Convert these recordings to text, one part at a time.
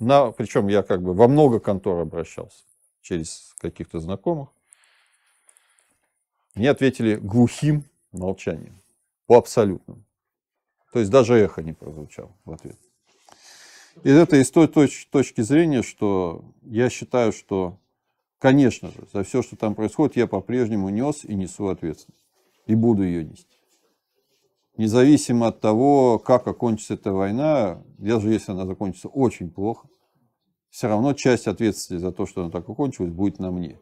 на, причем я как бы во много контор обращался через каких-то знакомых. Мне ответили глухим молчанием, по абсолютному. То есть даже эхо не прозвучало в ответ. И это из той точ- точки зрения, что я считаю, что, конечно же, за все, что там происходит, я по-прежнему нес и несу ответственность. И буду ее нести независимо от того, как окончится эта война, даже если она закончится очень плохо, все равно часть ответственности за то, что она так окончилась, будет на мне.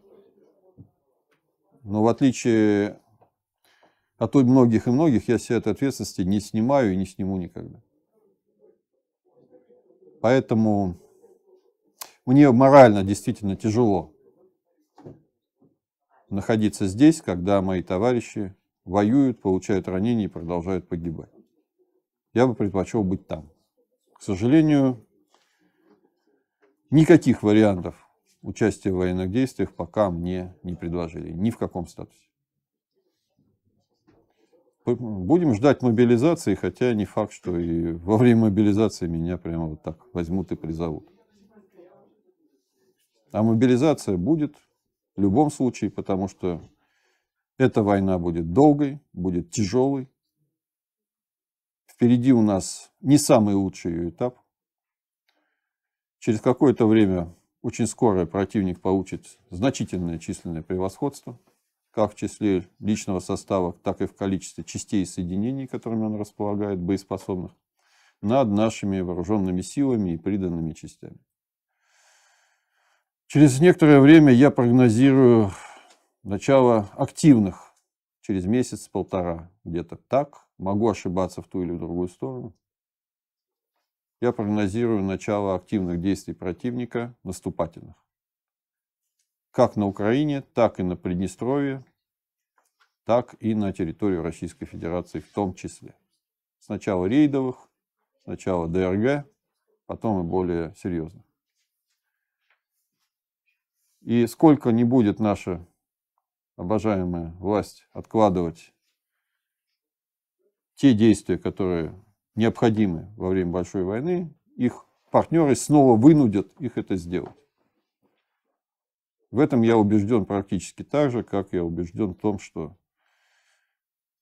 Но в отличие от многих и многих, я себе этой ответственности не снимаю и не сниму никогда. Поэтому мне морально действительно тяжело находиться здесь, когда мои товарищи воюют, получают ранения и продолжают погибать. Я бы предпочел быть там. К сожалению, никаких вариантов участия в военных действиях пока мне не предложили. Ни в каком статусе. Будем ждать мобилизации, хотя не факт, что и во время мобилизации меня прямо вот так возьмут и призовут. А мобилизация будет в любом случае, потому что эта война будет долгой, будет тяжелой. Впереди у нас не самый лучший ее этап. Через какое-то время, очень скоро, противник получит значительное численное превосходство, как в числе личного состава, так и в количестве частей и соединений, которыми он располагает, боеспособных, над нашими вооруженными силами и приданными частями. Через некоторое время я прогнозирую начало активных через месяц-полтора, где-то так. Могу ошибаться в ту или в другую сторону. Я прогнозирую начало активных действий противника, наступательных. Как на Украине, так и на Приднестровье, так и на территорию Российской Федерации в том числе. Сначала рейдовых, сначала ДРГ, потом и более серьезных. И сколько не будет наша обожаемая власть, откладывать те действия, которые необходимы во время большой войны, их партнеры снова вынудят их это сделать. В этом я убежден практически так же, как я убежден в том, что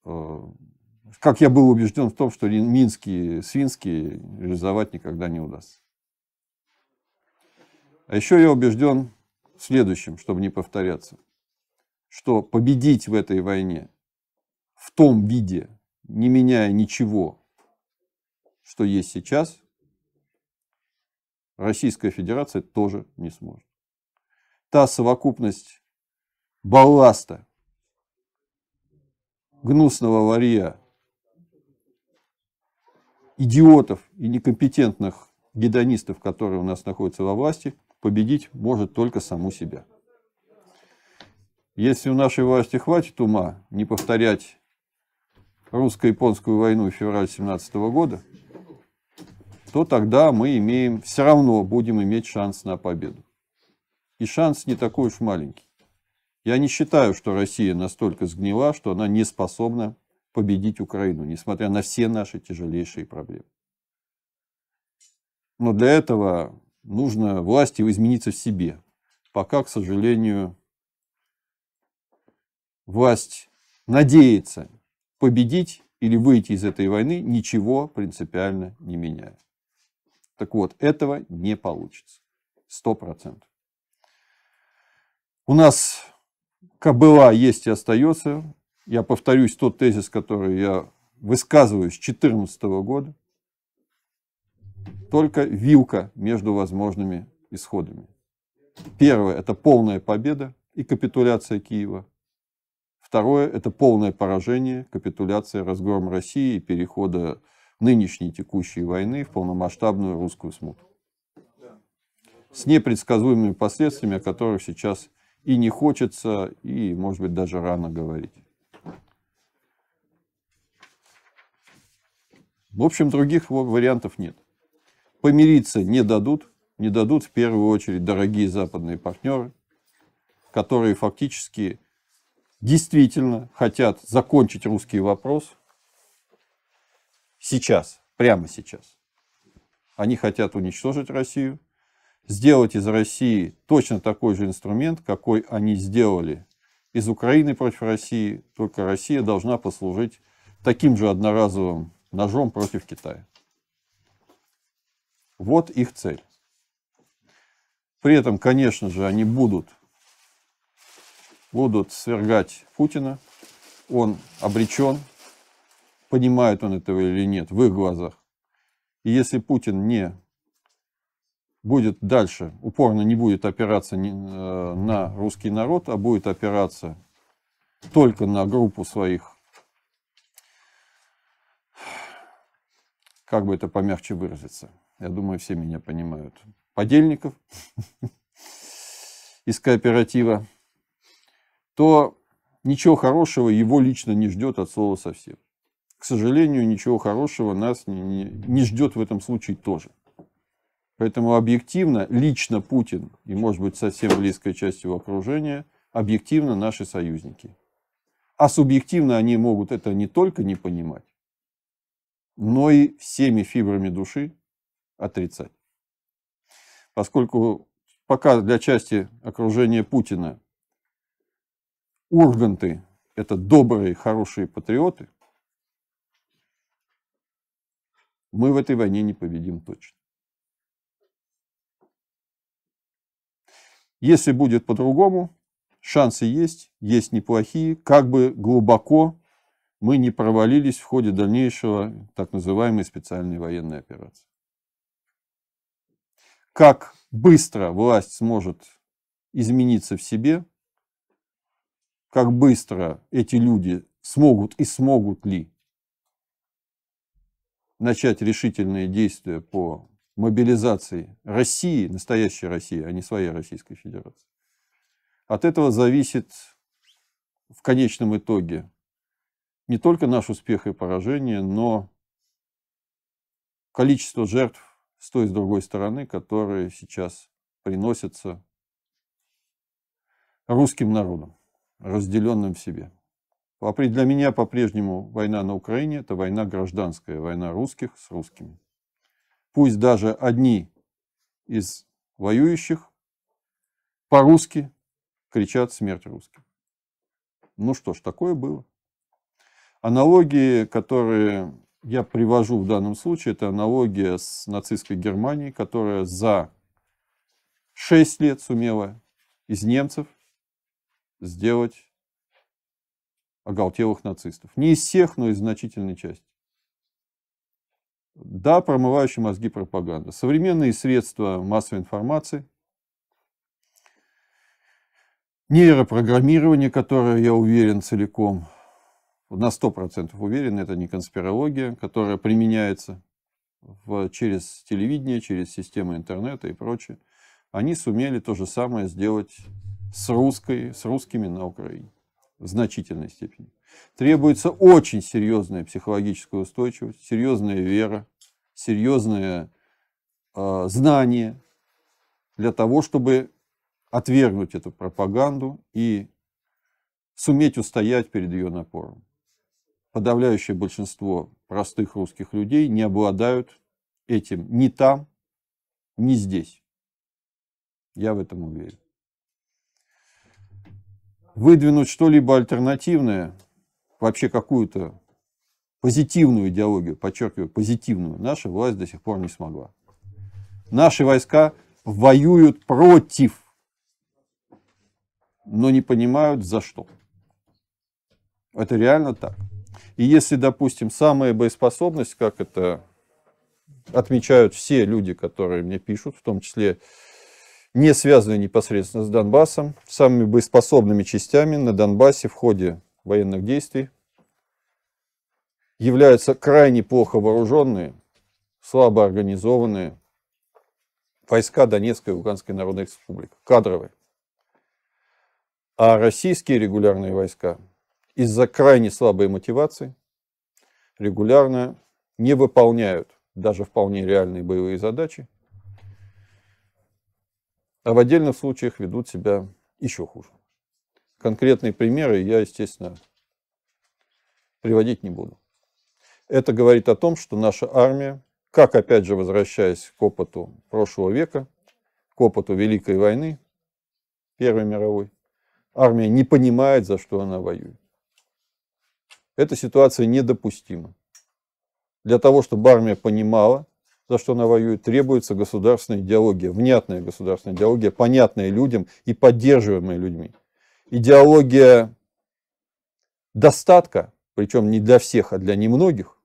э, как я был убежден в том, что минские свинские реализовать никогда не удастся. А еще я убежден в следующем, чтобы не повторяться – что победить в этой войне в том виде, не меняя ничего, что есть сейчас, Российская Федерация тоже не сможет. Та совокупность балласта, гнусного варья, идиотов и некомпетентных гедонистов, которые у нас находятся во власти, победить может только саму себя. Если у нашей власти хватит ума не повторять русско-японскую войну февраля 17 года, то тогда мы имеем, все равно будем иметь шанс на победу. И шанс не такой уж маленький. Я не считаю, что Россия настолько сгнила, что она не способна победить Украину, несмотря на все наши тяжелейшие проблемы. Но для этого нужно власти измениться в себе. Пока, к сожалению, власть надеется победить или выйти из этой войны, ничего принципиально не меняя. Так вот, этого не получится. Сто процентов. У нас кобыла есть и остается. Я повторюсь тот тезис, который я высказываю с 2014 года. Только вилка между возможными исходами. Первое – это полная победа и капитуляция Киева. Второе – это полное поражение, капитуляция, разгром России и перехода нынешней текущей войны в полномасштабную русскую смуту. С непредсказуемыми последствиями, о которых сейчас и не хочется, и, может быть, даже рано говорить. В общем, других вариантов нет. Помириться не дадут, не дадут в первую очередь дорогие западные партнеры, которые фактически действительно хотят закончить русский вопрос сейчас, прямо сейчас. Они хотят уничтожить Россию, сделать из России точно такой же инструмент, какой они сделали из Украины против России, только Россия должна послужить таким же одноразовым ножом против Китая. Вот их цель. При этом, конечно же, они будут будут свергать Путина. Он обречен. Понимает он этого или нет, в их глазах. И если Путин не будет дальше, упорно не будет опираться э, на русский народ, а будет опираться только на группу своих, как бы это помягче выразиться, я думаю, все меня понимают, подельников из кооператива, то ничего хорошего его лично не ждет от слова совсем. К сожалению, ничего хорошего нас не, не, не ждет в этом случае тоже. Поэтому объективно, лично Путин и, может быть, совсем близкая часть его окружения, объективно наши союзники. А субъективно они могут это не только не понимать, но и всеми фибрами души отрицать. Поскольку пока для части окружения Путина урганты – это добрые, хорошие патриоты, мы в этой войне не победим точно. Если будет по-другому, шансы есть, есть неплохие, как бы глубоко мы не провалились в ходе дальнейшего так называемой специальной военной операции. Как быстро власть сможет измениться в себе, как быстро эти люди смогут и смогут ли начать решительные действия по мобилизации России, настоящей России, а не своей Российской Федерации. От этого зависит в конечном итоге не только наш успех и поражение, но количество жертв с той и с другой стороны, которые сейчас приносятся русским народом разделенным в себе. Для меня по-прежнему война на Украине – это война гражданская, война русских с русскими. Пусть даже одни из воюющих по-русски кричат «Смерть русским». Ну что ж, такое было. Аналогии, которые я привожу в данном случае, это аналогия с нацистской Германией, которая за 6 лет сумела из немцев – сделать оголтелых нацистов. Не из всех, но из значительной части. Да, промывающие мозги пропаганда. Современные средства массовой информации. Нейропрограммирование, которое, я уверен, целиком, на 100% уверен, это не конспирология, которая применяется в, через телевидение, через системы интернета и прочее. Они сумели то же самое сделать с русской, с русскими на Украине в значительной степени. Требуется очень серьезная психологическая устойчивость, серьезная вера, серьезное э, знание для того, чтобы отвергнуть эту пропаганду и суметь устоять перед ее напором. Подавляющее большинство простых русских людей не обладают этим ни там, ни здесь. Я в этом уверен выдвинуть что-либо альтернативное, вообще какую-то позитивную идеологию, подчеркиваю, позитивную, наша власть до сих пор не смогла. Наши войска воюют против, но не понимают за что. Это реально так. И если, допустим, самая боеспособность, как это отмечают все люди, которые мне пишут, в том числе не связанные непосредственно с Донбассом, самыми боеспособными частями на Донбассе в ходе военных действий являются крайне плохо вооруженные, слабо организованные войска Донецкой и Луганской народных республик, кадровые. А российские регулярные войска из-за крайне слабой мотивации регулярно не выполняют даже вполне реальные боевые задачи, а в отдельных случаях ведут себя еще хуже. Конкретные примеры я, естественно, приводить не буду. Это говорит о том, что наша армия, как опять же возвращаясь к опыту прошлого века, к опыту Великой войны, Первой мировой, армия не понимает, за что она воюет. Эта ситуация недопустима. Для того, чтобы армия понимала, за что она воюет, требуется государственная идеология, внятная государственная идеология, понятная людям и поддерживаемая людьми. Идеология достатка, причем не для всех, а для немногих,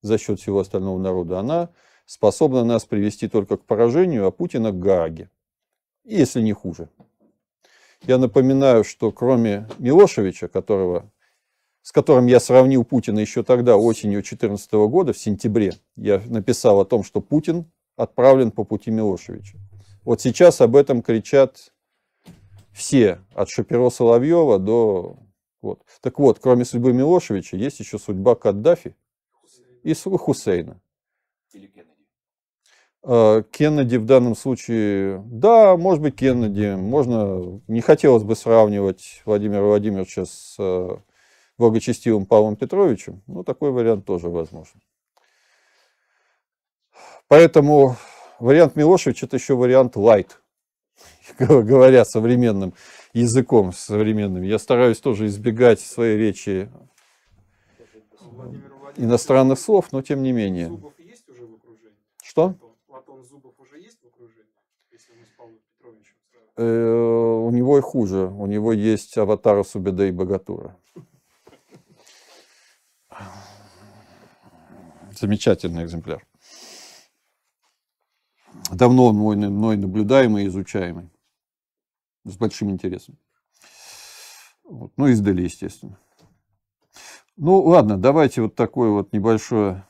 за счет всего остального народа, она способна нас привести только к поражению, а Путина к Гааге, если не хуже. Я напоминаю, что кроме Милошевича, которого с которым я сравнил Путина еще тогда, осенью 2014 года, в сентябре, я написал о том, что Путин отправлен по пути Милошевича. Вот сейчас об этом кричат все, от Шапиро Соловьева до... Вот. Так вот, кроме судьбы Милошевича, есть еще судьба Каддафи и Хусейна. Или Кеннеди. А, Кеннеди в данном случае, да, может быть, Кеннеди. Можно, не хотелось бы сравнивать Владимира Владимировича с а, благочестивым Павлом Петровичем, ну, такой вариант тоже возможен. Поэтому вариант Милошевич это еще вариант лайт, говоря современным языком, современным. Я стараюсь тоже избегать в своей речи иностранных слов, но тем не менее. Зубов есть уже в окружении? Что? Платон Зубов уже есть в окружении, если мы с Павлом Петровичем? Э, у него и хуже. У него есть аватара Субеда и Богатура. Замечательный экземпляр. Давно он мой, мной наблюдаемый и изучаемый. С большим интересом. Вот. Ну, издали, естественно. Ну, ладно, давайте вот такое вот небольшое,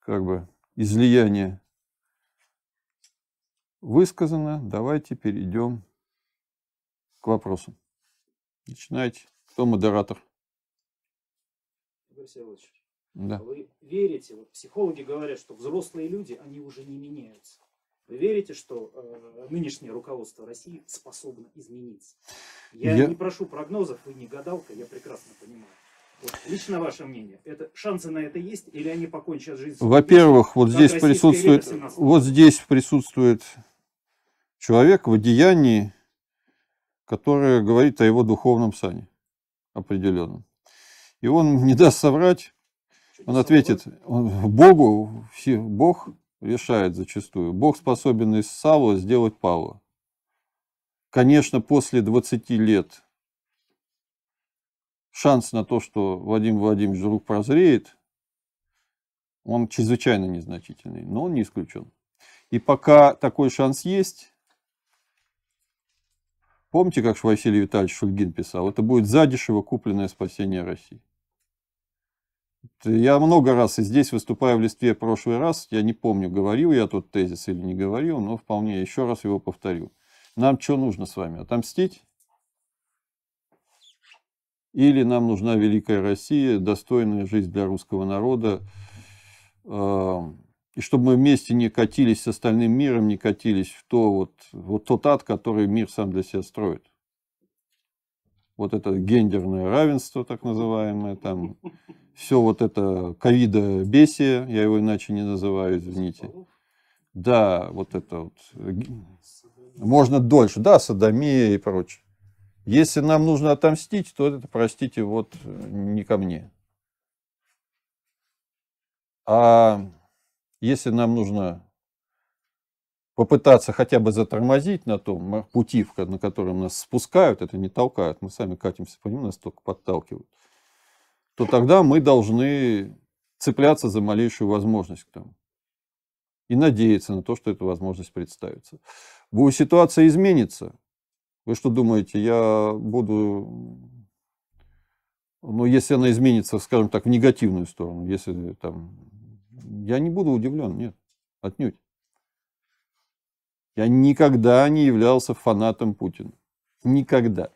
как бы, излияние высказано. Давайте перейдем к вопросам. Начинайте. Кто модератор? Всеволодович, да. вы верите, вот психологи говорят, что взрослые люди, они уже не меняются. Вы верите, что э, нынешнее руководство России способно измениться? Я, я не прошу прогнозов, вы не гадалка, я прекрасно понимаю. Вот, лично ваше мнение, это, шансы на это есть или они покончат жизнь? Во-первых, вот здесь присутствует, вот здесь присутствует человек в одеянии, который говорит о его духовном сане определенном и он не даст соврать. Он ответит, он, Богу, Бог решает зачастую. Бог способен из Савла сделать Павла. Конечно, после 20 лет шанс на то, что Вадим Владимирович вдруг прозреет, он чрезвычайно незначительный, но он не исключен. И пока такой шанс есть, помните, как Василий Витальевич Шульгин писал, это будет задешево купленное спасение России. Я много раз и здесь выступаю в Листве прошлый раз, я не помню, говорил я тот тезис или не говорил, но вполне еще раз его повторю. Нам что нужно с вами? Отомстить? Или нам нужна великая Россия, достойная жизнь для русского народа, и чтобы мы вместе не катились с остальным миром, не катились в то вот, вот тот ад, который мир сам для себя строит вот это гендерное равенство, так называемое, там все вот это ковида бесие, я его иначе не называю, извините. Да, вот это вот. Э, можно дольше, да, садомия и прочее. Если нам нужно отомстить, то это, простите, вот э, не ко мне. А если нам нужно попытаться хотя бы затормозить на том пути, на котором нас спускают, это не толкают, мы сами катимся по нему, нас только подталкивают, то тогда мы должны цепляться за малейшую возможность к тому. И надеяться на то, что эта возможность представится. Ситуация изменится. Вы что думаете, я буду но ну, если она изменится, скажем так, в негативную сторону, если там... Я не буду удивлен, нет, отнюдь. Я никогда не являлся фанатом Путина. Никогда.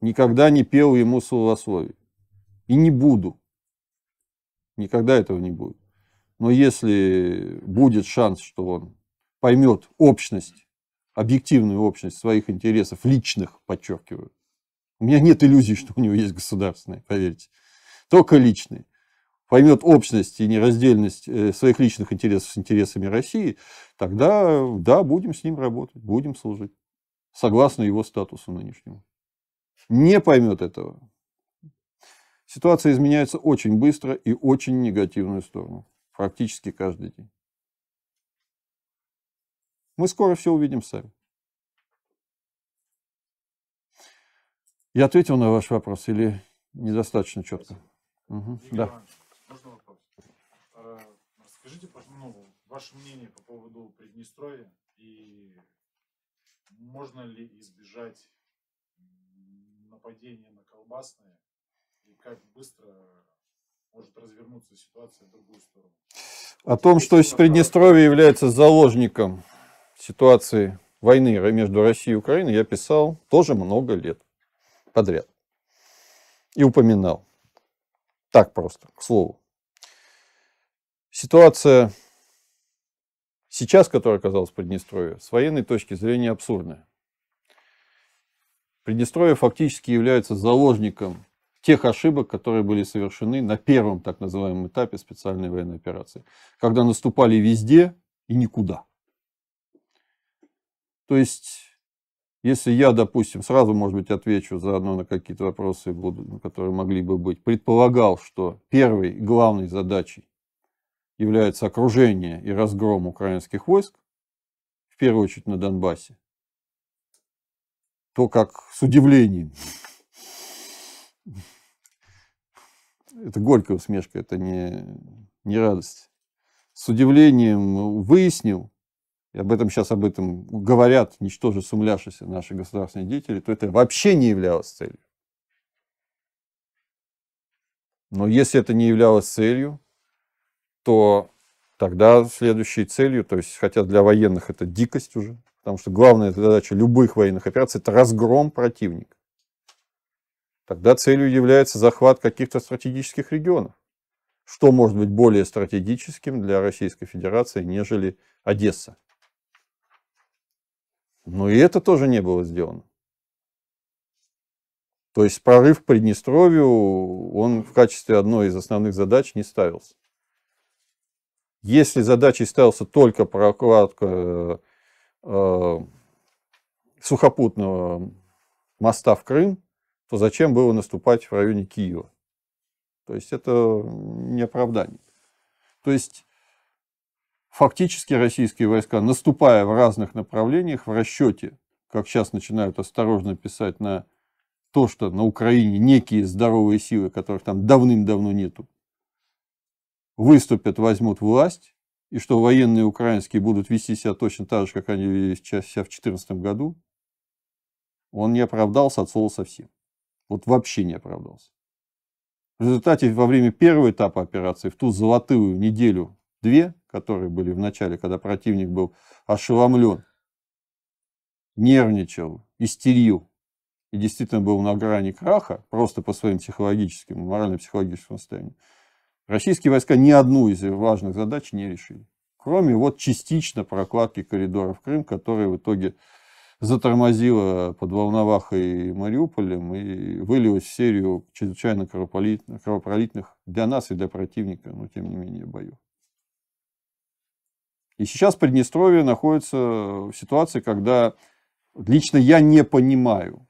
Никогда не пел ему словословие. И не буду. Никогда этого не будет. Но если будет шанс, что он поймет общность, объективную общность своих интересов, личных, подчеркиваю, у меня нет иллюзий, что у него есть государственные, поверьте. Только личные поймет общность и нераздельность э, своих личных интересов с интересами России, тогда да, будем с ним работать, будем служить, согласно его статусу нынешнему. Не поймет этого. Ситуация изменяется очень быстро и очень негативную сторону. Практически каждый день. Мы скоро все увидим сами. Я ответил на ваш вопрос или недостаточно четко? Угу. Да. Скажите, ну, ваше мнение по поводу Приднестровья и можно ли избежать нападения на колбасные и как быстро может развернуться ситуация в другую сторону? О том, что Приднестровье является заложником ситуации войны между Россией и Украиной, я писал тоже много лет подряд. И упоминал. Так просто, к слову. Ситуация сейчас, которая оказалась в Приднестровье, с военной точки зрения абсурдная. Приднестровье фактически является заложником тех ошибок, которые были совершены на первом так называемом этапе специальной военной операции, когда наступали везде и никуда. То есть, если я, допустим, сразу, может быть, отвечу заодно на какие-то вопросы, которые могли бы быть, предполагал, что первой главной задачей является окружение и разгром украинских войск, в первую очередь на Донбассе, то как с удивлением. Это горькая усмешка, это не, не радость. С удивлением выяснил, и об этом сейчас об этом говорят, ничтоже сумлявшиеся наши государственные деятели, то это вообще не являлось целью. Но если это не являлось целью, то тогда следующей целью, то есть, хотя для военных это дикость уже, потому что главная задача любых военных операций – это разгром противника. Тогда целью является захват каких-то стратегических регионов. Что может быть более стратегическим для Российской Федерации, нежели Одесса? Но и это тоже не было сделано. То есть прорыв к Приднестровью, он в качестве одной из основных задач не ставился. Если задачей ставился только прокладка э, э, сухопутного моста в Крым, то зачем было наступать в районе Киева? То есть это не оправдание. То есть фактически российские войска, наступая в разных направлениях, в расчете, как сейчас начинают осторожно писать на то, что на Украине некие здоровые силы, которых там давным-давно нету, выступят, возьмут власть, и что военные украинские будут вести себя точно так же, как они вели себя в 2014 году, он не оправдался от слова совсем. Вот вообще не оправдался. В результате во время первого этапа операции, в ту золотую неделю, две, которые были в начале, когда противник был ошеломлен, нервничал, истерил и действительно был на грани краха, просто по своим психологическим, морально психологическим состоянию, Российские войска ни одну из важных задач не решили. Кроме вот частично прокладки коридора в Крым, которая в итоге затормозила под Волновахой и Мариуполем и вылилась в серию чрезвычайно кровопролитных, для нас и для противника, но тем не менее боев. И сейчас Приднестровье находится в ситуации, когда лично я не понимаю,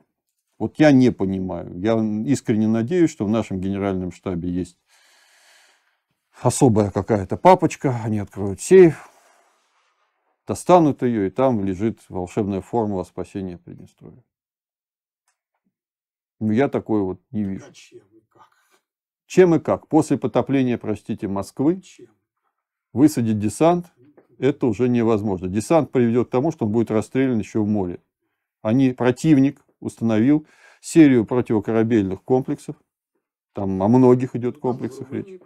вот я не понимаю, я искренне надеюсь, что в нашем генеральном штабе есть особая какая-то папочка, они откроют сейф, достанут ее, и там лежит волшебная формула спасения Приднестровья. Но ну, я такой вот не вижу. А чем и как? После потопления, простите, Москвы а высадить десант ну, это уже невозможно. Десант приведет к тому, что он будет расстрелян еще в море. Они, противник установил серию противокорабельных комплексов, там о многих идет ну, комплексах речь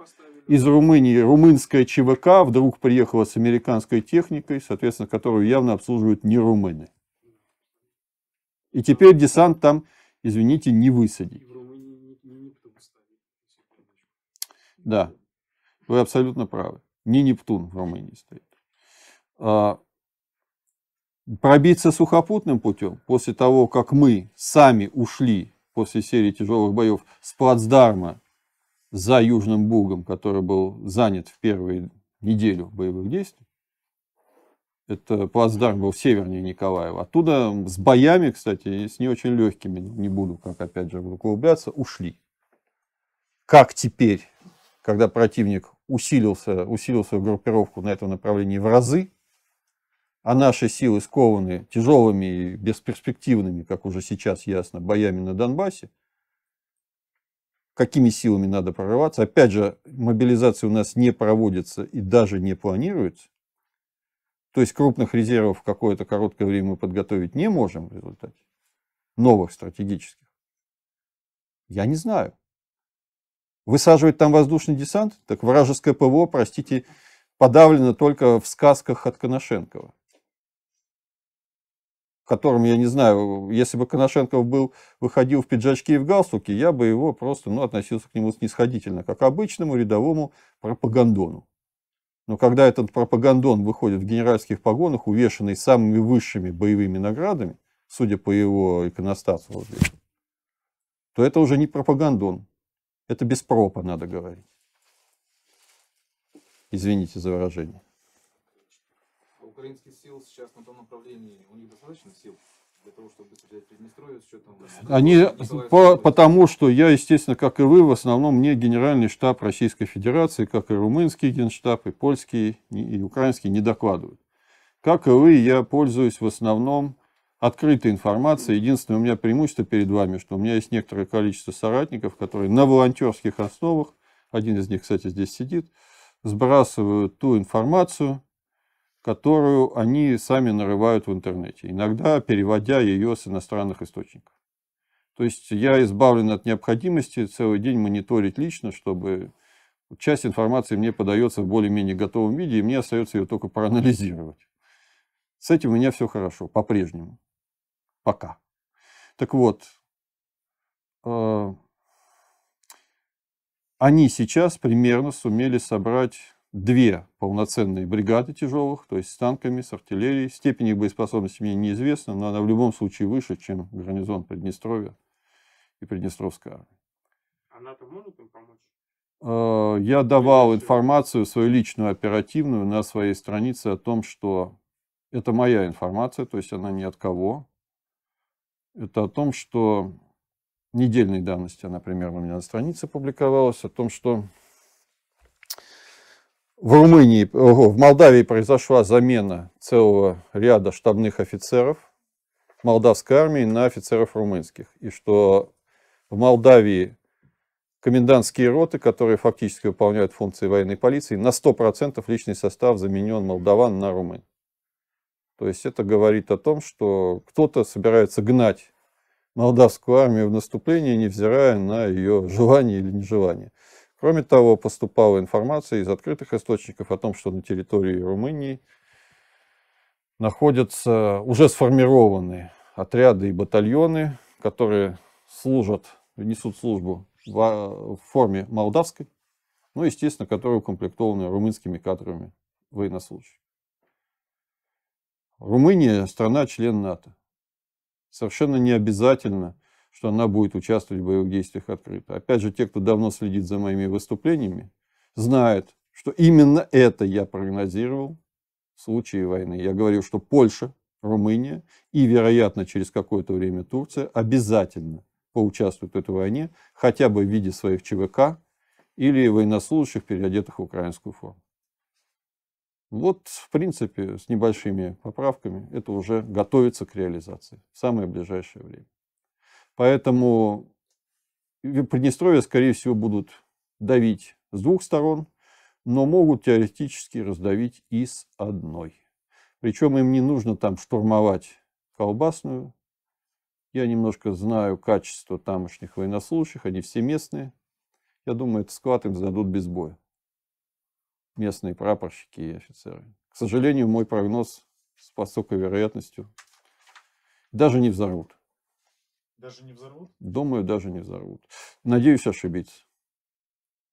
из Румынии, румынская ЧВК вдруг приехала с американской техникой, соответственно, которую явно обслуживают не румыны. И теперь десант там, извините, не высадить. Да, вы абсолютно правы. Не Нептун в Румынии стоит. А, пробиться сухопутным путем, после того, как мы сами ушли после серии тяжелых боев с плацдарма за Южным Бугом, который был занят в первую неделю боевых действий. Это плацдарм был севернее Николаева. Оттуда с боями, кстати, и с не очень легкими, не буду, как опять же, углубляться, ушли. Как теперь, когда противник усилился, усилил свою группировку на этом направлении в разы, а наши силы скованы тяжелыми и бесперспективными, как уже сейчас ясно, боями на Донбассе, какими силами надо прорываться. Опять же, мобилизация у нас не проводится и даже не планируется. То есть крупных резервов какое-то короткое время мы подготовить не можем в результате. Новых стратегических. Я не знаю. Высаживать там воздушный десант? Так вражеское ПВО, простите, подавлено только в сказках от Коношенкова которым, я не знаю, если бы Коношенков был, выходил в пиджачке и в галстуке, я бы его просто ну, относился к нему снисходительно, как обычному рядовому пропагандону. Но когда этот пропагандон выходит в генеральских погонах, увешанный самыми высшими боевыми наградами, судя по его иконостасу, вот здесь, то это уже не пропагандон. Это без пропа, надо говорить. Извините за выражение украинских сил сейчас на том направлении, у них достаточно сил для того, чтобы взять Приднестровье с учетом... Они, по, потому что я, естественно, как и вы, в основном мне генеральный штаб Российской Федерации, как и румынский генштаб, и польский, и украинский не докладывают. Как и вы, я пользуюсь в основном открытой информацией. Единственное, у меня преимущество перед вами, что у меня есть некоторое количество соратников, которые на волонтерских основах, один из них, кстати, здесь сидит, сбрасывают ту информацию, которую они сами нарывают в интернете, иногда переводя ее с иностранных источников. То есть я избавлен от необходимости целый день мониторить лично, чтобы часть информации мне подается в более-менее готовом виде, и мне остается ее только проанализировать. С этим у меня все хорошо, по-прежнему. Пока. Так вот, э, они сейчас примерно сумели собрать две полноценные бригады тяжелых, то есть с танками, с артиллерией. Степень их боеспособности мне неизвестна, но она в любом случае выше, чем гарнизон Приднестровья и Приднестровской армии. Она-то может им помочь? Э, я давал информацию, свою личную, оперативную, на своей странице о том, что это моя информация, то есть она ни от кого. Это о том, что недельной давности например, примерно у меня на странице публиковалась, о том, что в Румынии, в Молдавии произошла замена целого ряда штабных офицеров молдавской армии на офицеров румынских. И что в Молдавии комендантские роты, которые фактически выполняют функции военной полиции, на 100% личный состав заменен молдаван на румын. То есть это говорит о том, что кто-то собирается гнать молдавскую армию в наступление, невзирая на ее желание или нежелание. Кроме того, поступала информация из открытых источников о том, что на территории Румынии находятся уже сформированные отряды и батальоны, которые служат, несут службу в а, форме молдавской, ну, естественно, которые укомплектованы румынскими кадрами военнослужащих. Румыния – страна-член НАТО. Совершенно не обязательно что она будет участвовать в боевых действиях открыто. Опять же, те, кто давно следит за моими выступлениями, знают, что именно это я прогнозировал в случае войны. Я говорил, что Польша, Румыния и, вероятно, через какое-то время Турция обязательно поучаствуют в этой войне, хотя бы в виде своих ЧВК или военнослужащих, переодетых в украинскую форму. Вот, в принципе, с небольшими поправками это уже готовится к реализации в самое ближайшее время. Поэтому Приднестровье, скорее всего, будут давить с двух сторон, но могут теоретически раздавить и с одной. Причем им не нужно там штурмовать колбасную. Я немножко знаю качество тамошних военнослужащих, они все местные. Я думаю, этот склад им сдадут без боя. Местные прапорщики и офицеры. К сожалению, мой прогноз с высокой вероятностью даже не взорвут. Даже не взорвут? Думаю, даже не взорвут. Надеюсь ошибиться.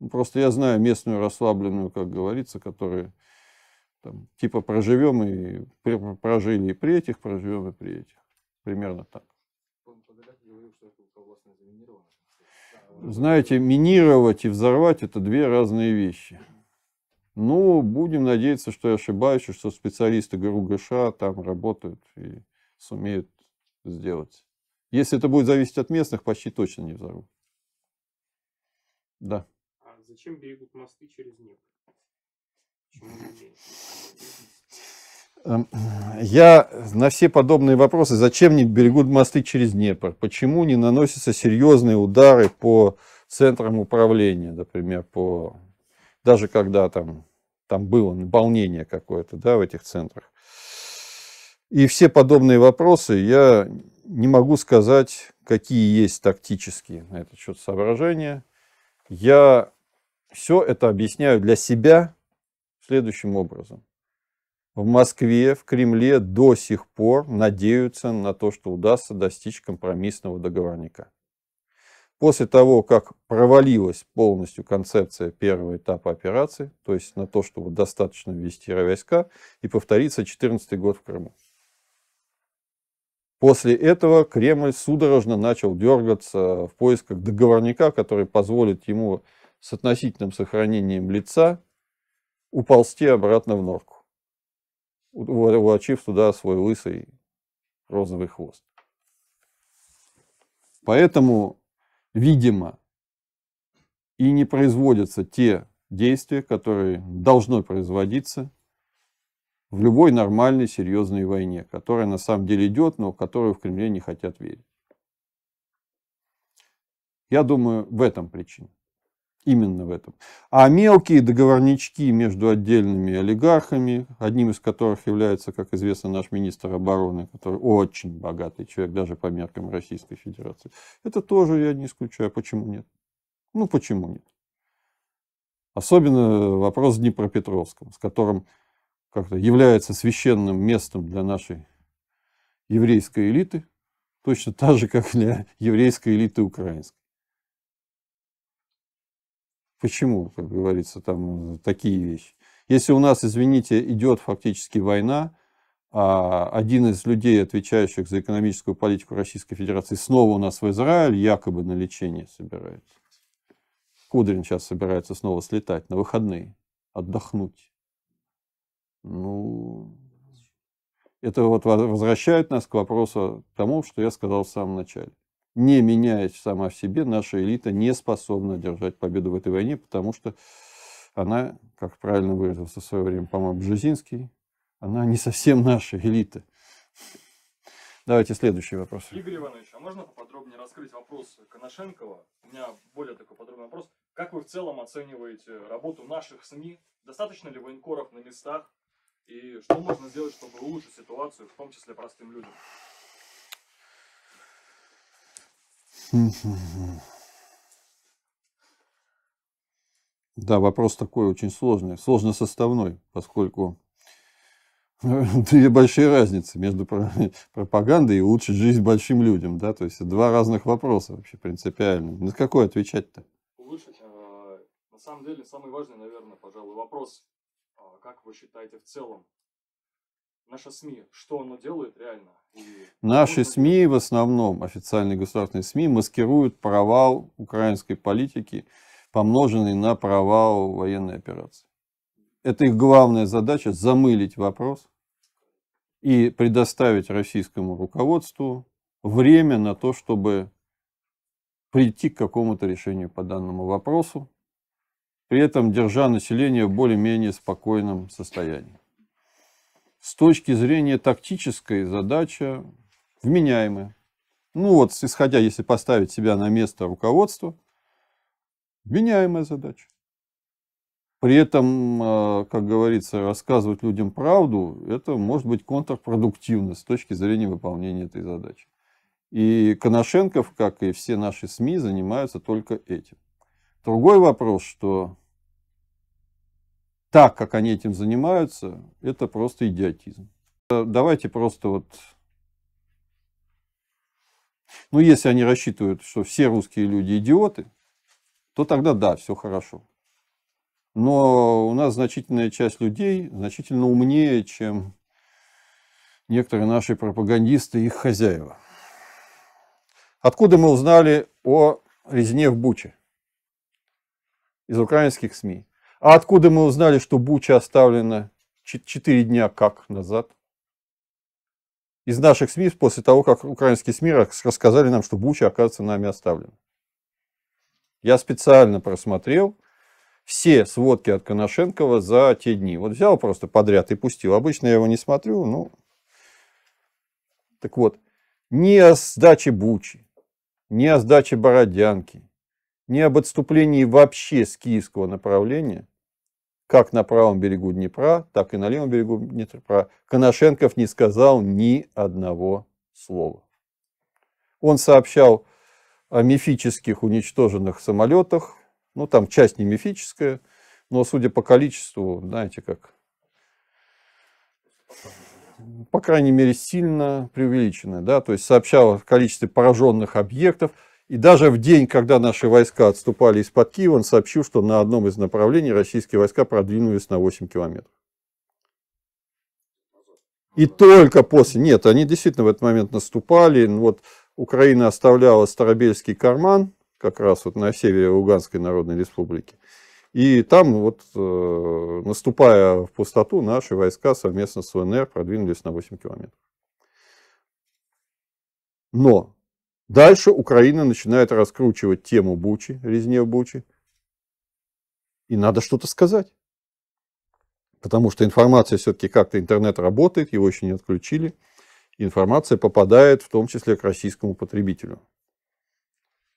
Ну, просто я знаю местную расслабленную, как говорится, которые там, типа проживем и прожили и при этих, проживем и при этих. Примерно так. Знаете, минировать и взорвать это две разные вещи. Ну, будем надеяться, что я ошибаюсь, что специалисты ГРУ ГШ там работают и сумеют сделать. Если это будет зависеть от местных, почти точно не взорвут. Да. А зачем берегут мосты через Днепр? Эм, я на все подобные вопросы, зачем не берегут мосты через Днепр, почему не наносятся серьезные удары по центрам управления, например, по даже когда там, там было наполнение какое-то да, в этих центрах. И все подобные вопросы я не могу сказать, какие есть тактические на этот счет соображения. Я все это объясняю для себя следующим образом. В Москве, в Кремле до сих пор надеются на то, что удастся достичь компромиссного договорника. После того, как провалилась полностью концепция первого этапа операции, то есть на то, чтобы достаточно ввести войска, и повторится 2014 год в Крыму. После этого Кремль судорожно начал дергаться в поисках договорника, который позволит ему с относительным сохранением лица уползти обратно в норку, улочив туда свой лысый розовый хвост. Поэтому, видимо, и не производятся те действия, которые должны производиться в любой нормальной серьезной войне, которая на самом деле идет, но в которую в Кремле не хотят верить. Я думаю, в этом причина. Именно в этом. А мелкие договорнички между отдельными олигархами, одним из которых является, как известно, наш министр обороны, который очень богатый человек, даже по меркам Российской Федерации, это тоже я не исключаю. Почему нет? Ну, почему нет? Особенно вопрос с Днепропетровском, с которым как-то является священным местом для нашей еврейской элиты, точно так же, как для еврейской элиты украинской. Почему, как говорится, там э, такие вещи? Если у нас, извините, идет фактически война, а один из людей, отвечающих за экономическую политику Российской Федерации, снова у нас в Израиль якобы на лечение собирается. Кудрин сейчас собирается снова слетать на выходные, отдохнуть. Ну, это вот возвращает нас к вопросу тому, что я сказал в самом начале. Не меняясь сама в себе, наша элита не способна держать победу в этой войне, потому что она, как правильно выразился в свое время, по-моему, Бжезинский, она не совсем наша элита. Давайте следующий вопрос. Игорь Иванович, а можно поподробнее раскрыть вопрос Коношенкова? У меня более такой подробный вопрос. Как вы в целом оцениваете работу наших СМИ? Достаточно ли военкоров на местах? И что можно сделать, чтобы улучшить ситуацию, в том числе простым людям? Да, вопрос такой очень сложный, сложно составной, поскольку э, две большие разницы между пропагандой и улучшить жизнь большим людям, да, то есть два разных вопроса вообще принципиально. На какой отвечать-то? Улучшить, э, на самом деле, самый важный, наверное, пожалуй, вопрос а как вы считаете в целом, наши СМИ, что оно делает реально? И... Наши СМИ, в основном официальные государственные СМИ, маскируют провал украинской политики, помноженный на провал военной операции. Это их главная задача – замылить вопрос и предоставить российскому руководству время на то, чтобы прийти к какому-то решению по данному вопросу, при этом держа население в более-менее спокойном состоянии. С точки зрения тактической задача вменяемая. Ну вот, исходя, если поставить себя на место руководства, вменяемая задача. При этом, а, как говорится, рассказывать людям правду, это может быть контрпродуктивно с точки зрения выполнения этой задачи. И Коношенков, как и все наши СМИ, занимаются только этим. Другой вопрос, что так, как они этим занимаются, это просто идиотизм. Э, давайте просто вот... Ну, если они рассчитывают, что все русские люди идиоты, то тогда да, все хорошо. Но у нас значительная часть людей значительно умнее, чем некоторые наши пропагандисты и их хозяева. Откуда мы узнали о резне в Буче? из украинских СМИ. А откуда мы узнали, что Буча оставлена 4 дня как назад? Из наших СМИ после того, как украинские СМИ рассказали нам, что Буча, оказывается, нами оставлена. Я специально просмотрел все сводки от Коношенкова за те дни. Вот взял просто подряд и пустил. Обычно я его не смотрю, ну... Так вот, ни о сдаче Бучи, ни о сдаче Бородянки, ни об отступлении вообще с киевского направления, как на правом берегу Днепра, так и на левом берегу Днепра, Коношенков не сказал ни одного слова. Он сообщал о мифических уничтоженных самолетах, ну там часть не мифическая, но судя по количеству, знаете как, по крайней мере, сильно преувеличенная, да, то есть сообщал о количестве пораженных объектов – и даже в день, когда наши войска отступали из-под Киева, он сообщил, что на одном из направлений российские войска продвинулись на 8 километров. И только после... Нет, они действительно в этот момент наступали. Ну вот Украина оставляла Старобельский карман, как раз вот на севере Луганской Народной Республики. И там, вот, э, наступая в пустоту, наши войска совместно с ВНР продвинулись на 8 километров. Но Дальше Украина начинает раскручивать тему Бучи, резне Бучи. И надо что-то сказать. Потому что информация все-таки как-то интернет работает, его еще не отключили. Информация попадает в том числе к российскому потребителю.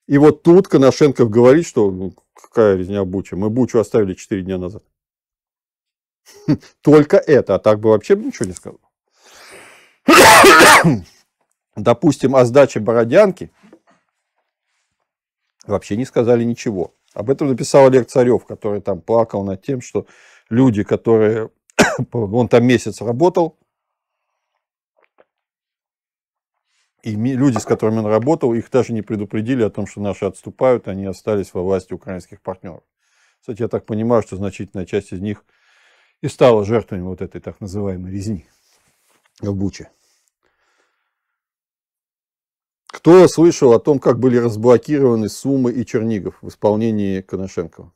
И вот тут Коношенков говорит, что ну, какая резня Буча. Мы Бучу оставили 4 дня назад. Только это, а так бы вообще ничего не сказал допустим, о сдаче Бородянки вообще не сказали ничего. Об этом написал Олег Царев, который там плакал над тем, что люди, которые... Он там месяц работал, и люди, с которыми он работал, их даже не предупредили о том, что наши отступают, они остались во власти украинских партнеров. Кстати, я так понимаю, что значительная часть из них и стала жертвами вот этой так называемой резни в Буче. Кто слышал о том, как были разблокированы суммы и Чернигов в исполнении Коношенкова?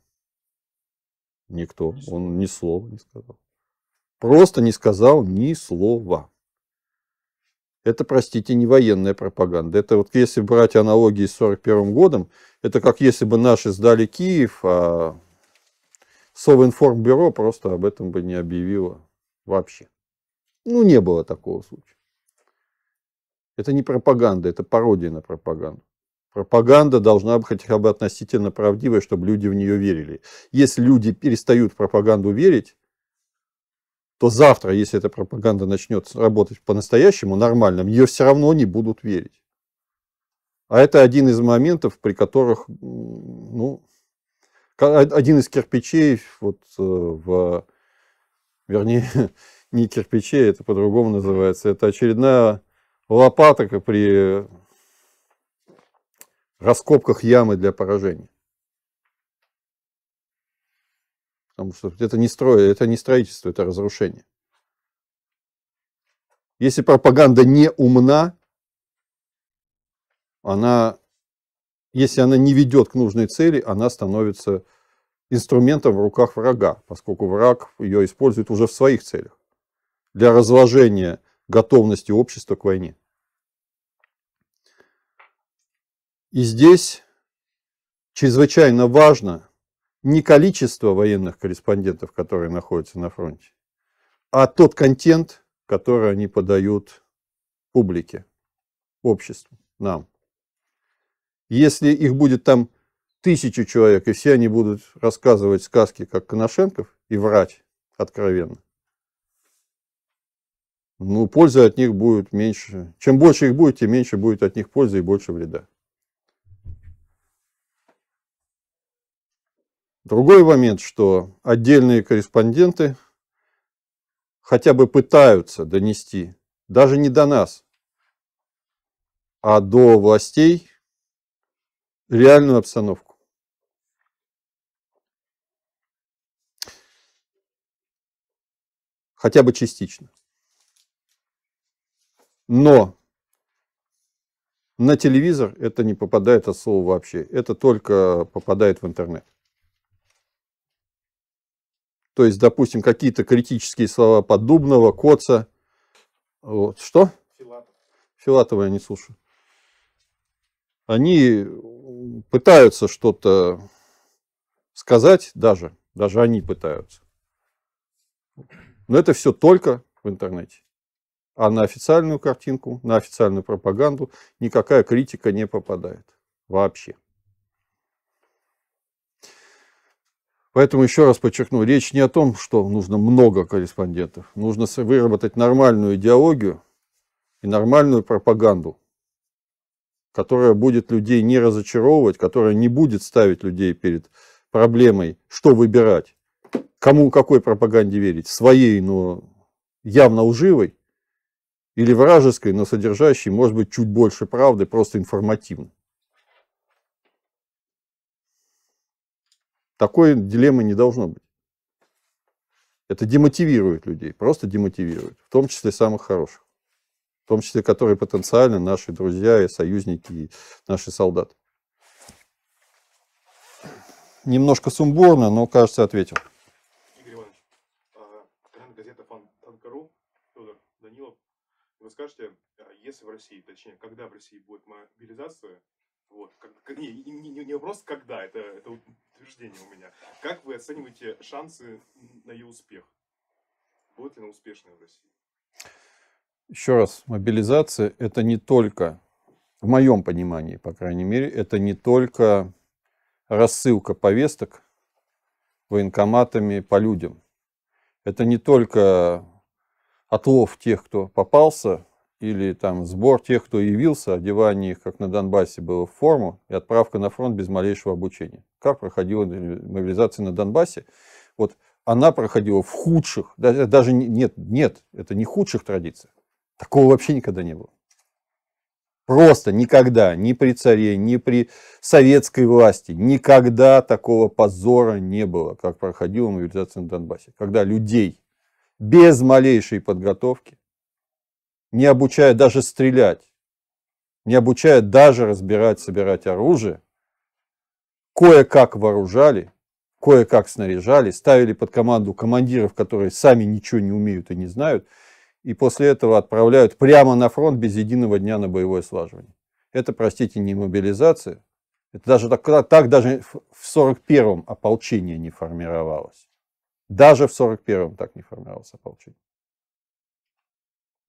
Никто. Он ни слова не сказал. Просто не сказал ни слова. Это, простите, не военная пропаганда. Это вот если брать аналогии с 1941 годом, это как если бы наши сдали Киев, а Совинформбюро просто об этом бы не объявило вообще. Ну, не было такого случая. Это не пропаганда, это пародия на пропаганду. Пропаганда должна быть хотя бы относительно правдивой, чтобы люди в нее верили. Если люди перестают в пропаганду верить, то завтра, если эта пропаганда начнет работать по-настоящему, нормально, в нее все равно не будут верить. А это один из моментов, при которых, ну, один из кирпичей, вот э, в, вернее, не кирпичей, это по-другому называется, это очередная лопаток и при раскопках ямы для поражения. Потому что это не, строй, это не строительство, это разрушение. Если пропаганда не умна, она, если она не ведет к нужной цели, она становится инструментом в руках врага, поскольку враг ее использует уже в своих целях. Для разложения готовности общества к войне. И здесь чрезвычайно важно не количество военных корреспондентов, которые находятся на фронте, а тот контент, который они подают публике, обществу, нам. Если их будет там тысячу человек, и все они будут рассказывать сказки, как Коношенков, и врать откровенно, ну, пользы от них будет меньше. Чем больше их будет, тем меньше будет от них пользы и больше вреда. Другой момент, что отдельные корреспонденты хотя бы пытаются донести, даже не до нас, а до властей реальную обстановку. Хотя бы частично. Но на телевизор это не попадает от слова вообще. Это только попадает в интернет. То есть, допустим, какие-то критические слова Поддубного, Коца. Вот. Что? Филатов. Филатова я не слушаю. Они пытаются что-то сказать даже. Даже они пытаются. Но это все только в интернете а на официальную картинку, на официальную пропаганду никакая критика не попадает вообще. Поэтому еще раз подчеркну, речь не о том, что нужно много корреспондентов. Нужно выработать нормальную идеологию и нормальную пропаганду, которая будет людей не разочаровывать, которая не будет ставить людей перед проблемой, что выбирать, кому какой пропаганде верить, своей, но явно уживой или вражеской, но содержащей, может быть, чуть больше правды, просто информативно. Такой дилеммы не должно быть. Это демотивирует людей, просто демотивирует, в том числе самых хороших, в том числе, которые потенциально наши друзья и союзники, и наши солдаты. Немножко сумбурно, но, кажется, ответил. Вы скажете, э, если в России, точнее, когда в России будет мобилизация, вот, как, не, не, не вопрос когда, это, это утверждение у меня. Как вы оцениваете шансы на ее успех? Будет ли она успешная в России? Еще раз, мобилизация – это не только, в моем понимании, по крайней мере, это не только рассылка повесток военкоматами по людям. Это не только отлов тех, кто попался, или там сбор тех, кто явился, одевание их, как на Донбассе было, в форму и отправка на фронт без малейшего обучения. Как проходила мобилизация на Донбассе? Вот она проходила в худших, э, даже нет, нет, это не худших традициях. Такого вообще никогда не было. Просто никогда, ни при царе, ни при советской власти, никогда такого позора не было, как проходила мобилизация на Донбассе. Когда людей без малейшей подготовки, не обучая даже стрелять, не обучая даже разбирать, собирать оружие, кое-как вооружали, кое-как снаряжали, ставили под команду командиров, которые сами ничего не умеют и не знают, и после этого отправляют прямо на фронт без единого дня на боевое слаживание. Это, простите, не мобилизация, это даже так, так даже в 41-м ополчение не формировалось. Даже в 41-м так не формировалось ополчение.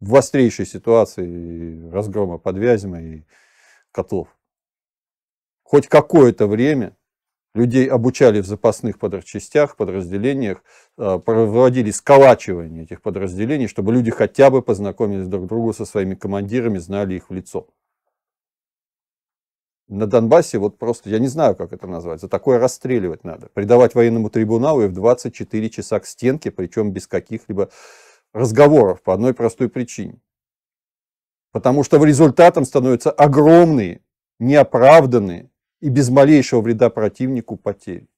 В острейшей ситуации разгрома под Вязьмой и котлов. Хоть какое-то время людей обучали в запасных подрасчастях, подразделениях, э, проводили сколачивание этих подразделений, чтобы люди хотя бы познакомились друг с другу со своими командирами, знали их в лицо на Донбассе вот просто, я не знаю, как это назвать, за такое расстреливать надо. Придавать военному трибуналу и в 24 часа к стенке, причем без каких-либо разговоров по одной простой причине. Потому что в результатом становятся огромные, неоправданные и без малейшего вреда противнику потери.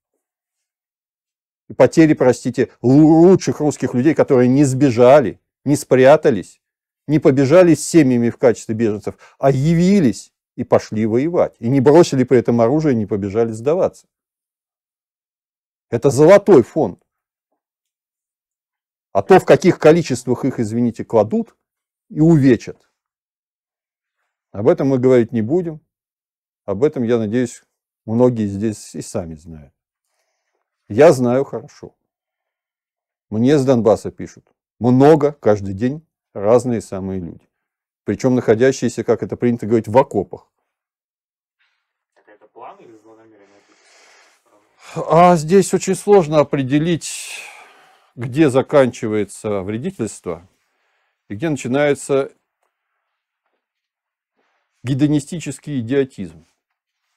И потери, простите, лучших русских людей, которые не сбежали, не спрятались, не побежали с семьями в качестве беженцев, а явились и пошли воевать. И не бросили при этом оружие, не побежали сдаваться. Это золотой фонд. А то, в каких количествах их, извините, кладут и увечат. Об этом мы говорить не будем. Об этом, я надеюсь, многие здесь и сами знают. Я знаю хорошо. Мне с Донбасса пишут. Много, каждый день разные самые люди причем находящиеся, как это принято говорить, в окопах. а здесь очень сложно определить, где заканчивается вредительство и где начинается гидонистический идиотизм,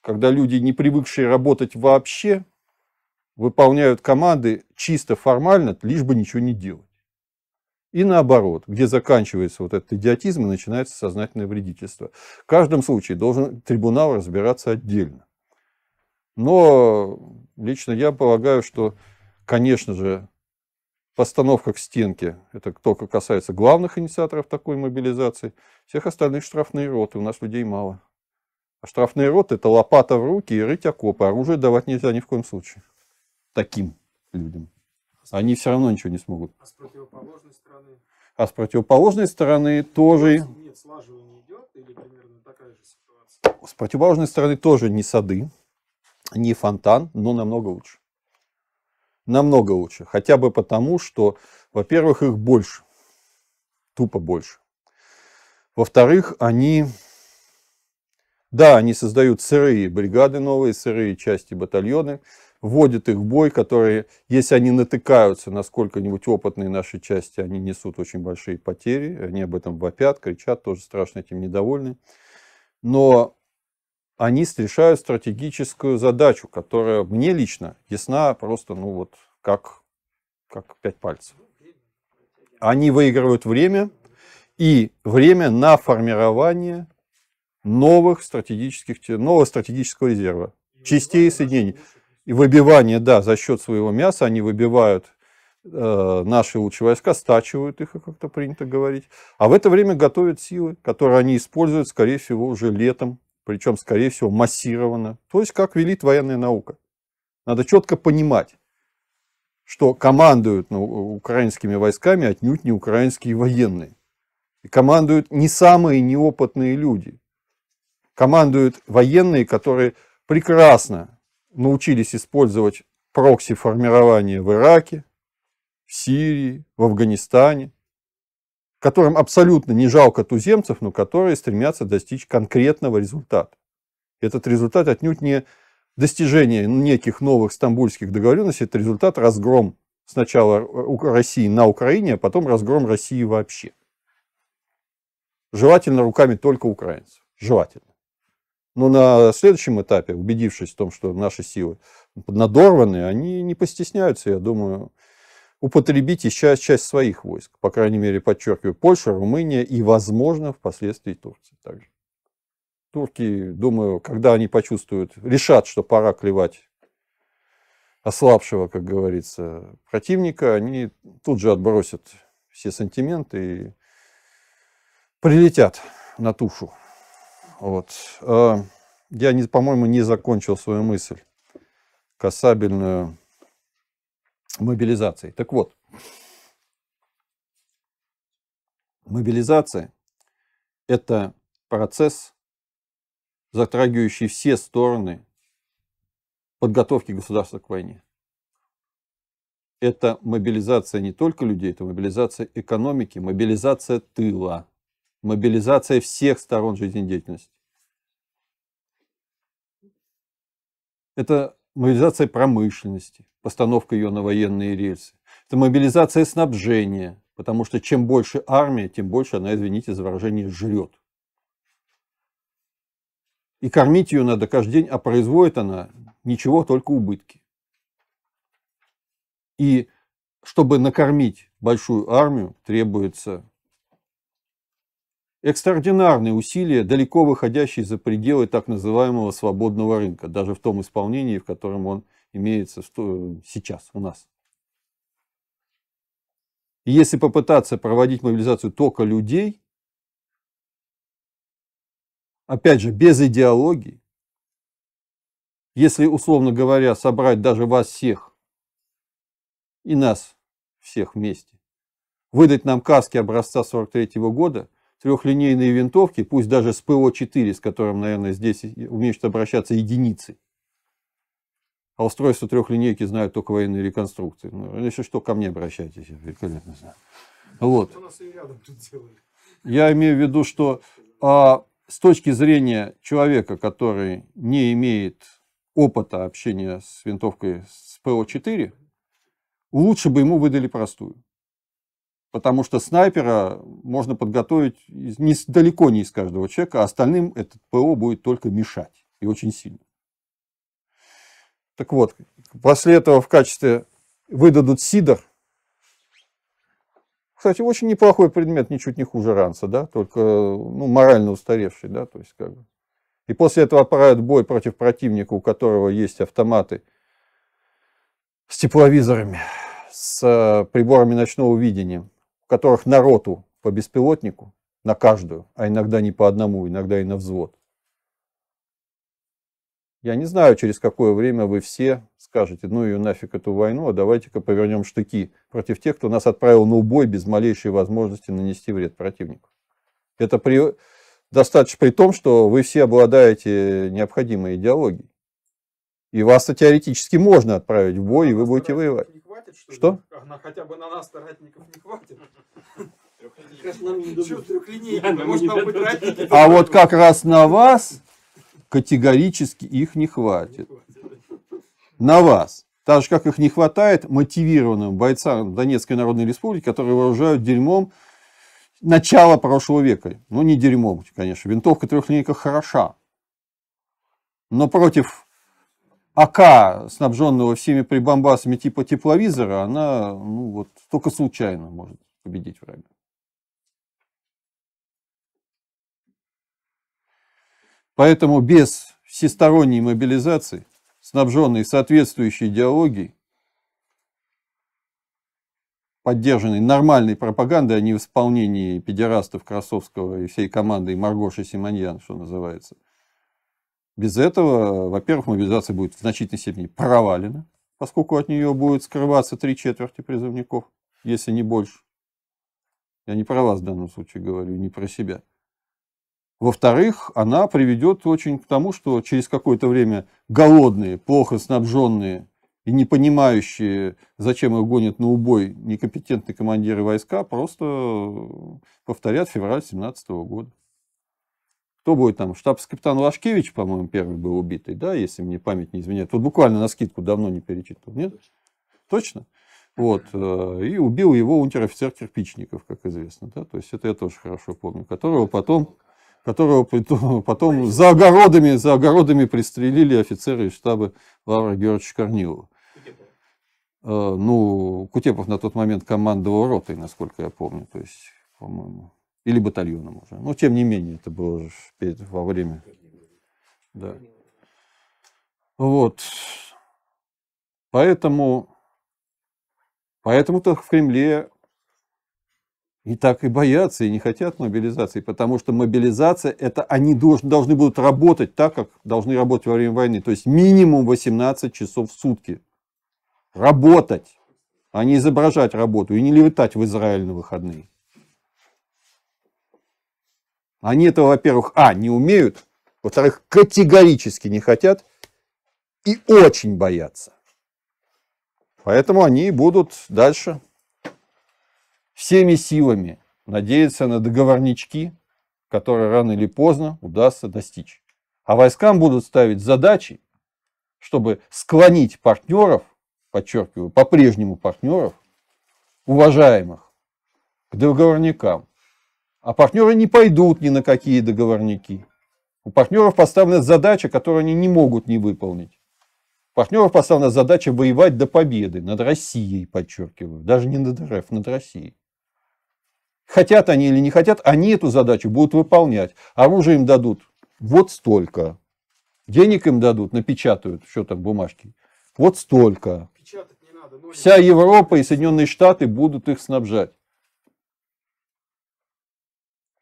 когда люди, не привыкшие работать вообще, выполняют команды чисто формально, лишь бы ничего не делать. И наоборот, где заканчивается вот этот идиотизм и начинается сознательное вредительство. В каждом случае должен трибунал разбираться отдельно. Но лично я полагаю, что, конечно же, постановка к стенке, это только касается главных инициаторов такой мобилизации, всех остальных штрафные роты, у нас людей мало. А штрафные роты – это лопата в руки и рыть окопы, а оружие давать нельзя ни в коем случае таким людям они все равно ничего не смогут. А с противоположной стороны? А с противоположной стороны тоже... Нет, слаживание идет или примерно такая же ситуация? С противоположной стороны тоже не сады, не фонтан, но намного лучше. Намного лучше. Хотя бы потому, что, во-первых, их больше. Тупо больше. Во-вторых, они... Да, они создают сырые бригады новые, сырые части, батальоны, вводит их в бой, которые, если они натыкаются на сколько-нибудь опытные наши части, они несут очень большие потери, они об этом вопят, кричат, тоже страшно этим недовольны. Но они решают стратегическую задачу, которая мне лично ясна просто, ну вот, как, как пять пальцев. Они выигрывают время, и время на формирование новых стратегических, нового стратегического резерва, частей и соединений. И выбивание, да, за счет своего мяса они выбивают э, наши лучшие войска, стачивают их, как-то принято говорить. А в это время готовят силы, которые они используют, скорее всего, уже летом, причем, скорее всего, массированно. То есть, как велит военная наука. Надо четко понимать, что командуют ну, украинскими войсками отнюдь не украинские военные. И командуют не самые неопытные люди. Командуют военные, которые прекрасно научились использовать прокси формирования в Ираке, в Сирии, в Афганистане, которым абсолютно не жалко туземцев, но которые стремятся достичь конкретного результата. Этот результат отнюдь не достижение неких новых стамбульских договоренностей, это результат разгром сначала России на Украине, а потом разгром России вообще. Желательно руками только украинцев. Желательно. Но на следующем этапе, убедившись в том, что наши силы поднадорваны, они не постесняются, я думаю, употребить еще часть своих войск. По крайней мере, подчеркиваю, Польша, Румыния и, возможно, впоследствии Турция также. Турки, думаю, когда они почувствуют, решат, что пора клевать ослабшего, как говорится, противника, они тут же отбросят все сантименты и прилетят на тушу. Вот. А, я, по-моему, не закончил свою мысль касабельную мобилизации. Так вот, мобилизация – это процесс, затрагивающий все стороны подготовки государства к войне. Это мобилизация не только людей, это мобилизация экономики, мобилизация тыла – мобилизация всех сторон жизнедеятельности. Это мобилизация промышленности, постановка ее на военные рельсы. Это мобилизация снабжения, потому что чем больше армия, тем больше она, извините за выражение, жрет. И кормить ее надо каждый день, а производит она ничего, только убытки. И чтобы накормить большую армию, требуется экстраординарные усилия, далеко выходящие за пределы так называемого свободного рынка, даже в том исполнении, в котором он имеется сейчас у нас. И если попытаться проводить мобилизацию только людей, опять же, без идеологии, если, условно говоря, собрать даже вас всех и нас всех вместе, выдать нам каски образца 43 -го года – трехлинейные винтовки, пусть даже с ПО-4, с которым, наверное, здесь умеют обращаться единицы. А устройство трехлинейки знают только военные реконструкции. Ну, если что, ко мне обращайтесь, я великолепно знаю. Вот. Я имею в виду, что а, с точки зрения человека, который не имеет опыта общения с винтовкой с ПО-4, лучше бы ему выдали простую потому что снайпера можно подготовить не, далеко не из каждого человека, а остальным этот ПО будет только мешать, и очень сильно. Так вот, после этого в качестве выдадут сидор. Кстати, очень неплохой предмет, ничуть не хуже ранца, да, только ну, морально устаревший, да, то есть как бы. И после этого отправят бой против противника, у которого есть автоматы с тепловизорами, с э, приборами ночного видения которых на роту по беспилотнику, на каждую, а иногда не по одному, иногда и на взвод. Я не знаю, через какое время вы все скажете, ну и нафиг эту войну, а давайте-ка повернем штыки против тех, кто нас отправил на убой без малейшей возможности нанести вред противнику. Это при... достаточно при том, что вы все обладаете необходимой идеологией. И вас теоретически можно отправить в бой, и вы будете воевать хватит, что, что? Она хотя бы на нас, ратников, не хватит. А вот как раз на вас категорически их не хватит. На вас. Так же, как их не хватает мотивированным бойцам Донецкой Народной Республики, которые вооружают дерьмом начала прошлого века. Ну, не дерьмом, конечно. Винтовка трехлинейка хороша. Но против АК, снабженного всеми прибамбасами типа тепловизора, она ну, вот, только случайно может победить врага. Поэтому без всесторонней мобилизации, снабженной соответствующей идеологией, поддержанной нормальной пропагандой, а не в исполнении педерастов Красовского и всей команды и Маргоши Симоньян, что называется – без этого, во-первых, мобилизация будет в значительной степени провалена, поскольку от нее будет скрываться три четверти призывников, если не больше. Я не про вас в данном случае говорю, не про себя. Во-вторых, она приведет очень к тому, что через какое-то время голодные, плохо снабженные и не понимающие, зачем их гонят на убой некомпетентные командиры войска, просто повторят февраль 2017 года кто будет там, штабс-капитан Лашкевич, по-моему, первый был убитый, да, если мне память не изменяет. Вот буквально на скидку давно не перечитывал, нет? Точно? Вот. Э, и убил его унтер-офицер Кирпичников, как известно. Да? То есть это я тоже хорошо помню. Которого потом, которого потом за, огородами, за огородами пристрелили офицеры из штаба Лавра Георгиевича Корнилова. Э, ну, Кутепов на тот момент командовал ротой, насколько я помню. То есть, по-моему, или батальоном уже. Но тем не менее, это было перед, во время. Да. Вот. Поэтому, поэтому так в Кремле и так и боятся, и не хотят мобилизации, потому что мобилизация – это они должны, должны будут работать так, как должны работать во время войны. То есть минимум 18 часов в сутки. Работать, а не изображать работу и не летать в Израиль на выходные. Они этого, во-первых, а, не умеют, во-вторых, категорически не хотят и очень боятся. Поэтому они будут дальше всеми силами надеяться на договорнички, которые рано или поздно удастся достичь. А войскам будут ставить задачи, чтобы склонить партнеров, подчеркиваю, по-прежнему партнеров, уважаемых, к договорникам. А партнеры не пойдут ни на какие договорники. У партнеров поставлена задача, которую они не могут не выполнить. У партнеров поставлена задача воевать до победы над Россией, подчеркиваю. Даже не над РФ, над Россией. Хотят они или не хотят, они эту задачу будут выполнять. Оружие им дадут вот столько. Денег им дадут, напечатают, что там бумажки. Вот столько. Вся Европа и Соединенные Штаты будут их снабжать.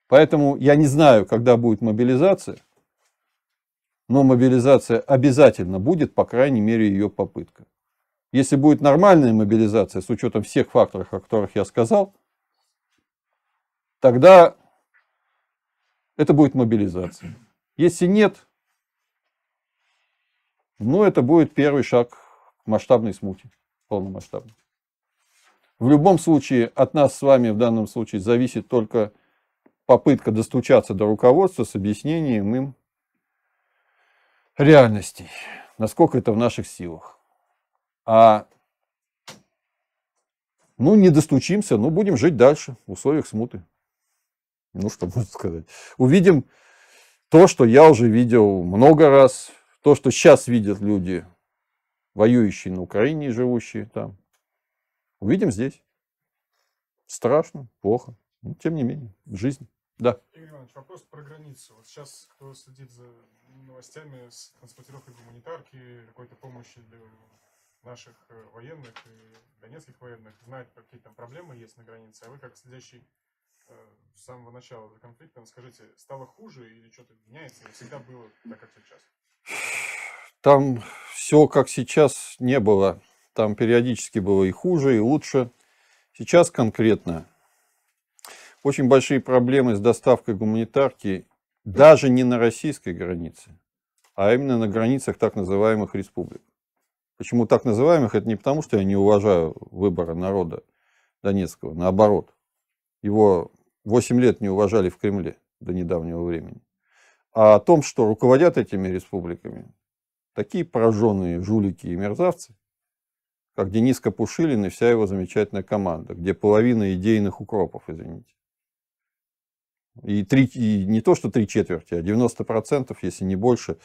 Поэтому я не знаю, когда будет мобилизация, но мобилизация обязательно будет, по крайней мере, ее попытка. Если будет нормальная мобилизация, с учетом всех факторов, о которых я сказал, тогда это будет мобилизация. Если нет, ну, это будет первый шаг к масштабной смуте, полномасштабной. В любом случае, от нас с вами в данном случае зависит только попытка достучаться до руководства с объяснением им реальностей, насколько это в наших силах. А ну, не достучимся, ну, будем жить дальше в условиях смуты. Ну, что можно сказать. Увидим то, что я уже видел много раз, то, что сейчас видят люди, воюющие на Украине и живущие там. Увидим здесь. Страшно, плохо, но тем не менее, жизнь. Да. Игорь Иванович, вопрос про границу. Вот сейчас кто следит за новостями с транспортировкой гуманитарки, какой-то помощи для наших э, военных и донецких военных, знает, какие там проблемы есть на границе, а вы как следящий э, с самого начала за конфликтом, скажите, стало хуже или что-то меняется, или всегда было так, как сейчас? Там все как сейчас не было. Там периодически было и хуже, и лучше. Сейчас конкретно очень большие проблемы с доставкой гуманитарки даже не на российской границе, а именно на границах так называемых республик. Почему так называемых? Это не потому, что я не уважаю выбора народа Донецкого, наоборот. Его 8 лет не уважали в Кремле до недавнего времени. А о том, что руководят этими республиками такие пораженные жулики и мерзавцы, как Дениска Пушилин и вся его замечательная команда, где половина идейных укропов, извините. И, три, и не то, что три четверти, а 90%, если не больше,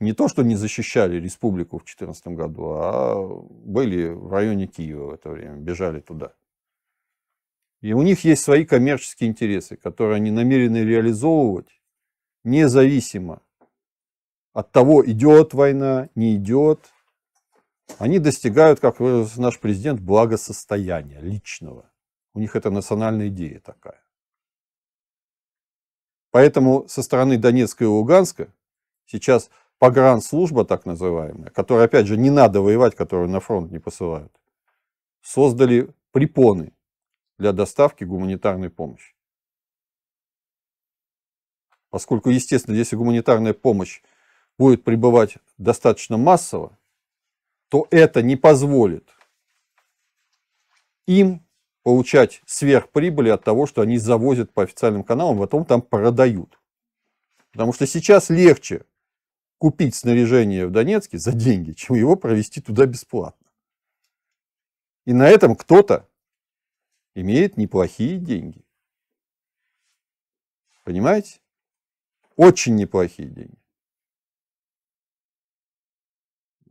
не то, что не защищали республику в 2014 году, а были в районе Киева в это время, бежали туда. И у них есть свои коммерческие интересы, которые они намерены реализовывать независимо от того, идет война, не идет. Они достигают, как наш президент, благосостояния личного. У них это национальная идея такая. Поэтому со стороны Донецка и Луганска сейчас погранслужба так называемая, которая, опять же, не надо воевать, которую на фронт не посылают, создали препоны для доставки гуманитарной помощи. Поскольку, естественно, если гуманитарная помощь будет пребывать достаточно массово, то это не позволит им получать сверхприбыли от того, что они завозят по официальным каналам, а потом там продают. Потому что сейчас легче купить снаряжение в Донецке за деньги, чем его провести туда бесплатно. И на этом кто-то имеет неплохие деньги. Понимаете? Очень неплохие деньги.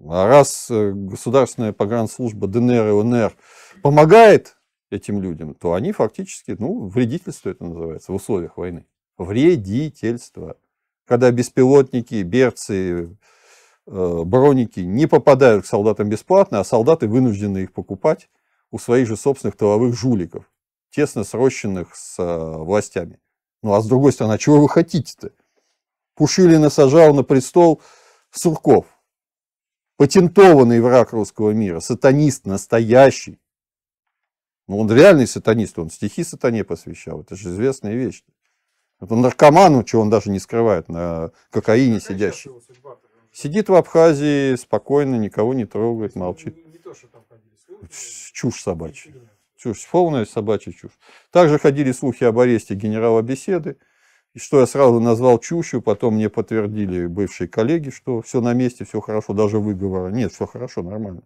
А раз э, государственная погранслужба ДНР и ОНР помогает этим людям, то они фактически, ну, вредительство это называется, в условиях войны. Вредительство. Когда беспилотники, берцы, э, броники не попадают к солдатам бесплатно, а солдаты вынуждены их покупать у своих же собственных тыловых жуликов, тесно срощенных с э, властями. Ну а с другой стороны, а чего вы хотите-то? Пушилина сажал на престол Сурков, патентованный враг русского мира, сатанист настоящий, ну он реальный сатанист, он стихи сатане посвящал, это же известная вещь. Это наркоман, чего он даже не скрывает, на кокаине Какая сидящий. Сидит в Абхазии, спокойно, никого не трогает, молчит. чушь собачья. Чушь, полная собачья чушь. Также ходили слухи об аресте генерала Беседы, что я сразу назвал чушью, потом мне подтвердили бывшие коллеги, что все на месте, все хорошо, даже выговора. Нет, все хорошо, нормально.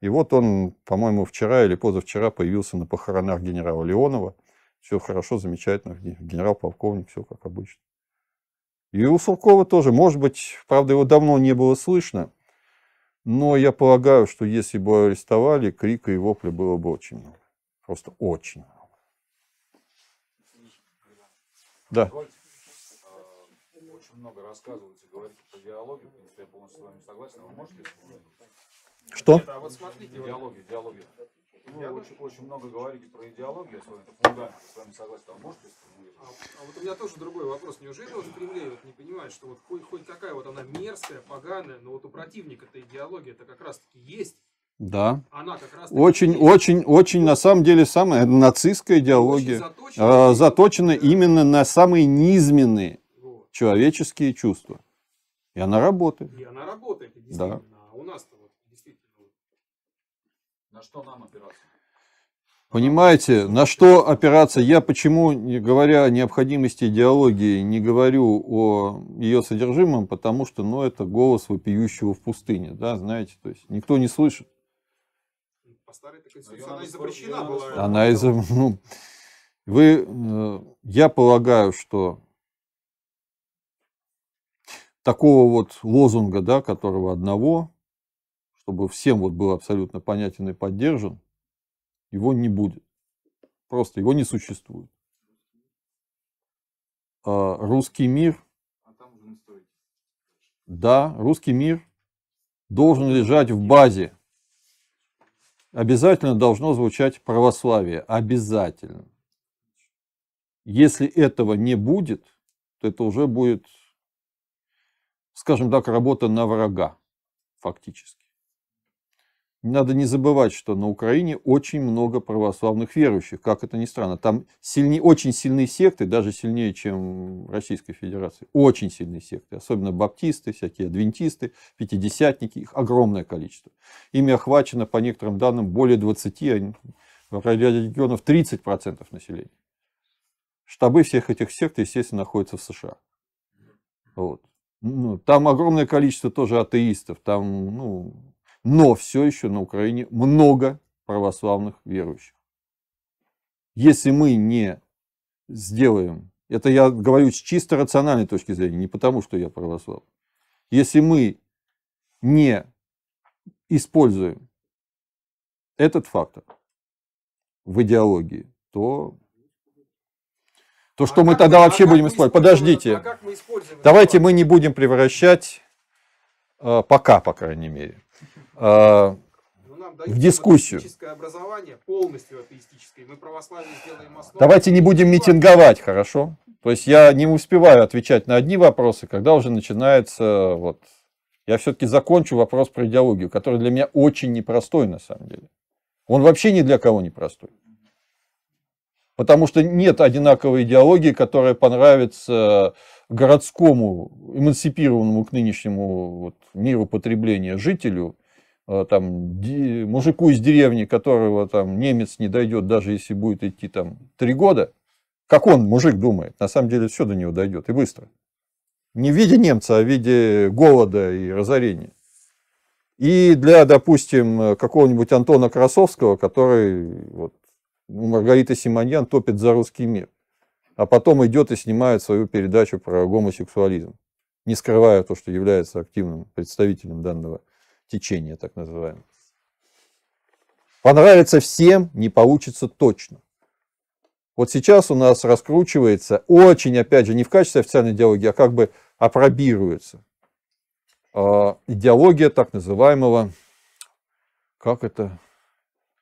И вот он, по-моему, вчера или позавчера появился на похоронах генерала Леонова. Все хорошо, замечательно. Генерал-полковник, все как обычно. И у Суркова тоже, может быть, правда, его давно не было слышно, но я полагаю, что если бы арестовали, крика и вопля было бы очень много. Просто очень много. Да. Э, очень много рассказывается, говорится по диалогу, в принципе, я полностью с вами согласен. Вы можете что? Нет, а вот смотрите, диалоги. Диалоги. Ну, Вы очень, очень много говорите про идеологию, особенно это с вами согласен, там можете а, а вот у меня тоже другой вопрос. Неужели вот в Кремле вот не понимают, что вот хоть, хоть какая вот она мерзкая, поганая, но вот у противника эта идеология это как раз-таки есть? Да. Она как раз очень, есть. очень, очень, на самом деле, самая нацистская идеология заточена, э, заточена да. именно на самые низменные вот. человеческие чувства. И она работает. И она работает, Да. А у нас-то на что нам опираться? Понимаете, на что опираться? Я почему, говоря о необходимости идеологии, не говорю о ее содержимом, потому что ну, это голос вопиющего в пустыне, да, знаете, то есть никто не слышит. По старой конституции она и запрещена была. Она и за... ну, вы, э, я полагаю, что такого вот лозунга, да, которого одного, чтобы всем вот был абсолютно понятен и поддержан, его не будет. Просто его не существует. А, русский мир, а да, русский мир должен лежать в базе. Обязательно должно звучать православие. Обязательно. Если этого не будет, то это уже будет, скажем так, работа на врага фактически. Надо не забывать, что на Украине очень много православных верующих, как это ни странно. Там сильнее, очень сильные секты, даже сильнее, чем в Российской Федерации. Очень сильные секты, особенно баптисты, всякие адвентисты, пятидесятники, их огромное количество. Ими охвачено, по некоторым данным, более 20, а в ряде регионов 30% населения. Штабы всех этих сект, естественно, находятся в США. Вот. Ну, там огромное количество тоже атеистов, там, ну, но все еще на Украине много православных верующих. Если мы не сделаем, это я говорю с чисто рациональной точки зрения, не потому что я православный, если мы не используем этот фактор в идеологии, то то, что а мы тогда вообще а будем использовать. Подождите. А мы Давайте мы не будем превращать, э, пока, по крайней мере, а, ну, в дискуссию. образование полностью атеистическое. Мы православие сделаем Давайте не будем митинговать, хорошо? То есть я не успеваю отвечать на одни вопросы, когда уже начинается вот. Я все-таки закончу вопрос про идеологию, который для меня очень непростой на самом деле. Он вообще ни для кого непростой. Потому что нет одинаковой идеологии, которая понравится городскому, эмансипированному к нынешнему вот, миру потребления жителю – Э, там, мужику из деревни, которого там немец не дойдет, даже если будет идти там три года, как он, мужик, думает, на самом деле все до него дойдет и быстро. Не в виде немца, а в виде голода и разорения. И для, допустим, какого-нибудь Антона Красовского, который, вот, Маргарита Симоньян топит за русский мир, а потом идет и снимает свою передачу про гомосексуализм, не скрывая то, что является активным представителем данного течение так называемое. Понравится всем, не получится точно. Вот сейчас у нас раскручивается очень, опять же, не в качестве официальной идеологии, а как бы апробируется э, идеология так называемого, как это,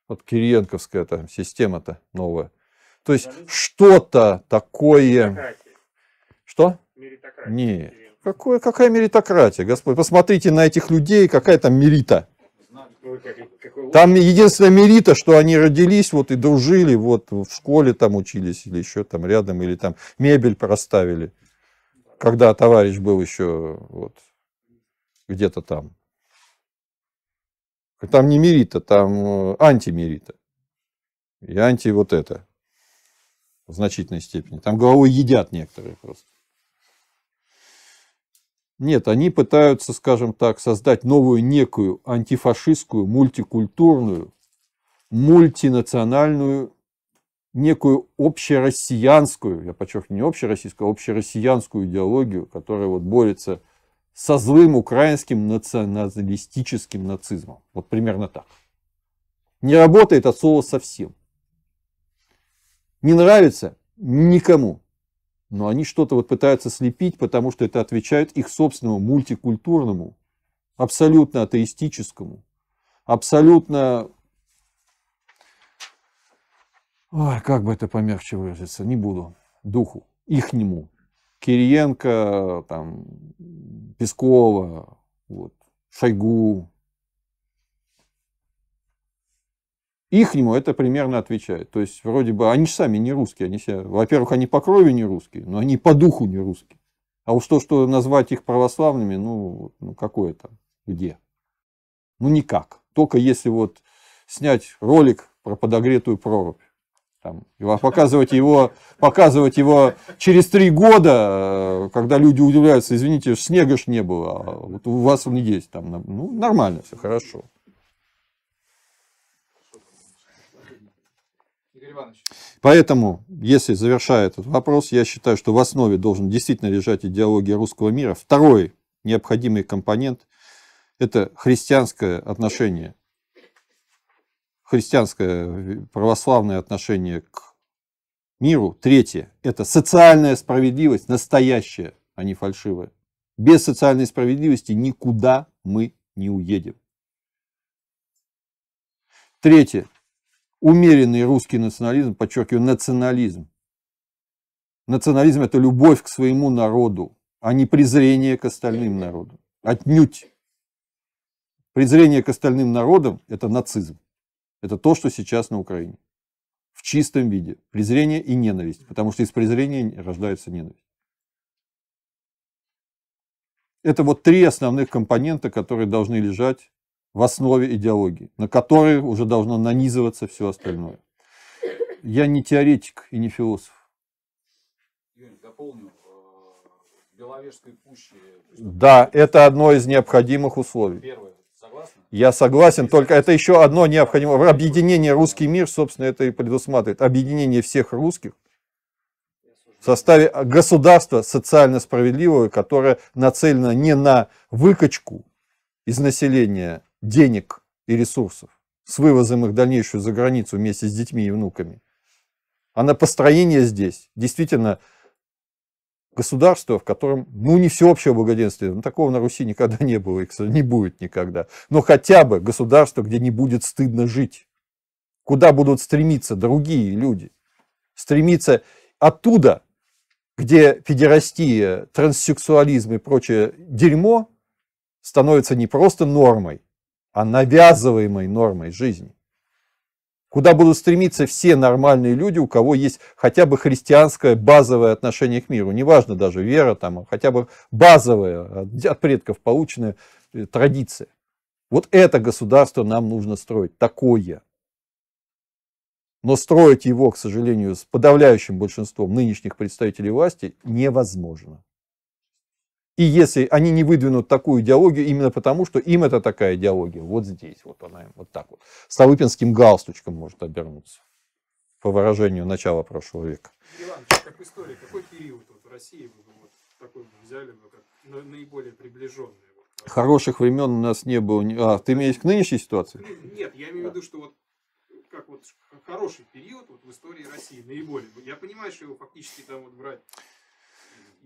вот Кириенковская эта система-то новая. То есть что-то такое... Что? Нет. Какое, какая меритократия, господи! Посмотрите на этих людей, какая там мерита. Там единственная мерита, что они родились вот и дружили, вот в школе там учились или еще там рядом, или там мебель проставили, когда товарищ был еще вот где-то там. Там не мерита, там э, антимерита. И анти вот это в значительной степени. Там головой едят некоторые просто. Нет, они пытаются, скажем так, создать новую некую антифашистскую, мультикультурную, мультинациональную, некую общероссиянскую, я подчеркну, не общероссийскую, а общероссиянскую идеологию, которая вот борется со злым украинским националистическим нацизмом. Вот примерно так. Не работает от слова совсем. Не нравится никому но они что-то вот пытаются слепить, потому что это отвечает их собственному мультикультурному, абсолютно атеистическому, абсолютно... Ой, как бы это помягче выразиться, не буду, духу, ихнему. Кириенко, там, Пескова, вот, Шойгу, Ихнему это примерно отвечает. То есть, вроде бы, они же сами не русские. Они все, во-первых, они по крови не русские, но они по духу не русские. А уж то, что назвать их православными, ну, ну какое там, где? Ну, никак. Только если вот снять ролик про подогретую прорубь. Там, его, показывать, его, показывать его через три года, э, когда люди удивляются, извините, снега ж не было, а вот у вас он есть. Там, ну, нормально все, хорошо. Иванович. Поэтому, если завершая этот вопрос, я считаю, что в основе должен действительно лежать идеология русского мира. Второй необходимый компонент – это христианское отношение, христианское православное отношение к миру. Третье – это социальная справедливость, настоящая, а не фальшивая. Без социальной справедливости никуда мы не уедем. Третье умеренный русский национализм, подчеркиваю, национализм. Национализм – это любовь к своему народу, а не презрение к остальным народам. Отнюдь. Презрение к остальным народам – это нацизм. Это то, что сейчас на Украине. В чистом виде. Презрение и ненависть. Потому что из презрения рождается ненависть. Это вот три основных компонента, которые должны лежать в основе идеологии, на которой уже должно нанизываться все остальное. Я не теоретик и не философ. Юрий, дополню. Э, Беловежской пущи. Да, это одно из необходимых условий. Первое. Я согласен, только это еще одно необходимое. Объединение русский мир, собственно, это и предусматривает. Объединение всех русских в составе государства социально справедливого, которое нацелено не на выкачку из населения денег и ресурсов с вывозом их в дальнейшую за границу вместе с детьми и внуками, а на построение здесь действительно государство, в котором, ну, не всеобщее благоденствие, ну, такого на Руси никогда не было, и, кстати, не будет никогда, но хотя бы государство, где не будет стыдно жить, куда будут стремиться другие люди, стремиться оттуда, где педерастия, транссексуализм и прочее дерьмо становится не просто нормой, а навязываемой нормой жизни. Куда будут стремиться все нормальные люди, у кого есть хотя бы христианское базовое отношение к миру. Неважно даже вера, там, а хотя бы базовая, от предков полученная э, традиция. Вот это государство нам нужно строить, такое. Но строить его, к сожалению, с подавляющим большинством нынешних представителей власти невозможно. И если они не выдвинут такую идеологию, именно потому, что им это такая идеология, вот здесь, вот она им, вот так вот. Столыпинским галстучком может обернуться, по выражению начала прошлого века. Иванович, как история, какой период вот в России вы вот такой бы взяли бы, как наиболее приближенный? Хороших времен у нас не было. А, ты имеешь к нынешней ситуации? Ну, нет, я имею в виду, что вот как вот хороший период вот в истории России наиболее. Я понимаю, что его фактически там вот брать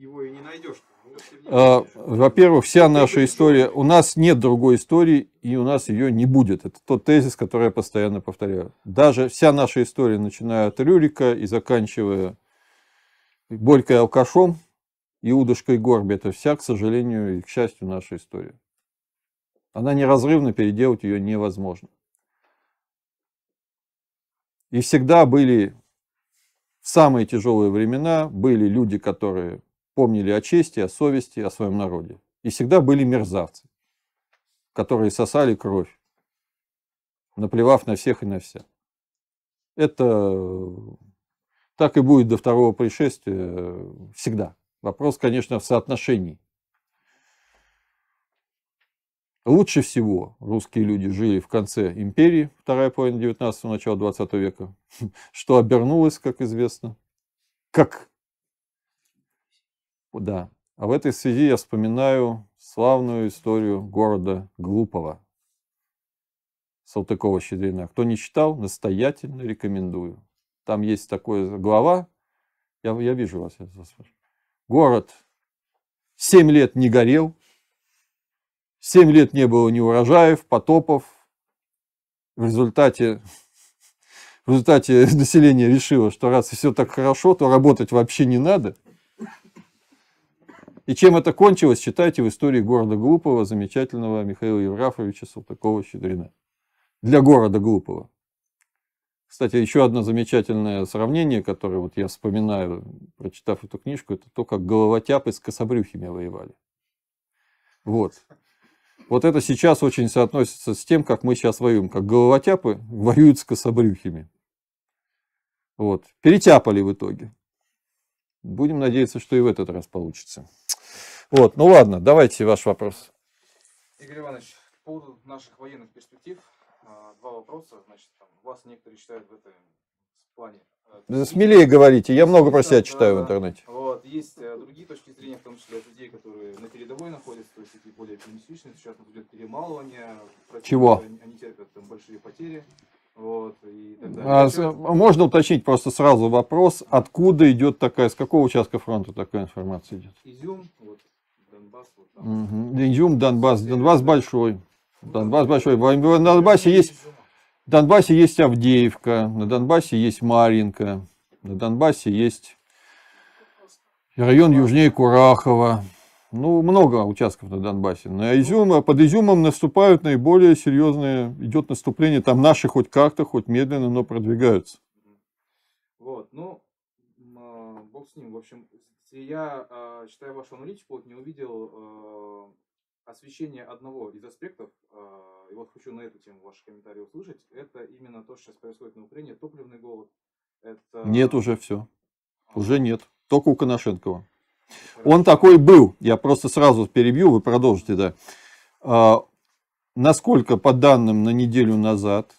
его и не найдешь. Ну, а, Во-первых, вся наша история, у нас нет другой истории, и у нас ее не будет. Это тот тезис, который я постоянно повторяю. Даже вся наша история, начиная от Рюрика и заканчивая Борькой Алкашом, и Удышкой Горби, это вся, к сожалению и к счастью, наша история. Она неразрывна, переделать ее невозможно. И всегда были в самые тяжелые времена, были люди, которые помнили о чести, о совести, о своем народе. И всегда были мерзавцы, которые сосали кровь, наплевав на всех и на вся. Это э, так и будет до второго пришествия э, всегда. Вопрос, конечно, в соотношении. Лучше всего русские люди жили в конце империи, вторая половина 19-го, начала 20 века, что обернулось, как известно, как да. А в этой связи я вспоминаю славную историю города Глупого. Салтыкова-Щедрина. Кто не читал, настоятельно рекомендую. Там есть такая глава. Я, я вижу вас, я Город семь лет не горел, семь лет не было ни урожаев, потопов. В результате, в результате население решило, что раз все так хорошо, то работать вообще не надо – и чем это кончилось, читайте в истории города Глупого замечательного Михаила Евграфовича Салтыкова-Щедрина. Для города Глупого. Кстати, еще одно замечательное сравнение, которое вот я вспоминаю, прочитав эту книжку, это то, как головотяпы с кособрюхими воевали. Вот. Вот это сейчас очень соотносится с тем, как мы сейчас воюем. Как головотяпы воюют с кособрюхими. Вот. Перетяпали в итоге. Будем надеяться, что и в этот раз получится. Вот, ну ладно, давайте ваш вопрос. Игорь Иванович, по поводу наших военных перспектив, а, два вопроса. Значит, там, вас некоторые считают в этом плане. А, смелее говорите, я много про себя читаю в интернете. Вот, есть э, другие точки зрения, в том числе от людей, которые на передовой находятся, то есть такие более оптимистичные. Сейчас там идет перемалывание. Чего? Они терпят там большие потери. Вот, и А, можно уточнить просто сразу вопрос, откуда идет такая, с какого участка фронта такая информация идет? Изюм, вот, Донбасс. Изюм, Донбасс. Ну, Донбасс большой. Донбасс большой. В Донбассе есть... В Донбассе есть Авдеевка, на Донбассе есть Маринка, на Донбассе есть район южнее Курахова. Ну, много участков на Донбассе. На Изюм, под Изюмом наступают наиболее серьезные, идет наступление. Там наши хоть как-то, хоть медленно, но продвигаются. Вот, ну, а, бог с ним. В общем, если я, а, читаю вашу аналитику, вот не увидел а, освещение одного из аспектов, а, и вот хочу на эту тему ваши комментарии услышать, это именно то, что сейчас происходит на Украине, топливный голод. Это... Нет, уже все. Уже нет. Только у Коношенкова. Он такой был. Я просто сразу перебью, вы продолжите, да. Насколько, по данным на неделю назад,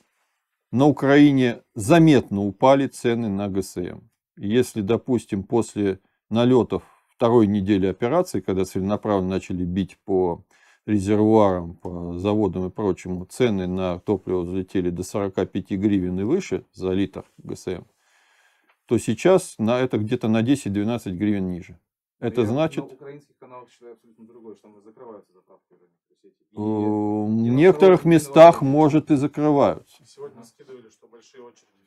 на Украине заметно упали цены на ГСМ. Если, допустим, после налетов второй недели операции, когда целенаправленно начали бить по резервуарам, по заводам и прочему, цены на топливо взлетели до 45 гривен и выше за литр ГСМ, то сейчас на это где-то на 10-12 гривен ниже. Это Я значит... На украинских каналах считаю абсолютно другое, что они закрываются заправки а э, В некоторых местах, может, и закрываются. Сегодня скидывали, что большие очереди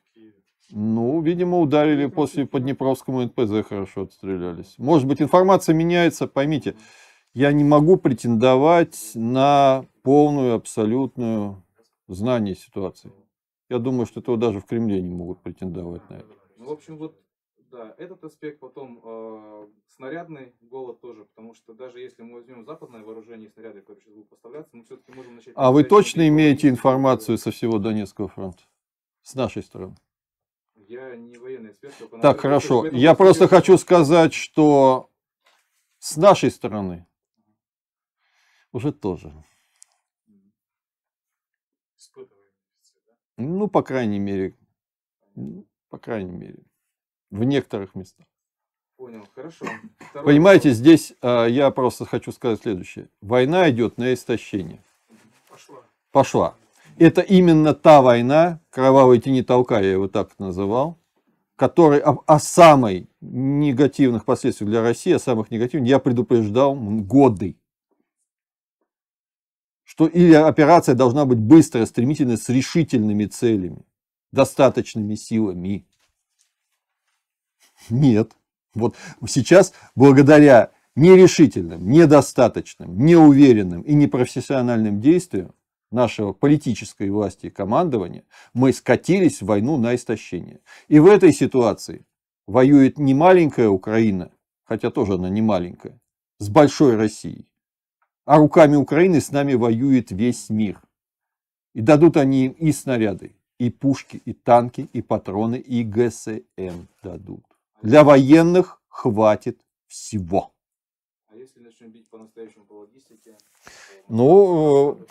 ну, видимо, ударили после по Днепровскому НПЗ хорошо отстрелялись. Может быть, информация меняется, поймите. Я не могу претендовать на полную, абсолютную знание ситуации. Я думаю, что этого даже в Кремле не могут претендовать на это. Ну, в общем, вот да, этот аспект, потом э, снарядный голод тоже, потому что даже если мы возьмем западное вооружение и снаряды, которые сейчас будут поставляться, мы все-таки можем начать... А вы точно имеете информацию со всего Донецкого фронта? с нашей стороны? Я не военный эксперт. Только так, хорошо. Я просто хочу сказать, что с нашей стороны уже тоже. Ну, по крайней мере, по крайней мере, в некоторых местах. Понял, хорошо. Второй Понимаете, вопрос. здесь э, я просто хочу сказать следующее. Война идет на истощение. Пошла. Пошла это именно та война, кровавый тени толка, я его так называл, который о, о самой негативных последствиях для России, о самых негативных, я предупреждал годы. Что или операция должна быть быстро, стремительно, с решительными целями, достаточными силами. Нет. Вот сейчас, благодаря нерешительным, недостаточным, неуверенным и непрофессиональным действиям, нашего политической власти и командования, мы скатились в войну на истощение. И в этой ситуации воюет не маленькая Украина, хотя тоже она не маленькая, с большой Россией, а руками Украины с нами воюет весь мир. И дадут они им и снаряды, и пушки, и танки, и патроны, и ГСМ дадут. Для военных хватит всего. А если начнем бить по-настоящему по логистике? Ну, э,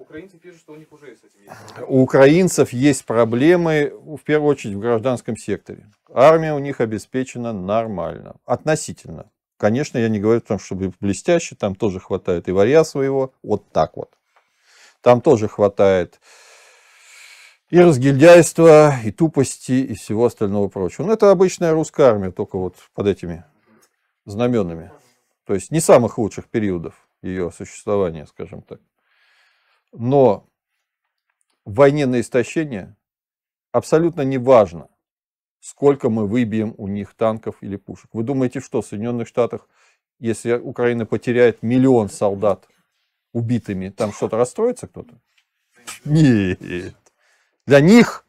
Украинцы пишут, что у них уже с этим есть У украинцев есть проблемы, в первую очередь, в гражданском секторе. Армия у них обеспечена нормально, относительно. Конечно, я не говорю о том, чтобы блестяще, там тоже хватает и варья своего, вот так вот. Там тоже хватает и разгильдяйства, и тупости, и всего остального прочего. Но это обычная русская армия, только вот под этими знаменами. То есть не самых лучших периодов ее существования, скажем так. Но в войне на истощение абсолютно не важно, сколько мы выбьем у них танков или пушек. Вы думаете, что в Соединенных Штатах, если Украина потеряет миллион солдат убитыми, там что-то расстроится кто-то? Нет. Для них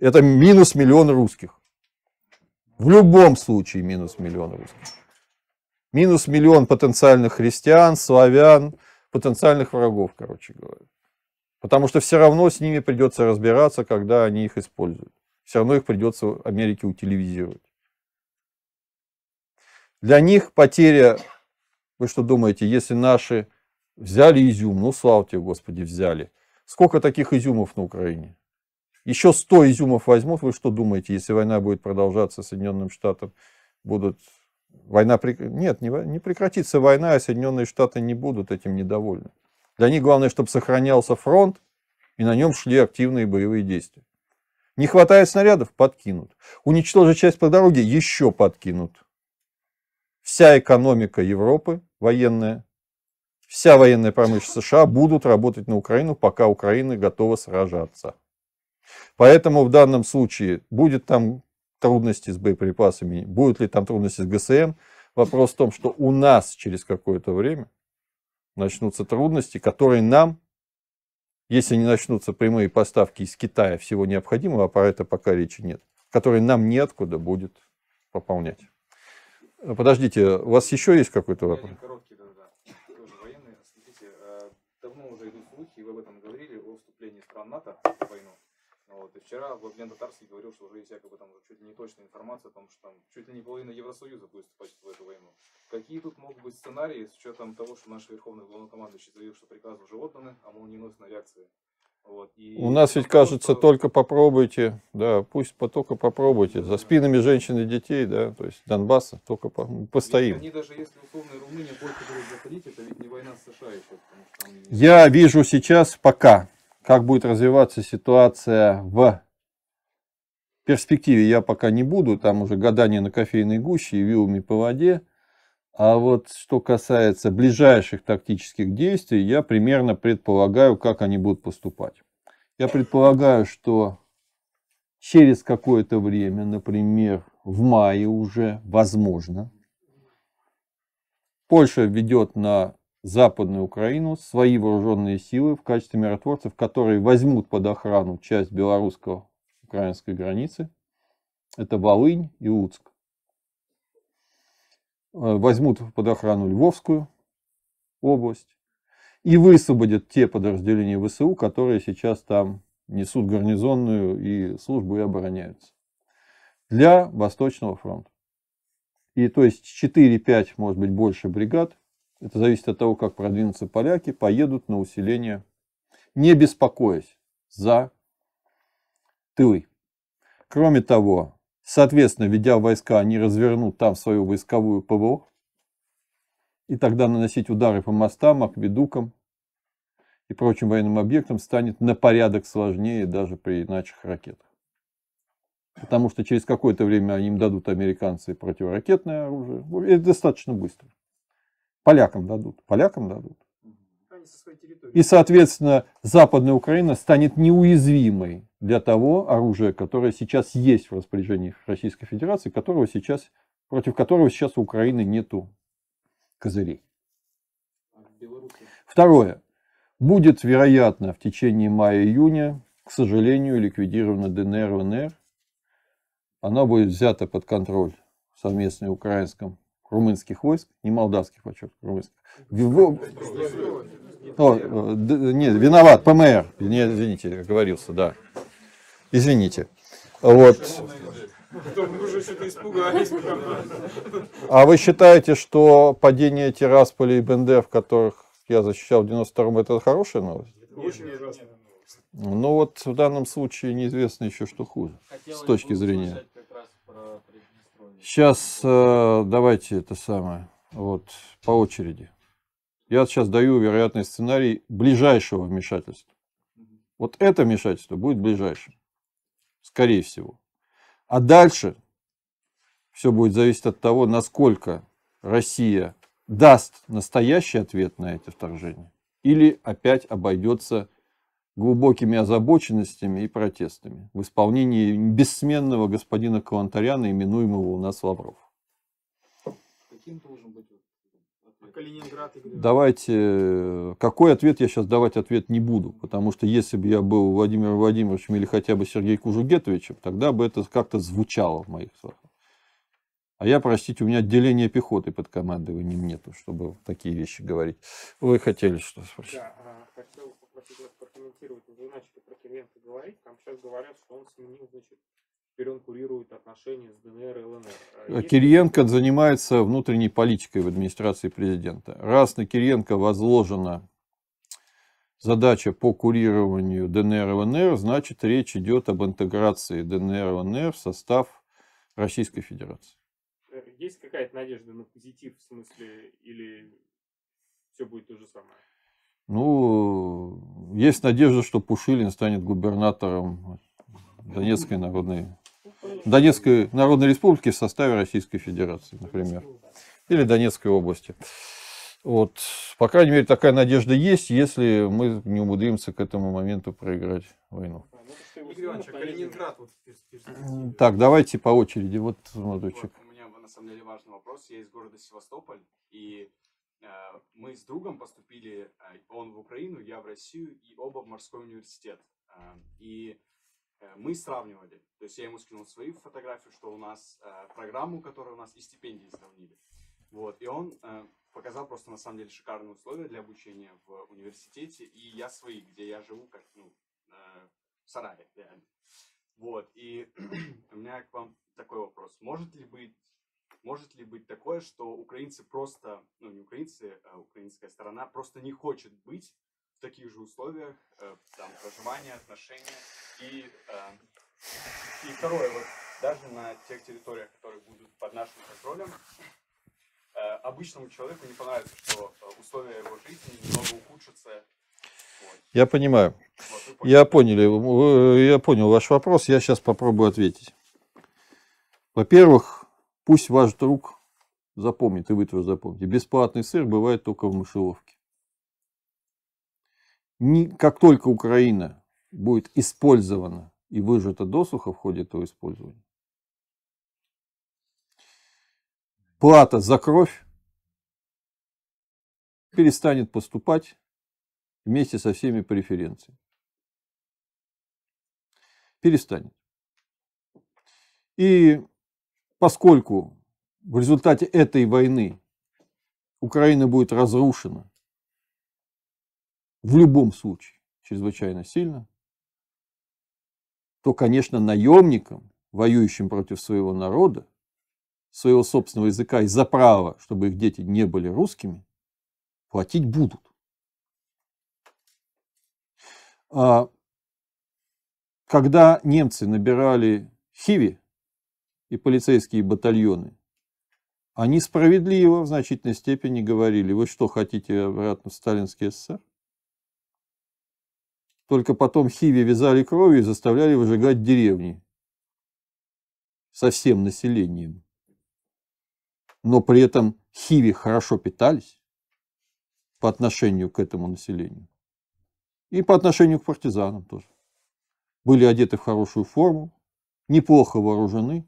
это минус миллион русских. В любом случае минус миллион русских. Минус миллион потенциальных христиан, славян, потенциальных врагов, короче говоря. Потому что все равно с ними придется разбираться, когда они их используют. Все равно их придется Америке утилизировать. Для них потеря, вы что думаете, если наши взяли изюм, ну слава тебе, Господи, взяли. Сколько таких изюмов на Украине? Еще 100 изюмов возьмут, вы что думаете, если война будет продолжаться, Соединенным Штатам будут Война... Нет, не, прекратится война, а Соединенные Штаты не будут этим недовольны. Для них главное, чтобы сохранялся фронт, и на нем шли активные боевые действия. Не хватает снарядов? Подкинут. Уничтожить часть по дороге? Еще подкинут. Вся экономика Европы военная, вся военная промышленность США будут работать на Украину, пока Украина готова сражаться. Поэтому в данном случае будет там трудности с боеприпасами, будут ли там трудности с ГСМ. Вопрос в том, что у нас через какое-то время начнутся трудности, которые нам, если не начнутся прямые поставки из Китая всего необходимого, а про это пока речи нет, которые нам неоткуда будет пополнять. Э, подождите, у вас еще есть какой-то вопрос? Э, НАТО Вчера Владлен Татарский говорил, что уже есть якобы там чуть ли не точная информация о том, что там чуть ли не половина Евросоюза будет вступать в эту войну. Какие тут могут быть сценарии с учетом того, что наш верховный главнокомандующий заявил, что приказы уже отданы, а молниеносной реакции вот, и... У нас ведь кажется, только попробуйте, да, пусть только попробуйте. За спинами женщин и детей, да, то есть Донбасса, только по, постоим. Ведь они даже если условно Румыния больше будет заходить, это ведь не война с США еще. там... Я вижу сейчас пока как будет развиваться ситуация в перспективе, я пока не буду. Там уже гадание на кофейной гуще и вилами по воде. А вот что касается ближайших тактических действий, я примерно предполагаю, как они будут поступать. Я предполагаю, что через какое-то время, например, в мае уже, возможно, Польша ведет на Западную Украину, свои вооруженные силы в качестве миротворцев, которые возьмут под охрану часть белорусско-украинской границы. Это Волынь и Луцк. Э, возьмут под охрану Львовскую область и высвободят те подразделения ВСУ, которые сейчас там несут гарнизонную и службу и обороняются. Для Восточного фронта. И то есть 4-5, может быть, больше бригад это зависит от того, как продвинутся поляки, поедут на усиление, не беспокоясь за тылы. Кроме того, соответственно, ведя войска, они развернут там свою войсковую ПВО, и тогда наносить удары по мостам, акведукам и прочим военным объектам станет на порядок сложнее даже при наших ракетах. Потому что через какое-то время им дадут американцы противоракетное оружие. Ну, это достаточно быстро. Полякам дадут. Полякам дадут. И, соответственно, Западная Украина станет неуязвимой для того оружия, которое сейчас есть в распоряжении Российской Федерации, которого сейчас, против которого сейчас у Украины нету козырей. Второе. Будет, вероятно, в течение мая-июня, к сожалению, ликвидирована ДНР внр Она будет взята под контроль в совместном украинском румынских войск, не молдавских, подчеркиваю, румынских. Ну, в... О, э, нет, виноват, ПМР, не, извините, говорился, да. Извините. Вот. А вы считаете, что падение Тирасполя и Бендер, в которых я защищал в 92-м, это хорошая новость? Очень ужасная. Ну вот в данном случае неизвестно еще, что хуже Хотела с точки зрения. Сейчас э, давайте это самое, вот, по очереди. Я сейчас даю вероятный сценарий ближайшего вмешательства. Вот это вмешательство будет ближайшим, скорее всего. А дальше все будет зависеть от того, насколько Россия даст настоящий ответ на эти вторжения или опять обойдется глубокими озабоченностями и протестами в исполнении бессменного господина Калантаряна, именуемого у нас Лавров. Каким должен быть а Калининград и Давайте, какой ответ я сейчас давать ответ не буду, потому что если бы я был Владимир Владимировичем или хотя бы Сергей Кужугетовичем, тогда бы это как-то звучало в моих словах. А я, простите, у меня отделение пехоты под командованием нету, чтобы такие вещи говорить. Вы хотели что спросить? Да, а, хотел комментировать уже начали про Кириенко говорить. Там сейчас говорят, что он сменил, значит, теперь он курирует отношения с ДНР и ЛНР. А а Кириенко занимается внутренней политикой в администрации президента. Раз на Кириенко возложена задача по курированию ДНР и ЛНР, значит, речь идет об интеграции ДНР и ЛНР в состав Российской Федерации. Э, есть какая-то надежда на позитив в смысле или все будет то же самое? Ну, есть надежда, что Пушилин станет губернатором Донецкой народной, Донецкой народной республики в составе Российской Федерации, например, или Донецкой области. Вот, по крайней мере, такая надежда есть, если мы не умудримся к этому моменту проиграть войну. Так, давайте по очереди. Вот, смотрочек. Вот, у меня на самом деле важный вопрос. Я из города Севастополь, и Э, мы с другом поступили, э, он в Украину, я в Россию, и оба в морской университет. Э, и мы сравнивали, то есть я ему скинул свои фотографии, что у нас программу, которая у нас, и стипендии сравнили. Вот, и он показал просто на самом деле шикарные условия для обучения в университете, и я свои, где я живу, как, ну, в сарае, реально. Вот, и у меня к вам такой вопрос. Может ли быть может ли быть такое, что украинцы просто, ну не украинцы, а украинская сторона просто не хочет быть в таких же условиях э, там, проживания, отношения. И, э, и второе, вот даже на тех территориях, которые будут под нашим контролем, э, обычному человеку не понравится, что э, условия его жизни немного ухудшатся. Я понимаю. Вот, поняли. Я, поняли, э, я понял ваш вопрос, я сейчас попробую ответить. Во-первых, Пусть ваш друг запомнит, и вы тоже запомните. Бесплатный сыр бывает только в мышеловке. Не, как только Украина будет использована и выжата досуха в ходе этого использования, плата за кровь перестанет поступать вместе со всеми преференциями. Перестанет. И поскольку в результате этой войны Украина будет разрушена в любом случае чрезвычайно сильно, то, конечно, наемникам, воюющим против своего народа, своего собственного языка и за право, чтобы их дети не были русскими, платить будут. А когда немцы набирали Хиви, и полицейские батальоны. Они справедливо в значительной степени говорили, вы что, хотите обратно в сталинский СССР? Только потом хиви вязали кровью и заставляли выжигать деревни со всем населением. Но при этом хиви хорошо питались по отношению к этому населению. И по отношению к партизанам тоже. Были одеты в хорошую форму, неплохо вооружены,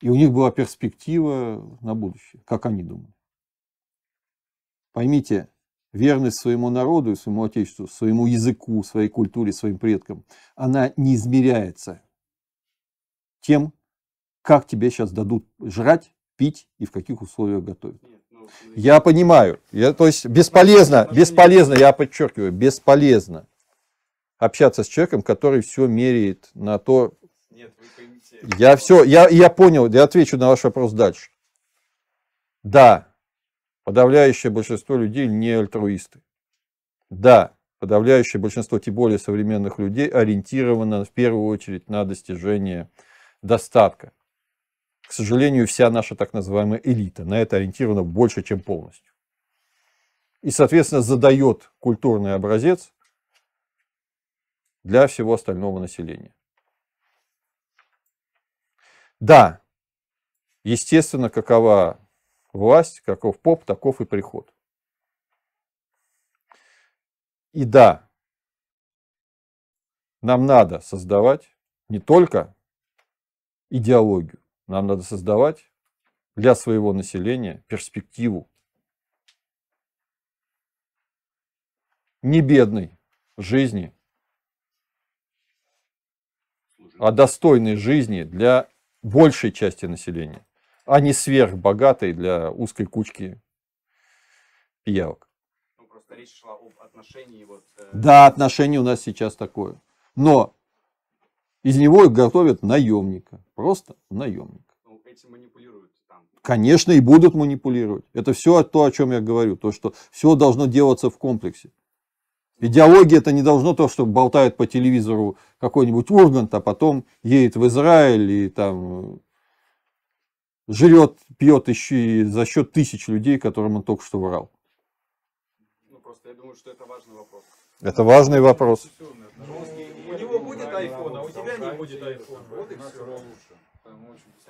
и у них была перспектива на будущее, как они думали. Поймите, верность своему народу своему отечеству, своему языку, своей культуре, своим предкам, она не измеряется тем, как тебе сейчас дадут жрать, пить и в каких условиях готовить. Ну, ну, я понимаю. Я, то есть бесполезно, бесполезно, я подчеркиваю, бесполезно общаться с человеком, который все меряет на то, я все, я, я понял, я отвечу на ваш вопрос дальше. Да, подавляющее большинство людей не альтруисты. Да, подавляющее большинство, тем более современных людей, ориентировано в первую очередь на достижение достатка. К сожалению, вся наша так называемая элита на это ориентирована больше, чем полностью. И, соответственно, задает культурный образец для всего остального населения. Да, естественно, какова власть, каков поп, таков и приход. И да, нам надо создавать не только идеологию, нам надо создавать для своего населения перспективу. Не бедной жизни, а достойной жизни для большей части населения, а не сверхбогатой для узкой кучки пиявок. Ну, просто речь шла об отношении. Вот, э... Да, отношение у нас сейчас такое. Но из него готовят наемника. Просто наемника. Ну, этим манипулируют Конечно, и будут манипулировать. Это все то, о чем я говорю. То, что все должно делаться в комплексе. Идеология это не должно то, что болтает по телевизору какой-нибудь Ургант, а потом едет в Израиль и там э, жрет, пьет еще за счет тысяч людей, которым он только что врал. Ну, просто я думаю, что это важный вопрос. Это важный вопрос. У него будет iPhone, а у тебя не будет iPhone. Вот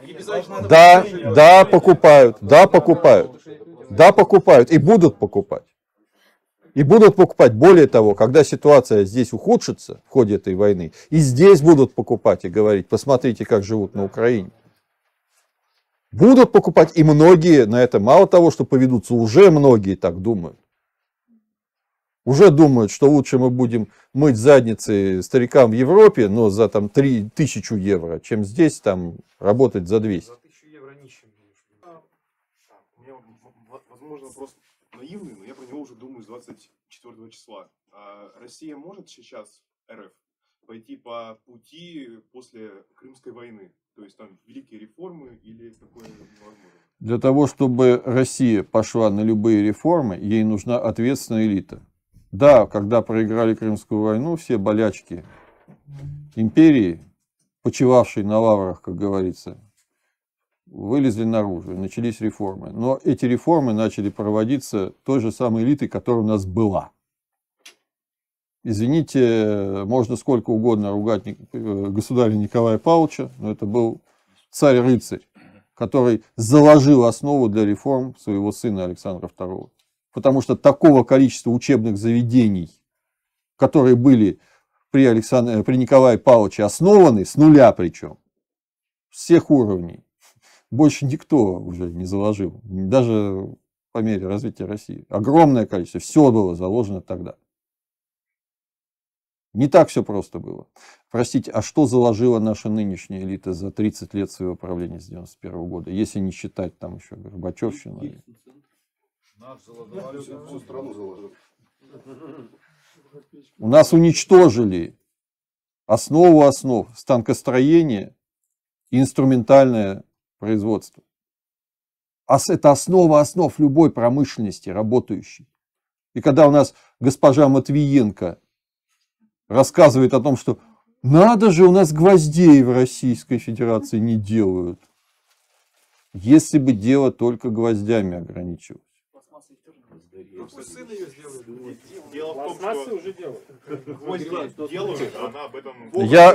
и все. Да, да, покупают, да, покупают, да, покупают и будут покупать. И будут покупать. Более того, когда ситуация здесь ухудшится в ходе этой войны, и здесь будут покупать и говорить, посмотрите, как живут на Украине. Будут покупать, и многие на это мало того, что поведутся, уже многие так думают. Уже думают, что лучше мы будем мыть задницы старикам в Европе, но за там 3 тысячу евро, чем здесь там работать за 200. наивный, но я про него уже думаю с 24 числа. А Россия может сейчас, РФ, пойти по пути после Крымской войны? То есть там великие реформы или такое невозможно? Для того, чтобы Россия пошла на любые реформы, ей нужна ответственная элита. Да, когда проиграли Крымскую войну, все болячки империи, почивавшей на лаврах, как говорится, вылезли наружу, начались реформы. Но эти реформы начали проводиться той же самой элитой, которая у нас была. Извините, можно сколько угодно ругать э, государя Николая Павловича, но это был царь-рыцарь, который заложил основу для реформ своего сына Александра II. Потому что такого количества учебных заведений, которые были при, Александре, при Николае Павловиче основаны, с нуля причем, всех уровней, больше никто уже не заложил, даже по мере развития России. Огромное количество, все было заложено тогда. Не так все просто было. Простите, а что заложила наша нынешняя элита за 30 лет своего правления с 91 -го года, если не считать там еще Горбачевщину? У нас уничтожили основу основ станкостроения и инструментальное производства. А Это основа основ любой промышленности работающей. И когда у нас госпожа Матвиенко рассказывает о том, что надо же, у нас гвоздей в Российской Федерации не делают. Если бы дело только гвоздями ограничивалось. Дело в том, что... Дело в том, что... Дело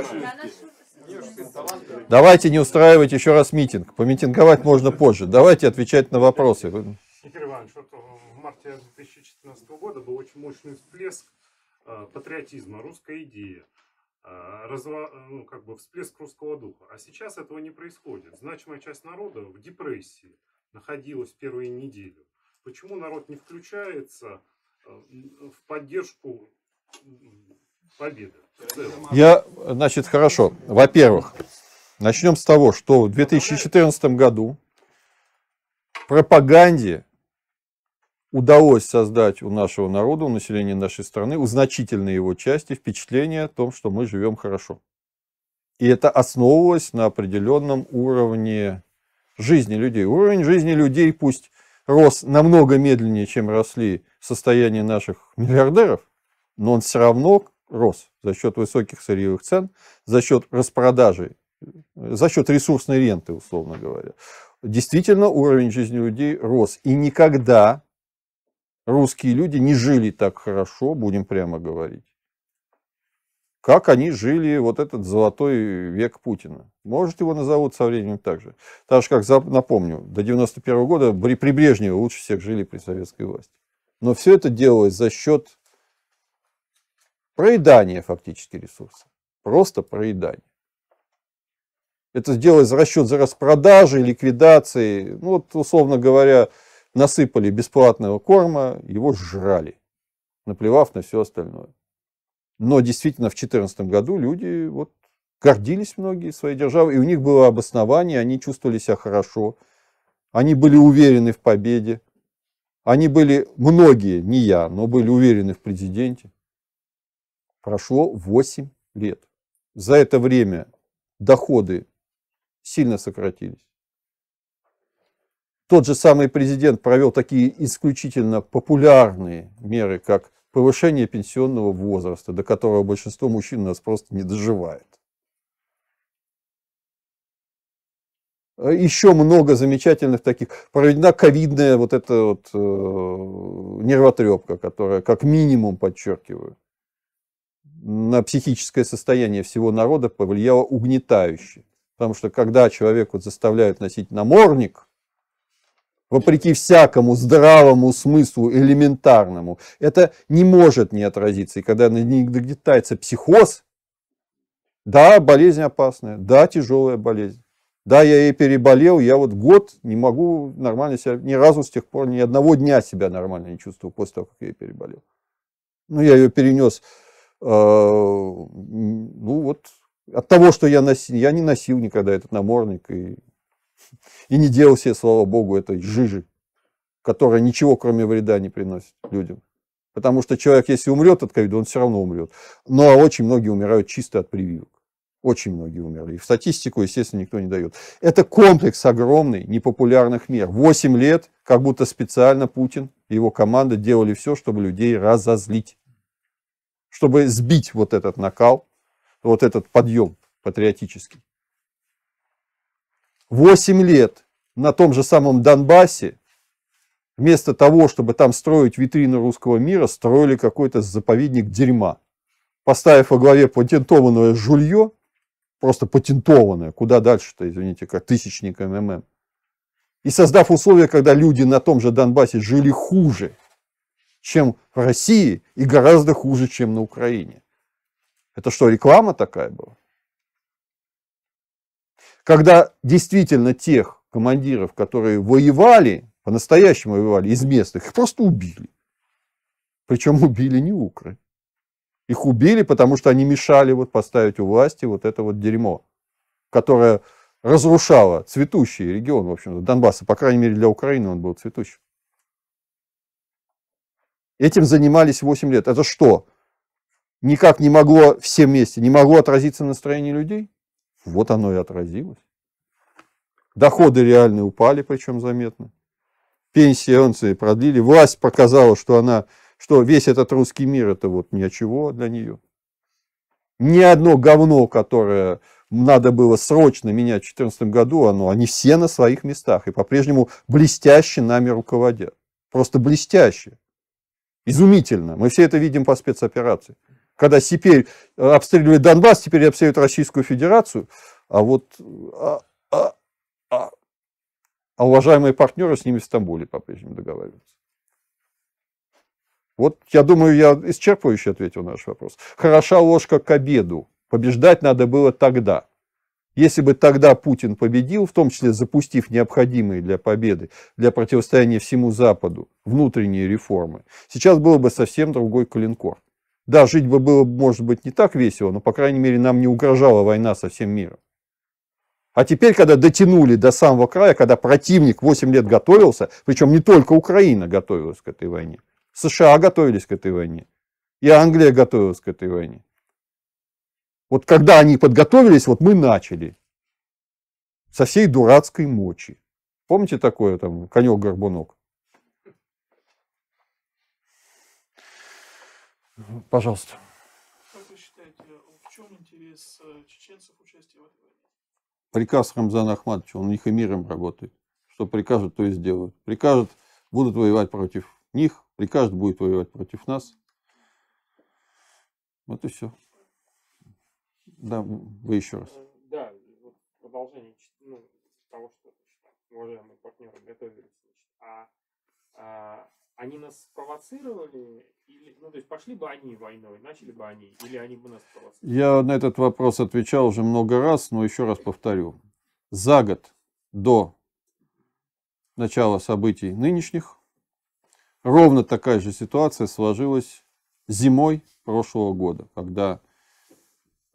Давайте не устраивать еще раз митинг. Помитинговать можно позже. Давайте отвечать на вопросы. Игорь Иванович, вот э, в марте 2014 года был очень мощный всплеск э, патриотизма, русской идеи, э, разво, ну, как бы всплеск русского духа. А сейчас этого не происходит. Значимая часть народа в депрессии находилась первую неделю. Почему народ не включается в поддержку победа? Я, значит, хорошо. Во-первых, начнем с того, что в 2014 году пропаганде удалось создать у нашего народа, у населения нашей страны, у значительной его части впечатление о том, что мы живем хорошо. И это основывалось на определенном уровне жизни людей. Уровень жизни людей пусть рос намного медленнее, чем росли состояния наших миллиардеров, но он все равно рос за счет высоких сырьевых цен, за счет распродажи, э, за счет ресурсной ренты, условно говоря. Действительно, уровень жизни людей рос. И никогда русские люди не жили так хорошо, будем прямо говорить, как они жили вот этот золотой век Путина. Может, его назовут со временем так же. Так же, как, напомню, до 91 года при Брежневе лучше всех жили при советской власти. Но все это делалось за счет Проедание фактически ресурса. Просто проедание. Это сделать за расчет за распродажи, ликвидации. Ну, вот, условно говоря, насыпали бесплатного корма, его жрали, наплевав на все остальное. Но действительно в 2014 году люди вот гордились многие своей державой, и у них было обоснование, они чувствовали себя хорошо, они были уверены в победе, они были, многие, не я, но были уверены в президенте. Прошло 8 лет. За это время доходы сильно сократились. Тот же самый президент провел такие исключительно популярные меры, как повышение пенсионного возраста, до которого большинство мужчин нас просто не доживает. А еще много замечательных таких. Проведена ковидная вот эта вот э, нервотрепка, которая как минимум, подчеркиваю, на психическое состояние всего народа повлияло угнетающе. Потому что когда человеку заставляют носить намордник, вопреки всякому здравому смыслу, элементарному, это не может не отразиться. И когда нагнетается психоз, да, болезнь опасная, да, тяжелая болезнь. Да, я ей переболел, я вот год не могу нормально себя, ни разу с тех пор, ни одного дня себя нормально не чувствую после того, как я ее переболел. Ну, я ее перенес Э, ну вот от того, что я носил, я не носил никогда этот намордник и, и не делал себе, слава богу, этой жижи, которая ничего кроме вреда не приносит людям. Потому что человек, если умрет от ковида, он все равно умрет. Но ну, а очень многие умирают чисто от прививок. Очень многие умерли. И в статистику, естественно, никто не дает. Это комплекс огромный непопулярных мер. Восемь лет, как будто специально Путин и его команда делали все, чтобы людей разозлить чтобы сбить вот этот накал, вот этот подъем патриотический. Восемь лет на том же самом Донбассе, вместо того, чтобы там строить витрину русского мира, строили какой-то заповедник дерьма, поставив во главе патентованное жулье, просто патентованное, куда дальше-то, извините, как тысячник МММ, и создав условия, когда люди на том же Донбассе жили хуже, чем в России, и гораздо хуже, чем на Украине. Это что, реклама такая была? Когда действительно тех командиров, которые воевали, по-настоящему воевали из местных, их просто убили. Причем убили не укры. Их убили, потому что они мешали вот поставить у власти вот это вот дерьмо, которое разрушало цветущий регион, в общем-то, Донбасса. По крайней мере, для Украины он был цветущим. Этим занимались 8 лет. Это что? Никак не могло все вместе, не могло отразиться на настроении людей? Вот оно и отразилось. Доходы реальные упали, причем заметно. Пенсионцы продлили. Власть показала, что она, что весь этот русский мир это вот ничего для нее. Ни одно говно, которое надо было срочно менять в 2014 году, оно, они все на своих местах и по-прежнему блестяще нами руководят. Просто блестяще. Изумительно. Мы все это видим по спецоперации. Когда теперь э, обстреливают Донбасс, теперь обстреливают Российскую Федерацию, а вот а, а, а, а уважаемые партнеры с ними в Стамбуле по-прежнему договариваются. Вот, я думаю, я исчерпывающе ответил на ваш вопрос. Хороша ложка к обеду. Побеждать надо было тогда. Если бы тогда Путин победил, в том числе запустив необходимые для победы, для противостояния всему Западу внутренние реформы, сейчас было бы совсем другой коленкор. Да, жить бы было, может быть, не так весело, но, по крайней мере, нам не угрожала война со всем миром. А теперь, когда дотянули до самого края, когда противник 8 лет готовился, причем не только Украина готовилась к этой войне, США готовились к этой войне, и Англия готовилась к этой войне. Вот когда они подготовились, вот мы начали. Со всей дурацкой мочи. Помните такое там конек-горбунок? Пожалуйста. Как вы считаете, в чем интерес э, чеченцев участия в этой войне? Приказ Рамзана Ахматовича, он у них и миром работает. Что прикажут, то и сделают. Прикажут, будут воевать против них, прикажут, будет воевать против нас. Вот и все. Да, вы еще раз. Э, да, вот продолжение ну, того, что уважаемые партнеры готовились. А, а они нас спровоцировали? Или, ну, то есть пошли бы они войной, начали бы они, или они бы нас спровоцировали? Я на этот вопрос отвечал уже много раз, но еще раз повторю. За год до начала событий нынешних ровно такая же ситуация сложилась зимой прошлого года, когда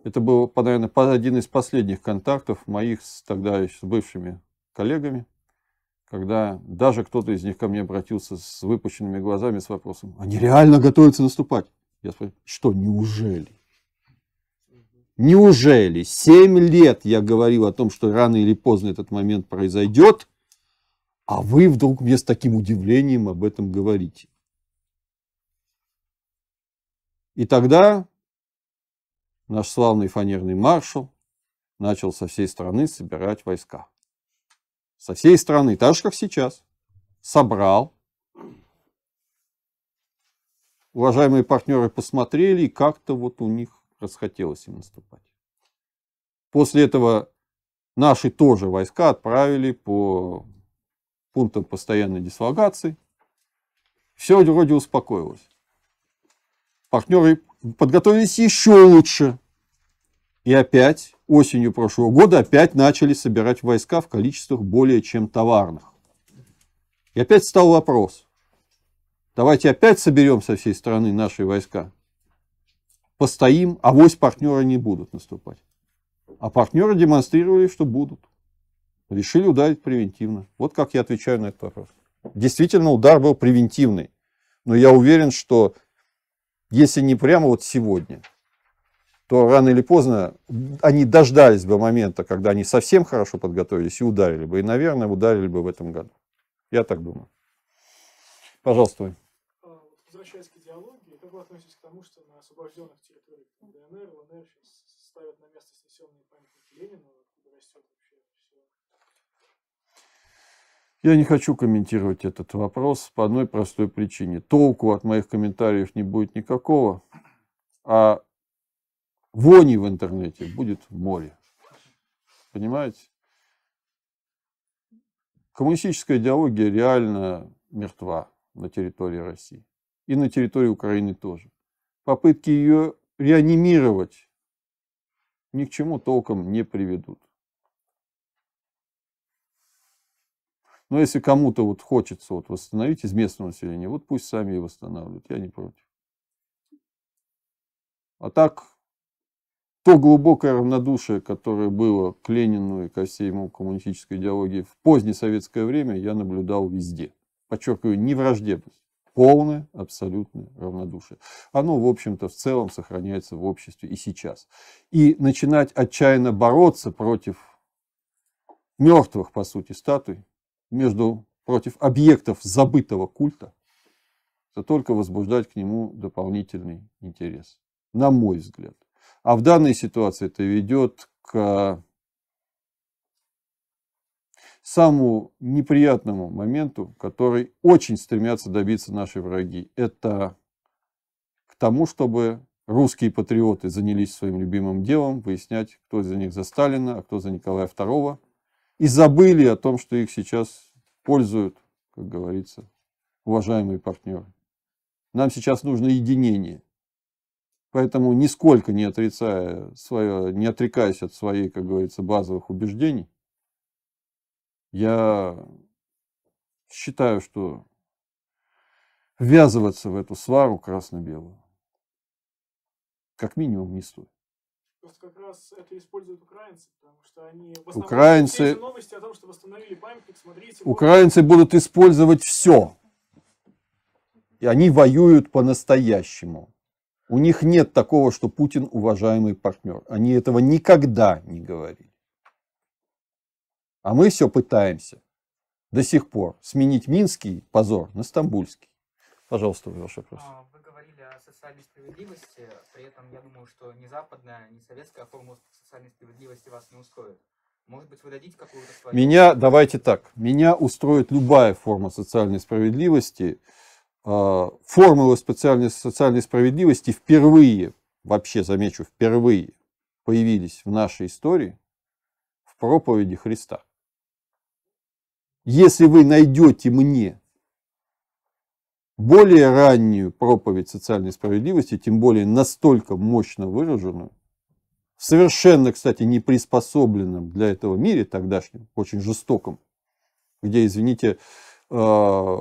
это был, наверное, один из последних контактов моих с тогда еще с бывшими коллегами, когда даже кто-то из них ко мне обратился с выпущенными глазами с вопросом, они реально готовятся наступать? Я спросил, что, неужели? Неужели? Семь лет я говорил о том, что рано или поздно этот момент произойдет, а вы вдруг мне с таким удивлением об этом говорите. И тогда наш славный фанерный маршал начал со всей страны собирать войска. Со всей страны, так же, как сейчас. Собрал. Уважаемые партнеры посмотрели, и как-то вот у них расхотелось им наступать. После этого наши тоже войска отправили по пунктам постоянной дислокации. Все вроде успокоилось партнеры подготовились еще лучше. И опять осенью прошлого года опять начали собирать войска в количествах более чем товарных. И опять стал вопрос. Давайте опять соберем со всей страны наши войска. Постоим, а вось партнеры не будут наступать. А партнеры демонстрировали, что будут. Решили ударить превентивно. Вот как я отвечаю на этот вопрос. Действительно, удар был превентивный. Но я уверен, что если не прямо вот сегодня, то рано или поздно они дождались бы момента, когда они совсем хорошо подготовились и ударили бы. И, наверное, ударили бы в этом году. Я так думаю. Пожалуйста. А, возвращаясь к идеологии, как вы относитесь к тому, что на освобожденных территориях ДНР, ЛНР ставят на место снесенные памятники Ленина, Я не хочу комментировать этот вопрос по одной простой причине. Толку от моих комментариев не будет никакого, а вони в интернете будет море. Понимаете? Коммунистическая идеология реально мертва на территории России. И на территории Украины тоже. Попытки ее реанимировать ни к чему толком не приведут. Но если кому-то вот хочется вот восстановить из местного населения, вот пусть сами и восстанавливают, я не против. А так, то глубокое равнодушие, которое было к Ленину и ко всей ему коммунистической идеологии в позднее советское время, я наблюдал везде. Подчеркиваю, не враждебность, полное, абсолютное равнодушие. Оно, в общем-то, в целом сохраняется в обществе и сейчас. И начинать отчаянно бороться против мертвых, по сути, статуй между, против объектов забытого культа, то только возбуждать к нему дополнительный интерес, на мой взгляд. А в данной ситуации это ведет к самому неприятному моменту, который очень стремятся добиться наши враги. Это к тому, чтобы русские патриоты занялись своим любимым делом, выяснять, кто за них за Сталина, а кто за Николая II, и забыли о том, что их сейчас пользуют, как говорится, уважаемые партнеры. Нам сейчас нужно единение. Поэтому нисколько не, отрицая свое, не отрекаясь от своих, как говорится, базовых убеждений, я считаю, что ввязываться в эту свару красно-белую как минимум не стоит. Просто как раз это используют украинцы, потому что они украинцы... новости о том, что восстановили памятник, смотрите. Украинцы вот... будут использовать все. И они воюют по-настоящему. У них нет такого, что Путин уважаемый партнер. Они этого никогда не говорили. А мы все пытаемся до сих пор сменить минский позор на стамбульский. Пожалуйста, ваш вопрос. А, социальной справедливости, при этом я думаю, что ни западная, ни советская форма социальной справедливости вас не устроит. Может быть, вы дадите какую-то свою... Меня, давайте так, меня устроит любая форма социальной справедливости. А, Формулы социальной, социальной справедливости впервые, вообще замечу, впервые появились в нашей истории в проповеди Христа. Если вы найдете мне более раннюю проповедь социальной справедливости, тем более настолько мощно выраженную, в совершенно, кстати, не приспособленном для этого мире тогдашнем, очень жестоком, где, извините, а,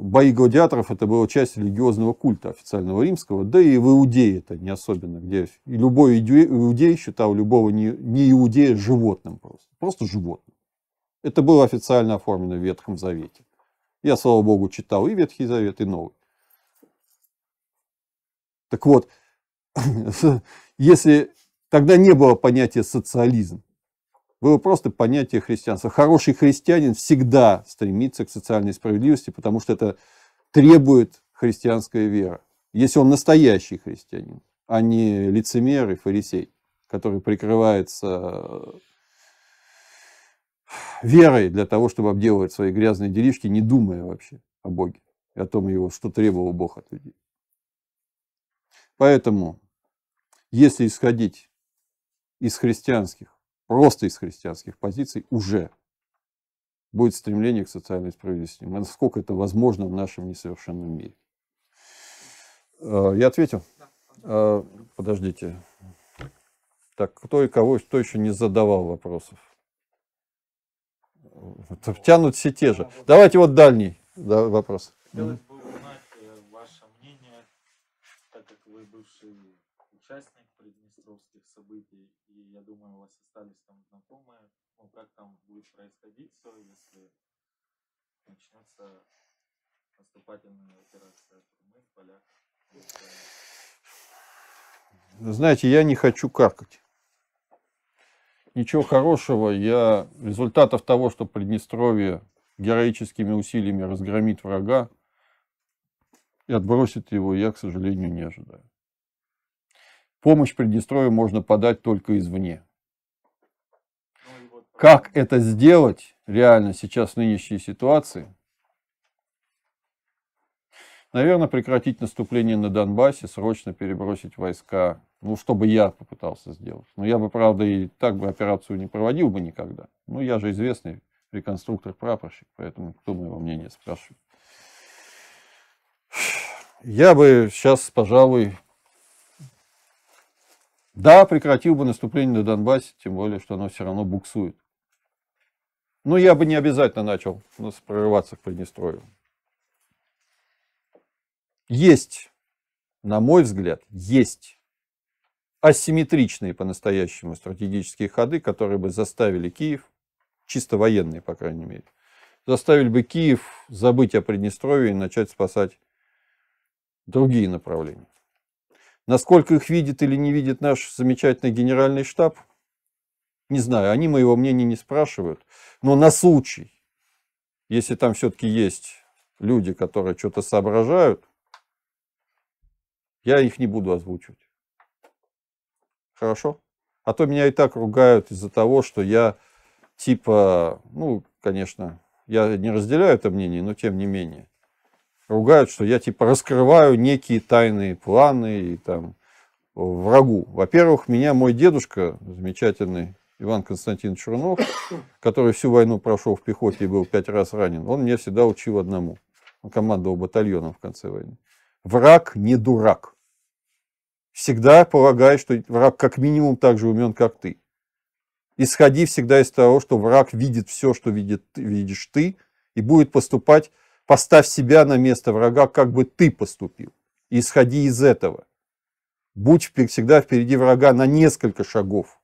бои гладиаторов это была часть религиозного культа официального римского, да и в Иудее это не особенно, где любой иудей считал любого не, не иудея животным просто, просто животным. Это было официально оформлено в Ветхом Завете. Я, слава богу, читал и Ветхий Завет, и Новый. Так вот, если тогда не было понятия социализм, было просто понятие христианства. Хороший христианин всегда стремится к социальной справедливости, потому что это требует христианская вера. Если он настоящий христианин, а не лицемер и фарисей, который прикрывается верой для того, чтобы обделывать свои грязные делишки, не думая вообще о Боге и о том, его, что требовал Бог от людей. Поэтому, если исходить из христианских, просто из христианских позиций, уже будет стремление к социальной справедливости. Насколько это возможно в нашем несовершенном мире. Э, я ответил? Э, подождите. Так, кто и кого, кто еще не задавал вопросов? тянут все те же. Давайте вот дальний да, вопрос. Хотелось бы узнать э, ваше мнение, так как вы бывший участник приднестровских событий, и я думаю, у вас остались там знакомые, ну как там будет происходить все, если начнется наступательная операция в полях. Знаете, я не хочу каркать ничего хорошего я результатов того, что Приднестровье героическими усилиями разгромит врага и отбросит его, я, к сожалению, не ожидаю. Помощь Приднестровью можно подать только извне. Как это сделать реально сейчас в нынешней ситуации? Наверное, прекратить наступление на Донбассе, срочно перебросить войска ну, чтобы я попытался сделать? Но я бы, правда, и так бы операцию не проводил бы никогда. Ну, я же известный реконструктор-прапорщик, поэтому кто моего мнения спрашивает. Я бы сейчас, пожалуй, да, прекратил бы наступление на Донбассе, тем более, что оно все равно буксует. Но я бы не обязательно начал нас прорываться к Приднестровью. Есть, на мой взгляд, есть асимметричные по-настоящему стратегические ходы, которые бы заставили Киев, чисто военные, по крайней мере, заставили бы Киев забыть о Приднестровье и начать спасать другие направления. Насколько их видит или не видит наш замечательный генеральный штаб, не знаю, они моего мнения не спрашивают, но на случай, если там все-таки есть люди, которые что-то соображают, я их не буду озвучивать. Хорошо? А то меня и так ругают из-за того, что я типа, ну, конечно, я не разделяю это мнение, но тем не менее. Ругают, что я типа раскрываю некие тайные планы и там врагу. Во-первых, меня мой дедушка, замечательный Иван Константинович Чернов, который всю войну прошел в пехоте и был пять раз ранен, он меня всегда учил одному. Он командовал батальоном в конце войны. Враг не дурак всегда полагай, что враг как минимум так же умен, как ты. Исходи всегда из того, что враг видит все, что видит, видишь ты, и будет поступать, поставь себя на место врага, как бы ты поступил. И исходи из этого. Будь всегда впереди врага на несколько шагов.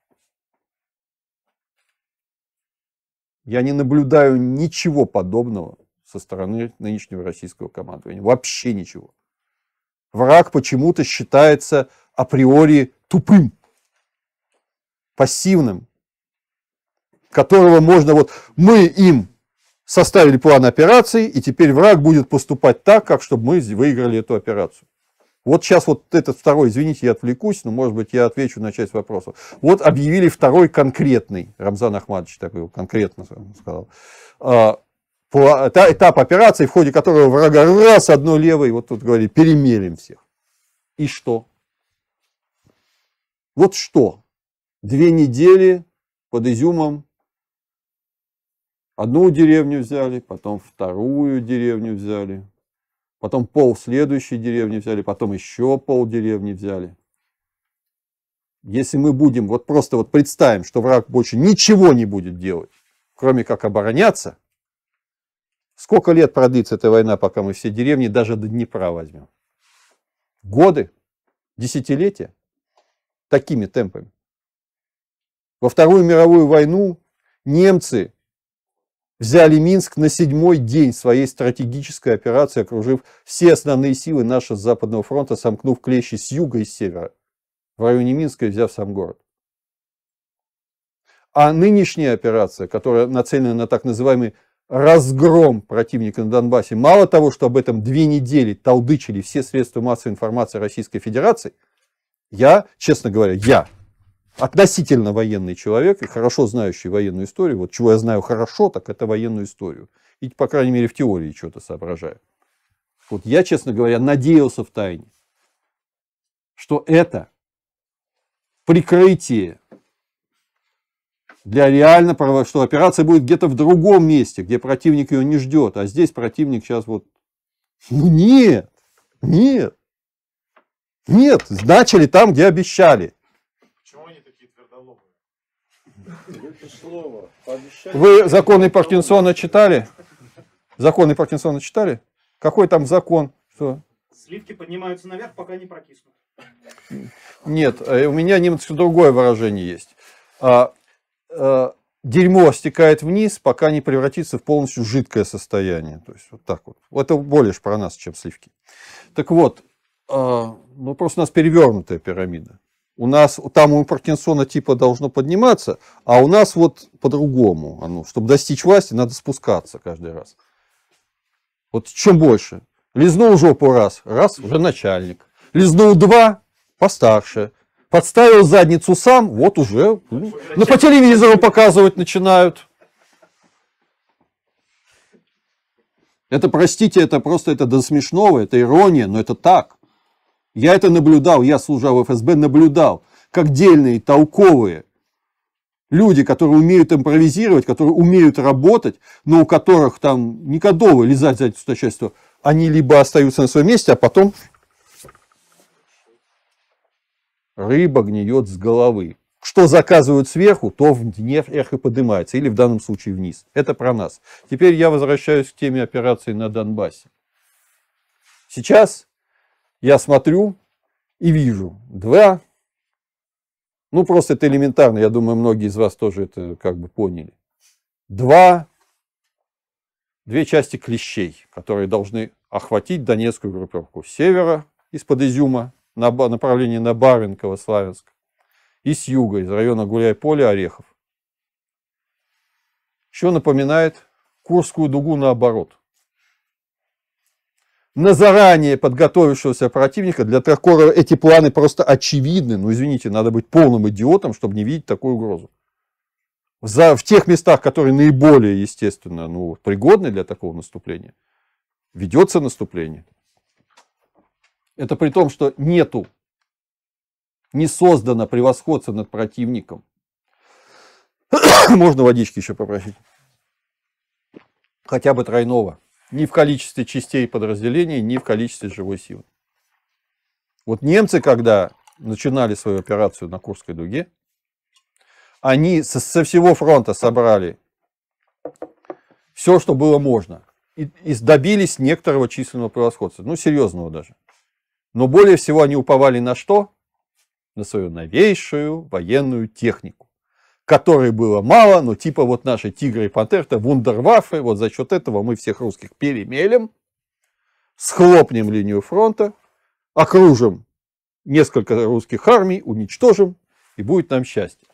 Я не наблюдаю ничего подобного со стороны нынешнего российского командования. Вообще ничего враг почему-то считается априори тупым, пассивным, которого можно вот мы им составили план операции, и теперь враг будет поступать так, как чтобы мы выиграли эту операцию. Вот сейчас вот этот второй, извините, я отвлекусь, но, может быть, я отвечу на часть вопросов. Вот объявили второй конкретный, Рамзан Ахмадович его конкретно сказал, а, этап операции, в ходе которого врага раз одной левой, вот тут говорили, перемерим всех. И что? Вот что? Две недели под Изюмом одну деревню взяли, потом вторую деревню взяли, потом пол следующей деревни взяли, потом еще пол деревни взяли. Если мы будем, вот просто вот представим, что враг больше ничего не будет делать, кроме как обороняться, Сколько лет продлится эта война, пока мы все деревни даже до Днепра возьмем? Годы? Десятилетия? Такими темпами. Во Вторую мировую войну немцы взяли Минск на седьмой день своей стратегической операции, окружив все основные силы нашего Западного фронта, сомкнув клещи с юга и с севера, в районе Минска и взяв сам город. А нынешняя операция, которая нацелена на так называемый разгром противника на Донбассе. Мало того, что об этом две недели толдычили все средства массовой информации Российской Федерации, я, честно говоря, я, относительно военный человек и хорошо знающий военную историю, вот чего я знаю хорошо, так это военную историю. И, по крайней мере, в теории что-то соображаю. Вот я, честно говоря, надеялся в тайне, что это прикрытие для реально, что операция будет где-то в другом месте, где противник ее не ждет, а здесь противник сейчас вот... Ну нет, нет, нет, начали там, где обещали. Почему они такие твердолобые? Слово, Вы законы Паркинсона читали? Законы Паркинсона читали? Какой там закон? Что? Сливки поднимаются наверх, пока не прокиснут. Нет, э, у меня немножко другое выражение есть а, Э, дерьмо стекает вниз, пока не превратится в полностью жидкое состояние. То есть вот так вот. Это более про нас, чем сливки. Так вот, э, ну просто у нас перевернутая пирамида. У нас там у Паркинсона типа должно подниматься, а у нас вот по-другому. Оно, чтобы достичь власти, надо спускаться каждый раз. Вот чем больше. Лизнул жопу раз, раз уже начальник. Лизнул два, постарше. Подставил задницу сам, вот уже. Ну, по телевизору показывать начинают. Это, простите, это просто это до смешного, это ирония, но это так. Я это наблюдал, я служа в ФСБ, наблюдал, как дельные, толковые люди, которые умеют импровизировать, которые умеют работать, но у которых там никодово лизать за это существо, они либо остаются на своем месте, а потом рыба гниет с головы. Что заказывают сверху, то в нефрях и поднимается, или в данном случае вниз. Это про нас. Теперь я возвращаюсь к теме операции на Донбассе. Сейчас я смотрю и вижу два, ну просто это элементарно, я думаю, многие из вас тоже это как бы поняли. Два, две части клещей, которые должны охватить Донецкую группировку с севера из-под Изюма на направлении на Барвинково, Славянск. И с юга, из района Гуляй-Поля, Орехов. еще напоминает Курскую дугу наоборот. На заранее подготовившегося противника, для Тrakora эти планы просто очевидны. Ну, извините, надо быть полным идиотом, чтобы не видеть такую угрозу. За, в тех местах, которые наиболее, естественно, ну, пригодны для такого наступления, ведется наступление. Это при том, что нету, не создано превосходство над противником. Можно водички еще попросить. Хотя бы тройного. Ни в количестве частей подразделений, ни в количестве живой силы. Вот немцы, когда начинали свою операцию на Курской дуге, они со, со всего фронта собрали все, что было можно. И, и добились некоторого численного превосходства. Ну, серьезного даже. Но более всего они уповали на что? На свою новейшую военную технику, которой было мало, но типа вот наши тигры и пантерты, вундерваффе, вот за счет этого мы всех русских перемелем, схлопнем линию фронта, окружим несколько русских армий, уничтожим, и будет нам счастье.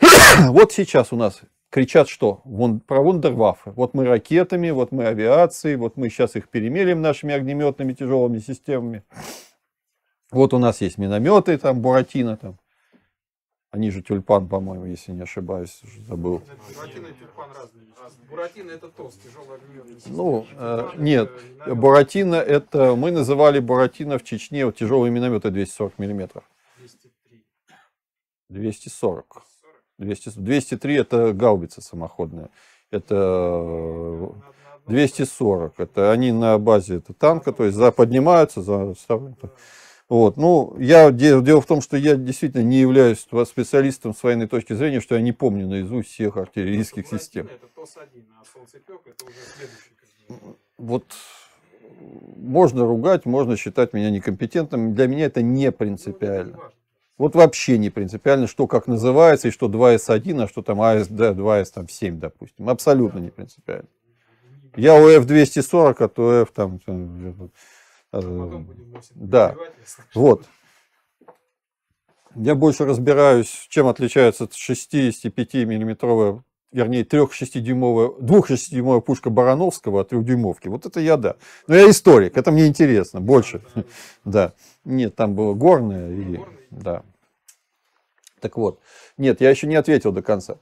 Вот сейчас у нас кричат что? Вон, про вундерваффе. Вот мы ракетами, вот мы авиацией, вот мы сейчас их перемелим нашими огнеметными тяжелыми системами. Вот у нас есть минометы, там, Буратино, там. Они же тюльпан, по-моему, если не ошибаюсь, забыл. Буратино и тюльпан разные. Буратино это тост, тяжелый огнеметный. Ну, э, нет, Буратино это, мы называли Буратино в Чечне вот, тяжелые минометы 240 миллиметров. 240. 200, 203 это гаубица самоходная. Это 240. Э, это они на базе это танка, то есть за, поднимаются, за, вот. Ну, я, дело в том, что я действительно не являюсь специалистом с военной точки зрения, что я не помню наизусть всех артиллерийских систем. Это ТОС-1, а Солнцепек это уже следующий. Вот можно ругать, можно считать меня некомпетентным. Для меня это не принципиально. Ну, это не важно. Вот вообще не принципиально, что как называется, и что 2С1, а что там АС, 2С7, допустим. Абсолютно не принципиально. Я у F240, а то F там... там э, э да, вот. Я больше разбираюсь, чем отличается 65-миллиметровая вернее, трех шестидюймовая, двух шестидюймовая пушка Барановского, а трехдюймовки. Вот это я да. Но я историк, это мне интересно, больше. Да. да. Нет, там было горное. И... Горный. Да. Так вот. Нет, я еще не ответил до конца.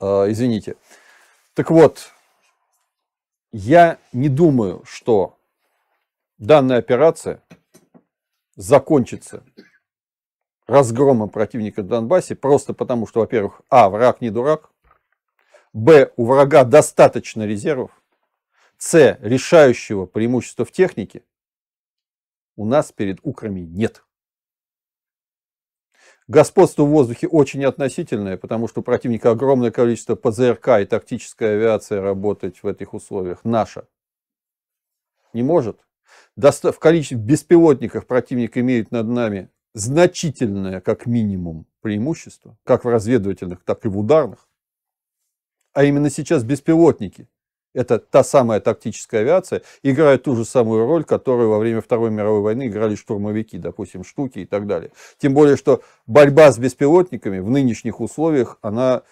Э, извините. Так вот, я не думаю, что данная операция закончится разгромом противника в Донбассе, просто потому что, во-первых, а, враг не дурак, Б. У врага достаточно резервов. С. Решающего преимущества в технике у нас перед украми нет. Господство в воздухе очень относительное, потому что у противника огромное количество ПЗРК и тактическая авиация работать в этих условиях наша не может. в количестве беспилотников противник имеет над нами значительное, как минимум, преимущество, как в разведывательных, так и в ударных а именно сейчас беспилотники, это та самая тактическая авиация, играет ту же самую роль, которую во время Второй мировой войны играли штурмовики, допустим, штуки и так далее. Тем более, что борьба с беспилотниками в нынешних условиях, она,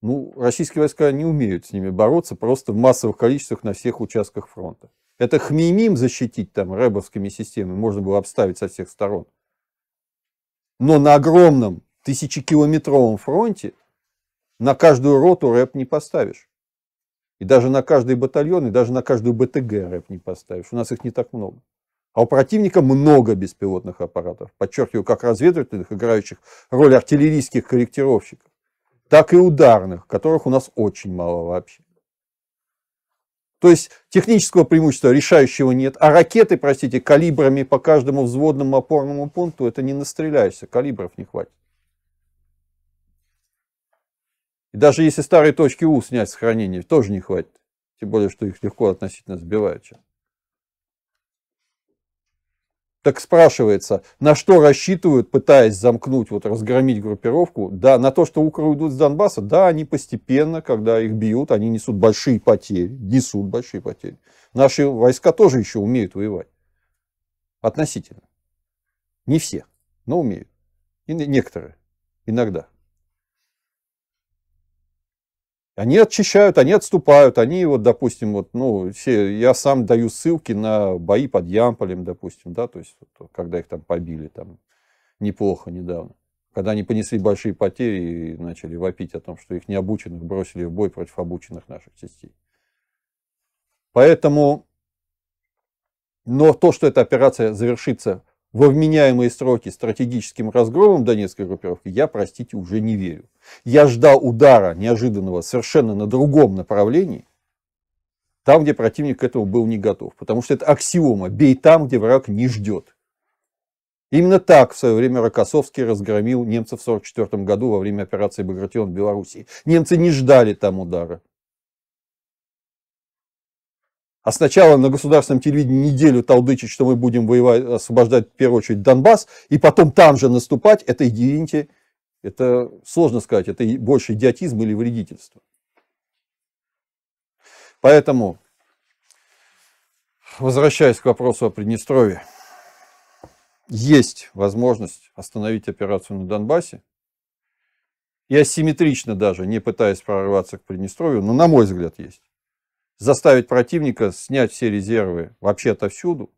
ну, российские войска не умеют с ними бороться просто в массовых количествах на всех участках фронта. Это хмеймим защитить там рэбовскими системами можно было обставить со всех сторон. Но на огромном тысячекилометровом фронте на каждую роту рэп не поставишь. И даже на каждый батальон, и даже на каждую БТГ рэп не поставишь. У нас их не так много. А у противника много беспилотных аппаратов. Подчеркиваю, как разведывательных, играющих роль артиллерийских корректировщиков, так и ударных, которых у нас очень мало вообще. То есть технического преимущества решающего нет. А ракеты, простите, калибрами по каждому взводному опорному пункту это не настреляешься, калибров не хватит. И даже если старые точки У снять с хранения, тоже не хватит. Тем более, что их легко относительно сбивают сейчас. Так спрашивается, на что рассчитывают, пытаясь замкнуть, вот разгромить группировку? Да, на то, что укры уйдут с Донбасса? Да, они постепенно, когда их бьют, они несут большие потери. Несут большие потери. Наши войска тоже еще умеют воевать. Относительно. Не все, но умеют. И некоторые. Иногда. Они очищают, они отступают, они вот, допустим, вот, ну, все, я сам даю ссылки на бои под Ямполем, допустим, да, то есть, вот, когда их там побили, там, неплохо недавно. Когда они понесли большие потери и начали вопить о том, что их необученных бросили в бой против обученных наших частей. Поэтому, но то, что эта операция завершится во вменяемые сроки стратегическим разгромом Донецкой группировки я, простите, уже не верю. Я ждал удара неожиданного совершенно на другом направлении, там, где противник к этому был не готов. Потому что это аксиома. Бей там, где враг не ждет. Именно так в свое время Рокоссовский разгромил немцев в 1944 году во время операции «Багратион» в Белоруссии. Немцы не ждали там удара а сначала на государственном телевидении неделю толдычить, что мы будем воевать, освобождать в первую очередь Донбасс, и потом там же наступать, это извините, это сложно сказать, это больше идиотизм или вредительство. Поэтому, возвращаясь к вопросу о Приднестровье, есть возможность остановить операцию на Донбассе, и асимметрично даже, не пытаясь прорваться к Приднестровью, но на мой взгляд есть заставить противника снять все резервы вообще отовсюду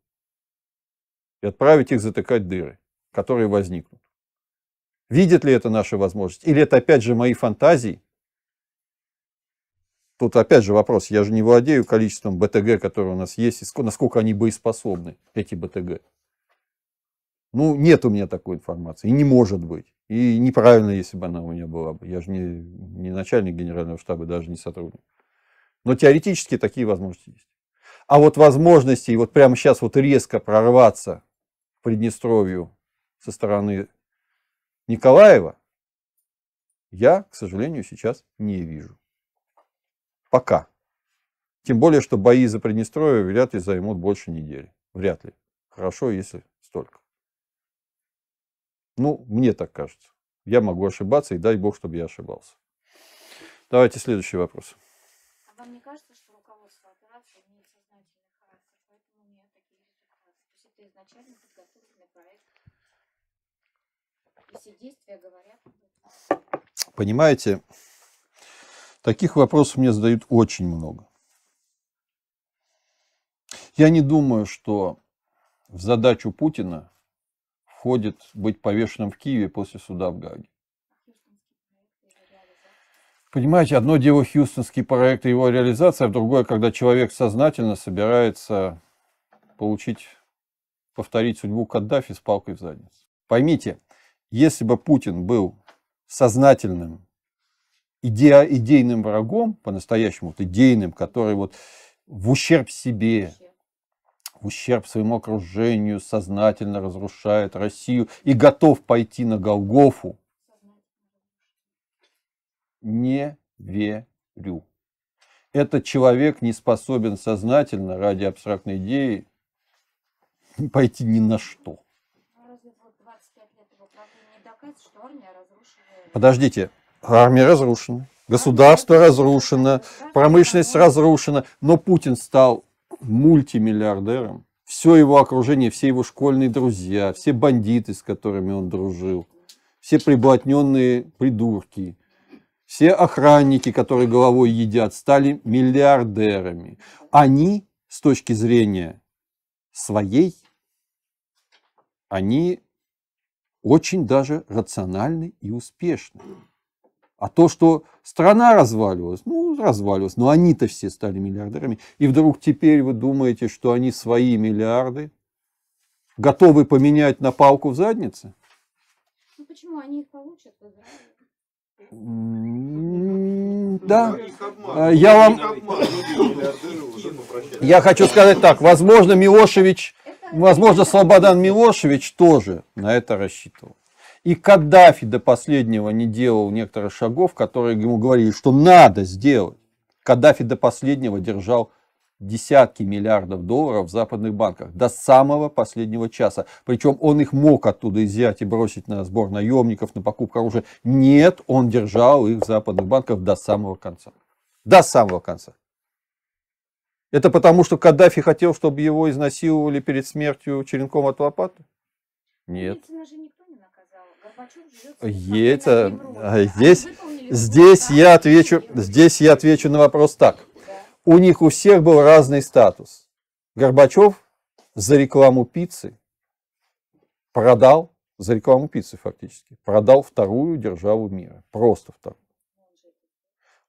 и отправить их затыкать дыры, которые возникнут. Видит ли это наши возможности? Или это опять же мои фантазии? Тут опять же вопрос, я же не владею количеством БТГ, которые у нас есть, и насколько они боеспособны, эти БТГ. Ну, нет у меня такой информации, и не может быть. И неправильно, если бы она у меня была Я же не, не начальник генерального штаба, даже не сотрудник. Но теоретически такие возможности есть. А вот возможности, вот прямо сейчас вот резко прорваться к Приднестровью со стороны Николаева, я, к сожалению, сейчас не вижу. Пока. Тем более, что бои за Приднестровье вряд ли займут больше недели. Вряд ли. Хорошо, если столько. Ну, мне так кажется. Я могу ошибаться, и дай бог, чтобы я ошибался. Давайте следующий вопрос вам не кажется, что руководство операции имеет сознательный характер, поэтому у нее такие результаты? То есть это изначально подготовленный проект, и все действия говорят Понимаете, таких вопросов мне задают очень много. Я не думаю, что в задачу Путина входит быть повешенным в Киеве после суда в Гаге. Понимаете, одно дело хьюстонский проект и его реализация, а другое, когда человек сознательно собирается получить, повторить судьбу Каддафи с палкой в задницу. Поймите, если бы Путин был сознательным иде, идейным врагом, по-настоящему вот идейным, который вот в ущерб себе, в ущерб своему окружению сознательно разрушает Россию и готов пойти на Голгофу, не верю. Этот человек не способен сознательно ради абстрактной идеи пойти ни на что. А Подождите, армия разрушена, государство разрушено, промышленность разрушена, но Путин стал мультимиллиардером. Все его окружение, все его школьные друзья, все бандиты, с которыми он дружил, все приблотненные придурки, все охранники, которые головой едят, стали миллиардерами. Они, с точки зрения своей, они очень даже рациональны и успешны. А то, что страна развалилась, ну, развалилась, но они-то все стали миллиардерами. И вдруг теперь вы думаете, что они свои миллиарды готовы поменять на палку в заднице? Ну, почему они их получат? Да. А, э, я вам... Я хочу сказать так. Возможно, Милошевич, возможно, Слободан Милошевич тоже на это рассчитывал. И Каддафи до последнего не делал некоторых шагов, которые ему говорили, что надо сделать. Каддафи до последнего держал десятки миллиардов долларов в западных банках до самого последнего часа. Причем он их мог оттуда изъять и бросить на сбор наемников, на покупку оружия. Нет, он держал их в западных банках до самого конца. До самого конца. Это потому, что Каддафи хотел, чтобы его изнасиловали перед смертью черенком от лопаты? Нет. Это а, здесь, здесь я отвечу, здесь я отвечу на вопрос так у них у всех был разный статус. Горбачев за рекламу пиццы продал, за рекламу пиццы фактически, продал вторую державу мира, просто вторую.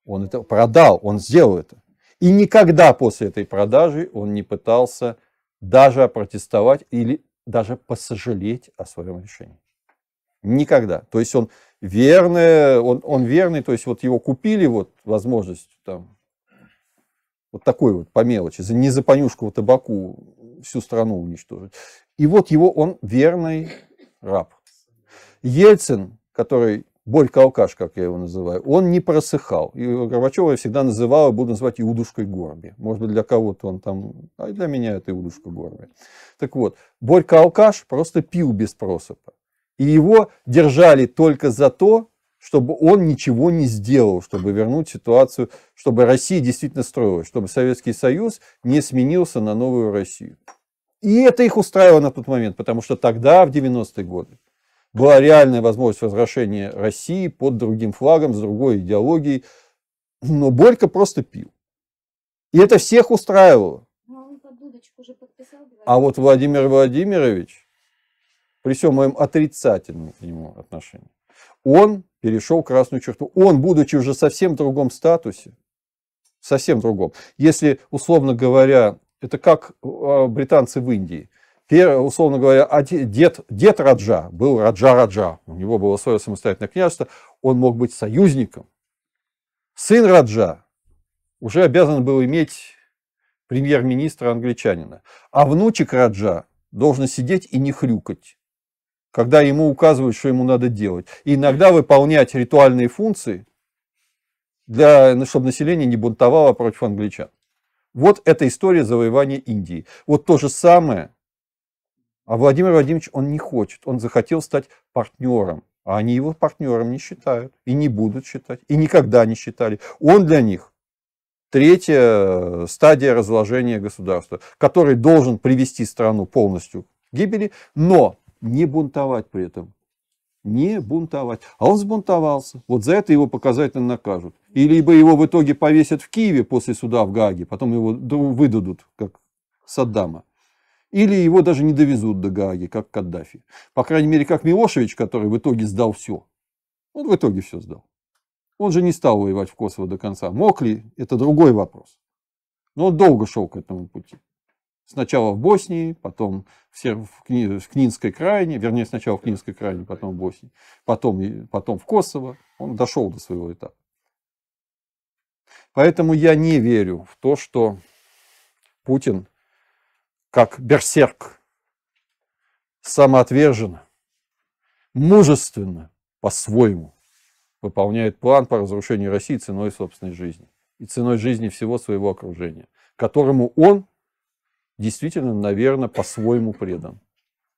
Он это продал, он сделал это. И никогда после этой продажи он не пытался даже опротестовать или даже посожалеть о своем решении. Никогда. То есть он верный, он, он верный, то есть вот его купили вот возможность там вот такой вот по мелочи, за, не за понюшку табаку всю страну уничтожить. И вот его он верный раб. Ельцин, который Борька-алкаш, как я его называю, он не просыхал. И Горбачева я всегда называл, и буду называть Иудушкой Горби. Может быть, для кого-то он там, а для меня это Иудушка Горби. Так вот, Борька-алкаш просто пил без просыпа. И его держали только за то, чтобы он ничего не сделал, чтобы вернуть ситуацию, чтобы Россия действительно строилась, чтобы Советский Союз не сменился на новую Россию. И это их устраивало на тот момент, потому что тогда, в 90-е годы, была реальная возможность возвращения России под другим флагом, с другой идеологией. Но Борька просто пил. И это всех устраивало. Ну, а вот Владимир Владимирович, при всем моем отрицательном к нему отношении, он перешел красную черту. Он, будучи уже совсем в другом статусе, совсем другом. Если, условно говоря, это как э, британцы в Индии. Условно говоря, дед, дед Раджа был Раджа-Раджа. У него было свое самостоятельное княжество. Он мог быть союзником. Сын Раджа уже обязан был иметь премьер-министра англичанина. А внучек Раджа должен сидеть и не хрюкать когда ему указывают, что ему надо делать. И иногда выполнять ритуальные функции, для, ну, чтобы население не бунтовало против англичан. Вот эта история завоевания Индии. Вот то же самое. А Владимир Владимирович, он не хочет. Он захотел стать партнером. А они его партнером не считают. И не будут считать. И никогда не считали. Он для них третья стадия разложения государства, который должен привести страну полностью к гибели, но не бунтовать при этом. Не бунтовать. А он сбунтовался. Вот за это его показательно накажут. Или либо его в итоге повесят в Киеве после суда в Гаге, потом его выдадут, как Саддама. Или его даже не довезут до Гааги, как Каддафи. По крайней мере, как Милошевич, который в итоге сдал все. Он в итоге все сдал. Он же не стал воевать в Косово до конца. Мог ли? Это другой вопрос. Но он долго шел к этому пути. Сначала в Боснии, потом в, в, Книнской крайне, вернее, сначала в Книнской крайне, потом в Боснии, потом, потом в Косово. Он дошел до своего этапа. Поэтому я не верю в то, что Путин, как берсерк, самоотверженно, мужественно, по-своему выполняет план по разрушению России ценой собственной жизни и ценой жизни всего своего окружения, которому он действительно, наверное, по-своему предан,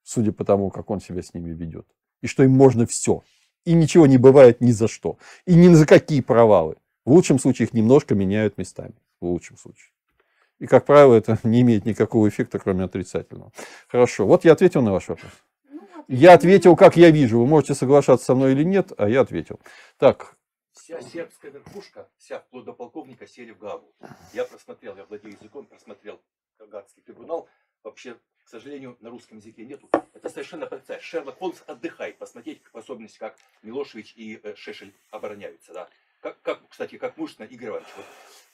судя по тому, как он себя с ними ведет. И что им можно все. И ничего не бывает ни за что. И ни за какие провалы. В лучшем случае их немножко меняют местами. В лучшем случае. И, как правило, это не имеет никакого эффекта, кроме отрицательного. Хорошо. Вот я ответил на ваш вопрос. Ну, я ответил, как я вижу. Вы можете соглашаться со мной или нет, а я ответил. Так, вся сербская верхушка, вся вплоть до полковника сели в Гагу. Я просмотрел, я владею языком, просмотрел Кагатский трибунал вообще, к сожалению, на русском языке нету. Это совершенно потрясающе. Шерлок Холмс отдыхай, посмотреть, в особенности, как Милошевич и э, Шешель обороняются. Да. Как, как, кстати, как мужественно Игорь Иванович. Вот,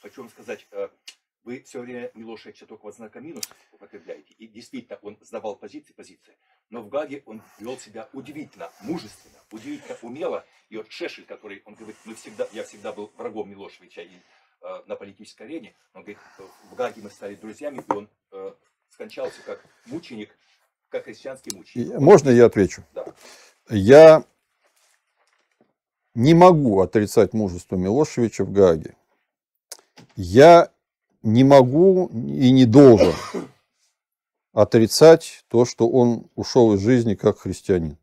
хочу вам сказать, э, вы все время Милошевича только вот знака минус употребляете. И действительно, он сдавал позиции, позиции. Но в Гаге он вел себя удивительно, мужественно, удивительно умело. И вот Шешель, который, он говорит, мы всегда, я всегда был врагом Милошевича и Э, на политической арене. Он говорит, э, в Гаге мы стали друзьями, и он э, скончался как мученик, как христианский мученик. Можно я отвечу? Да. Я не могу отрицать мужество Милошевича в Гаге. Я не могу и не должен отрицать то, что он ушел из жизни как христианин,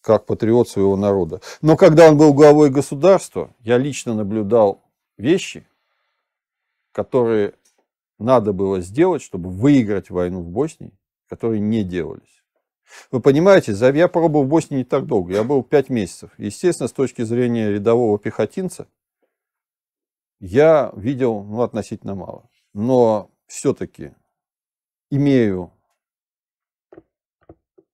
как патриот своего народа. Но когда он был главой государства, я лично наблюдал вещи, которые надо было сделать, чтобы выиграть войну в Боснии, которые не делались. Вы понимаете, я пробыл в Боснии не так долго, я был 5 месяцев. Естественно, с точки зрения рядового пехотинца, я видел ну, относительно мало. Но все-таки имею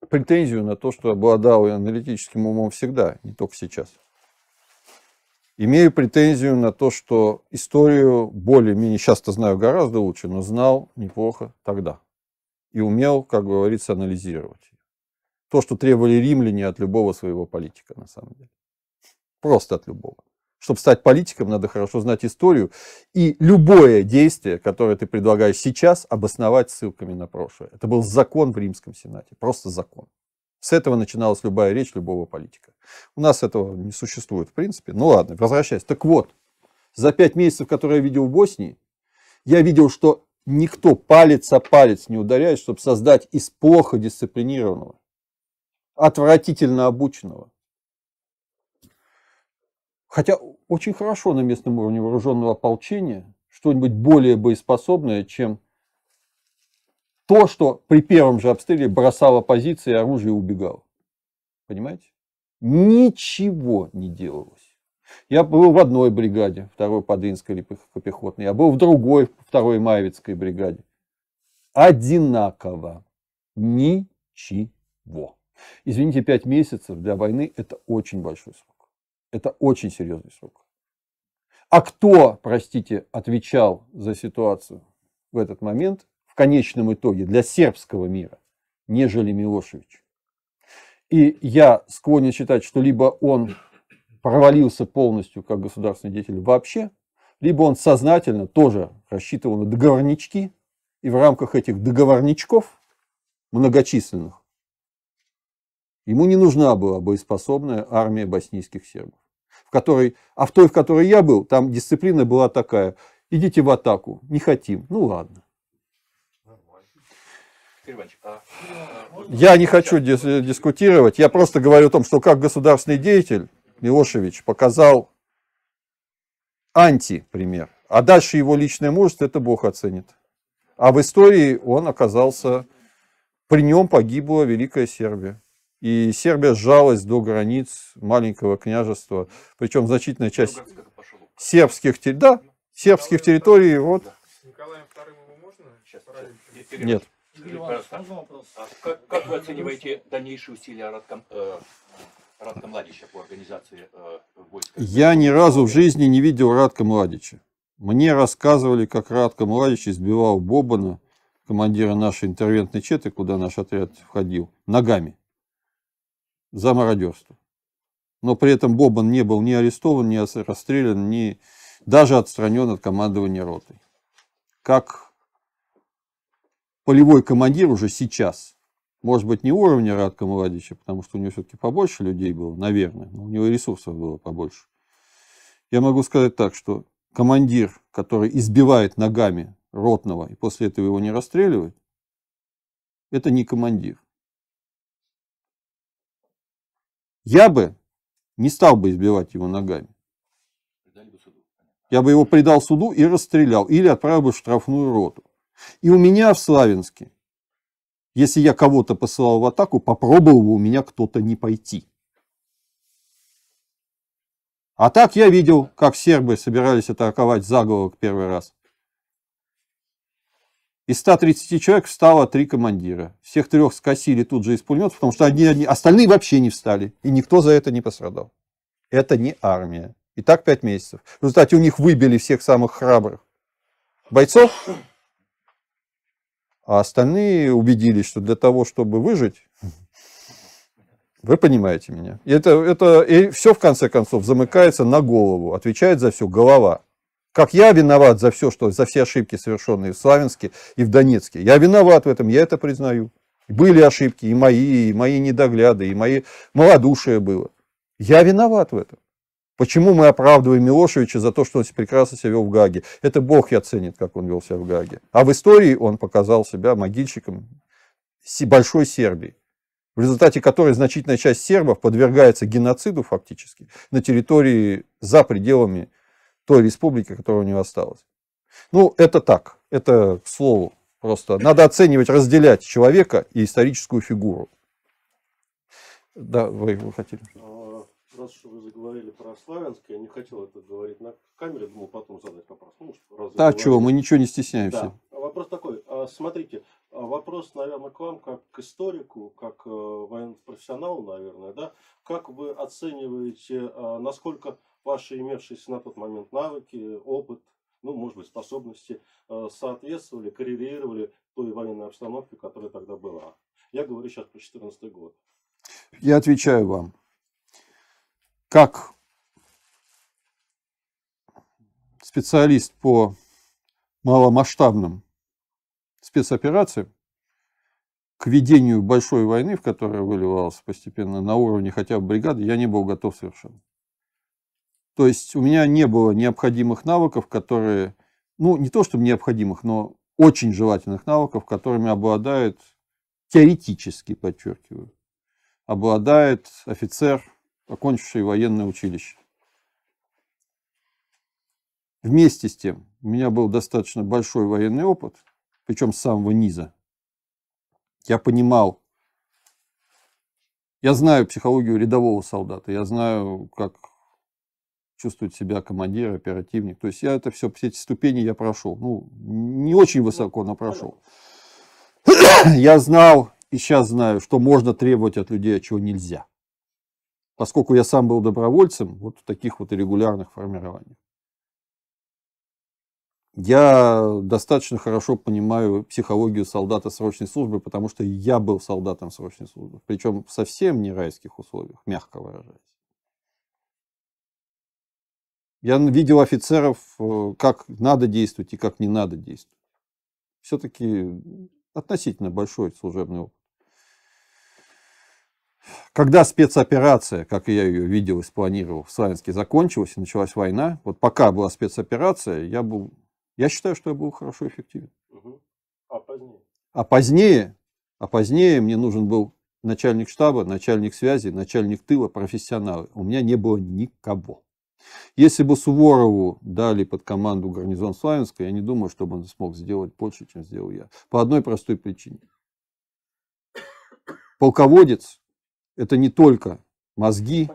претензию на то, что обладал аналитическим умом всегда, не только сейчас. Имею претензию на то, что историю более-менее часто знаю гораздо лучше, но знал неплохо тогда. И умел, как говорится, анализировать. То, что требовали римляне от любого своего политика, на самом деле. Просто от любого. Чтобы стать политиком, надо хорошо знать историю. И любое действие, которое ты предлагаешь сейчас, обосновать ссылками на прошлое. Это был закон в Римском Сенате. Просто закон. С этого начиналась любая речь любого политика. У нас этого не существует, в принципе. Ну ладно, возвращаясь. Так вот, за пять месяцев, которые я видел в Боснии, я видел, что никто палец о палец не ударяет, чтобы создать из плохо дисциплинированного, отвратительно обученного, хотя очень хорошо на местном уровне вооруженного ополчения, что-нибудь более боеспособное, чем то, что при первом же обстреле бросало позиции, оружие и убегало. Понимаете? Ничего не делалось. Я был в одной бригаде, второй Подынской пехотной, я был в другой, второй Маевицкой бригаде. Одинаково. Ничего. Извините, пять месяцев для войны – это очень большой срок. Это очень серьезный срок. А кто, простите, отвечал за ситуацию в этот момент? конечном итоге для сербского мира, нежели Милошевич. И я склонен считать, что либо он провалился полностью как государственный деятель вообще, либо он сознательно тоже рассчитывал на договорнички, и в рамках этих договорничков многочисленных ему не нужна была боеспособная армия боснийских сербов. В которой, а в той, в которой я был, там дисциплина была такая, идите в атаку, не хотим, ну ладно. Я не хочу дис дискутировать. Я просто говорю о том, что как государственный деятель Милошевич показал антипример. А дальше его личное мужество это Бог оценит. А в истории он оказался, при нем погибла Великая Сербия. И Сербия сжалась до границ маленького княжества. Причем значительная часть сербских, да, сербских территорий. Вот. Нет. А как, как вы оцениваете дальнейшие усилия Радком, э, Радка Младича по организации э, войск? Я ни разу в жизни не видел Радка Младича. Мне рассказывали, как Радка Младич избивал Бобана, командира нашей интервентной четы, куда наш отряд входил, ногами за мародерство. Но при этом Бобан не был ни арестован, ни расстрелян, ни даже отстранен от командования ротой. Как полевой командир уже сейчас. Может быть, не уровня Радка Младича, потому что у него все-таки побольше людей было, наверное, но у него ресурсов было побольше. Я могу сказать так, что командир, который избивает ногами ротного и после этого его не расстреливает, это не командир. Я бы не стал бы избивать его ногами. Я бы его предал суду и расстрелял, или отправил бы в штрафную роту. И у меня в Славянске, если я кого-то посылал в атаку, попробовал у меня кто-то не пойти. А так я видел, как сербы собирались атаковать заголовок первый раз. Из 130 человек встало три командира. Всех трех скосили тут же из пулеметов, потому что одни, одни, остальные вообще не встали. И никто за это не пострадал. Это не армия. И так пять месяцев. В результате у них выбили всех самых храбрых бойцов, а остальные убедились, что для того, чтобы выжить, вы понимаете меня. И это, это и все, в конце концов, замыкается на голову, отвечает за все голова. Как я виноват за все, что, за все ошибки, совершенные в Славянске и в Донецке. Я виноват в этом, я это признаю. Были ошибки и мои, и мои недогляды, и мои малодушие было. Я виноват в этом. Почему мы оправдываем Милошевича за то, что он прекрасно себя вел в Гаге? Это Бог я ценит, как он вел себя в Гаге. А в истории он показал себя могильщиком Большой Сербии, в результате которой значительная часть сербов подвергается геноциду фактически на территории за пределами той республики, которая у него осталась. Ну, это так, это к слову. Просто надо оценивать, разделять человека и историческую фигуру. Да, вы его хотели раз что вы заговорили про славянский, я не хотел это говорить на камере, думал потом задать вопрос. Ну, да, чего, мы ничего не стесняемся. Да. А вопрос такой, а, смотрите, а вопрос, наверное, к вам, как к историку, как э, военному профессионалу, наверное, да, как вы оцениваете, насколько ваши имевшиеся на тот момент навыки, опыт, ну, может быть, способности э, соответствовали, коррелировали той военной обстановке, которая тогда была. Я говорю сейчас про 2014 год. Я отвечаю вам как специалист по маломасштабным спецоперациям к ведению большой войны, в которой выливался постепенно на уровне хотя бы бригады, я не был готов совершенно. То есть у меня не было необходимых навыков, которые, ну не то чтобы необходимых, но очень желательных навыков, которыми обладает, теоретически подчеркиваю, обладает офицер – окончивший военное училище. Вместе с тем, у меня был достаточно большой военный опыт, причем с самого низа. Я понимал, я знаю психологию рядового солдата, я знаю, как чувствует себя командир, оперативник. То есть я это все, все эти ступени я прошел. Ну, не очень высоко, но прошел. Я знал и сейчас знаю, что можно требовать от людей, а чего нельзя поскольку я сам был добровольцем, вот в таких вот регулярных формированиях. Я достаточно хорошо понимаю психологию солдата срочной службы, потому что я был солдатом срочной службы, причем в совсем не райских условиях, мягко выражаясь. Я видел офицеров, э, как надо действовать и как не надо действовать. Все-таки относительно большой служебный опыт. Когда спецоперация, как я ее видел и спланировал, в Славянске закончилась и началась война, вот пока была спецоперация, я был, я считаю, что я был хорошо эффективен. А позднее? А позднее, а позднее мне нужен был начальник штаба, начальник связи, начальник тыла, профессионалы. У меня не было никого. Если бы Суворову дали под команду гарнизон Славянска, я не думаю, чтобы он смог сделать больше, чем сделал я. По одной простой причине. Полководец это не только мозги,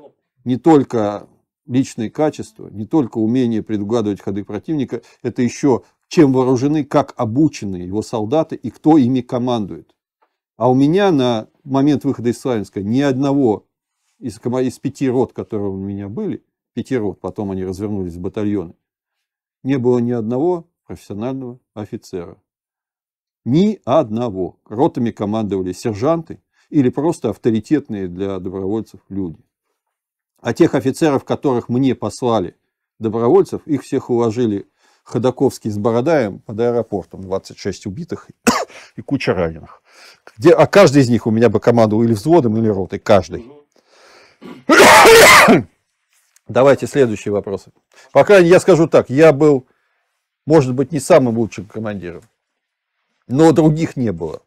не только личные качества, не только умение предугадывать ходы противника, это еще чем вооружены, как обучены его солдаты и кто ими командует. А у меня на момент выхода из Славянска ни одного из, из пяти рот, которые у меня были, пяти рот, потом они развернулись в батальоны, не было ни одного профессионального офицера. Ни одного. Ротами командовали сержанты, или просто авторитетные для добровольцев люди. А тех офицеров, которых мне послали добровольцев, их всех уложили Ходаковский с Бородаем под аэропортом, 26 убитых и куча раненых. Где, а каждый из них у меня бы командовал или взводом, или ротой, каждый. Давайте следующие вопросы. По крайней мере, я скажу так, я был, может быть, не самым лучшим командиром, но других не было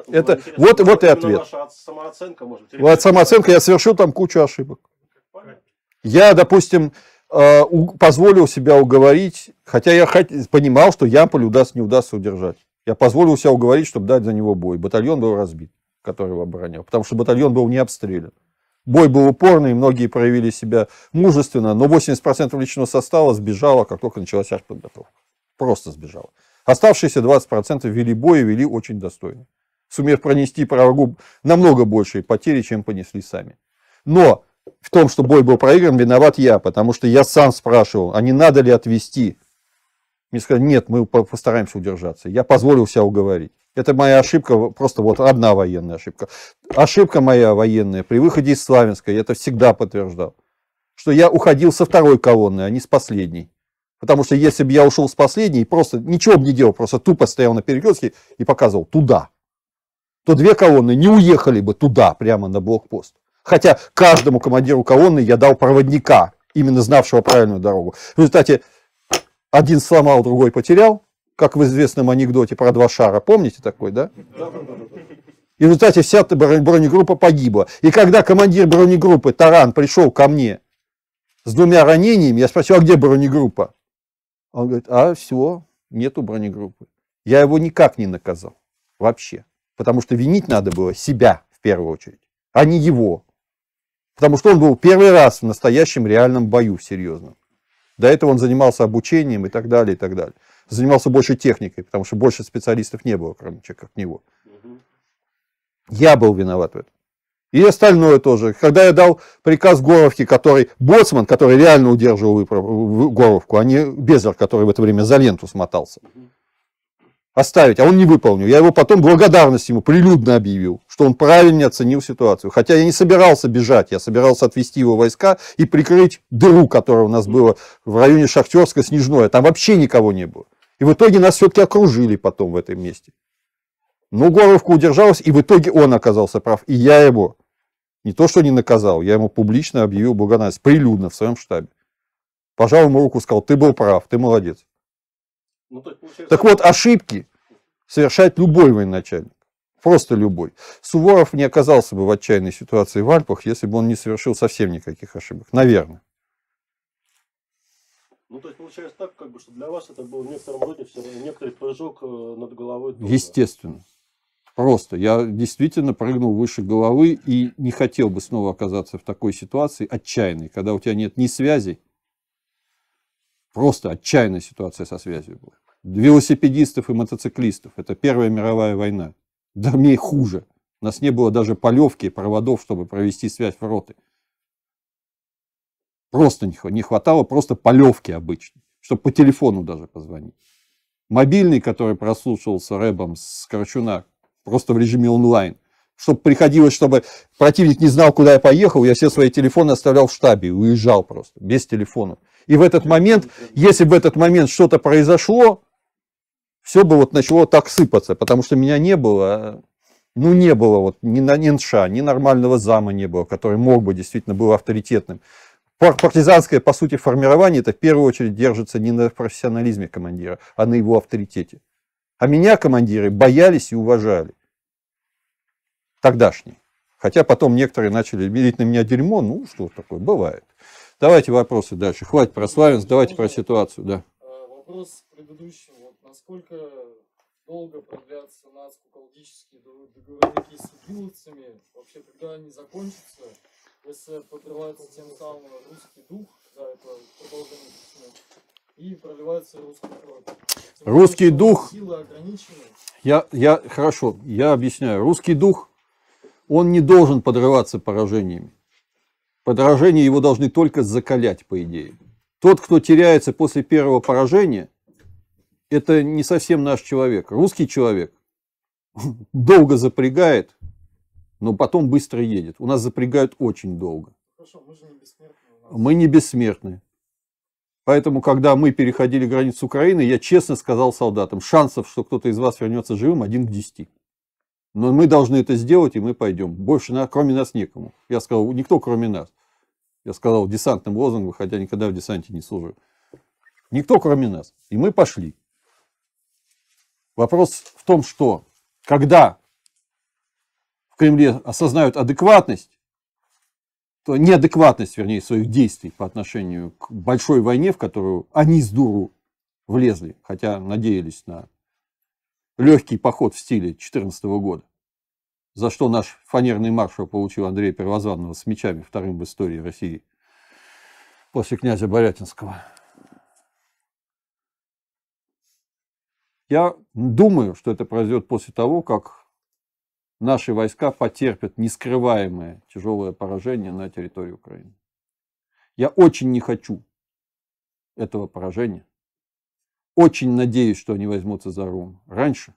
понятно. Это, вот, вот и ответ. Ваша самооценка, может, вот самооценка, я совершил там кучу ошибок. Я, допустим, э, позволил себя уговорить, хотя я понимал, что Ямполь удастся, не удастся удержать. Я позволил себя уговорить, чтобы дать за него бой. Батальон был разбит, который его оборонял, потому что батальон был не обстрелян. Бой был упорный, многие проявили себя мужественно, но 80% личного состава сбежало, как только началась артподготовка. Просто сбежало. Оставшиеся 20% вели бой и вели очень достойно сумев пронести врагу намного большие потери, чем понесли сами. Но в том, что бой был проигран, виноват я, потому что я сам спрашивал, а не надо ли отвести. Мне сказали, нет, мы постараемся удержаться. Я позволил себя уговорить. Это моя ошибка, просто вот одна военная ошибка. Ошибка моя военная при выходе из Славянска, я это всегда подтверждал, что я уходил со второй колонны, а не с последней. Потому что если бы я ушел с последней, просто ничего бы не делал, просто тупо стоял на перекрестке и показывал туда то две колонны не уехали бы туда, прямо на блокпост. Хотя каждому командиру колонны я дал проводника, именно знавшего правильную дорогу. В результате один сломал, другой потерял, как в известном анекдоте про два шара. Помните такой, да? И в результате вся бронегруппа погибла. И когда командир бронегруппы Таран пришел ко мне с двумя ранениями, я спросил, а где бронегруппа? Он говорит, а все, нету бронегруппы. Я его никак не наказал. Вообще потому что винить надо было себя в первую очередь, а не его. Потому что он был первый раз в настоящем реальном бою, серьезном. До этого он занимался обучением и так далее, и так далее. Занимался больше техникой, потому что больше специалистов не было, кроме человека, как него. Я был виноват в этом. И остальное тоже. Когда я дал приказ Горовке, который, Боцман, который реально удерживал Горовку, а не Безер, который в это время за ленту смотался оставить, а он не выполнил. Я его потом благодарность ему прилюдно объявил, что он правильно оценил ситуацию. Хотя я не собирался бежать, я собирался отвести его войска и прикрыть дыру, которая у нас была в районе Шахтерска Снежное. Там вообще никого не было. И в итоге нас все-таки окружили потом в этом месте. Но Горовка удержалась, и в итоге он оказался прав. И я его не то что не наказал, я ему публично объявил благодарность, прилюдно в своем штабе. Пожал ему руку, сказал, ты был прав, ты молодец. Ну, получается... Так вот, ошибки совершает любой военачальник. Просто любой. Суворов не оказался бы в отчаянной ситуации в Альпах, если бы он не совершил совсем никаких ошибок. Наверное. Ну, то есть получается так, как бы, что для вас это был в некотором роде все равно некоторый прыжок э, над головой. Духа. Естественно. Просто. Я действительно прыгнул выше головы и не хотел бы снова оказаться в такой ситуации отчаянной, когда у тебя нет ни связей, Просто отчаянная ситуация со связью была. Велосипедистов и мотоциклистов. Это Первая мировая война. Да мне хуже. У нас не было даже полевки и проводов, чтобы провести связь в роты. Просто не хватало, просто полевки обычной, чтобы по телефону даже позвонить. Мобильный, который прослушивался рэбом с Корчуна, просто в режиме онлайн чтобы приходилось, чтобы противник не знал, куда я поехал, я все свои телефоны оставлял в штабе, уезжал просто, без телефонов. И в этот момент, если в этот момент что-то произошло, все бы вот начало так сыпаться, потому что меня не было, ну не было вот ни на НШ, а, ни нормального зама не было, который мог бы действительно был авторитетным. Партизанское, по сути, формирование, это в первую очередь держится не на профессионализме командира, а на его авторитете. А меня командиры боялись и уважали. Тогдашние. Хотя потом некоторые начали бить на меня дерьмо, ну что такое, бывает. Давайте вопросы дальше. Хватит про Славянск, давайте про ситуацию, да. А, вопрос предыдущий. Вот насколько долго продлятся нацкукологические договорники с игиловцами? Вообще, когда они закончатся, если подрывается тем самым русский дух, за это продолжение и проливается русский кровь. Русский более, дух... Силы ограничены. Я, я, хорошо, я объясняю. Русский дух, он не должен подрываться поражениями. Подражения его должны только закалять, по идее. Тот, кто теряется после первого поражения, это не совсем наш человек. Русский человек долго запрягает, но потом быстро едет. У нас запрягают очень долго. Хорошо, мы же не бессмертны. Мы не бессмертны. Поэтому, когда мы переходили границу Украины, я честно сказал солдатам, шансов, что кто-то из вас вернется живым, один к десяти. Но мы должны это сделать, и мы пойдем. Больше, на, кроме нас, некому. Я сказал, никто, кроме нас. Я сказал десантным лозунгом, хотя никогда в десанте не служил. Никто, кроме нас. И мы пошли. Вопрос в том, что когда в Кремле осознают адекватность, то неадекватность, вернее, своих действий по отношению к большой войне, в которую они с дуру влезли, хотя надеялись на легкий поход в стиле 2014 года, за что наш фанерный маршал получил Андрея Первозванного с мечами вторым в истории России после князя Борятинского. Я думаю, что это произойдет после того, как наши войска потерпят нескрываемое тяжелое поражение на территории Украины. Я очень не хочу этого поражения очень надеюсь, что они возьмутся за Рум раньше.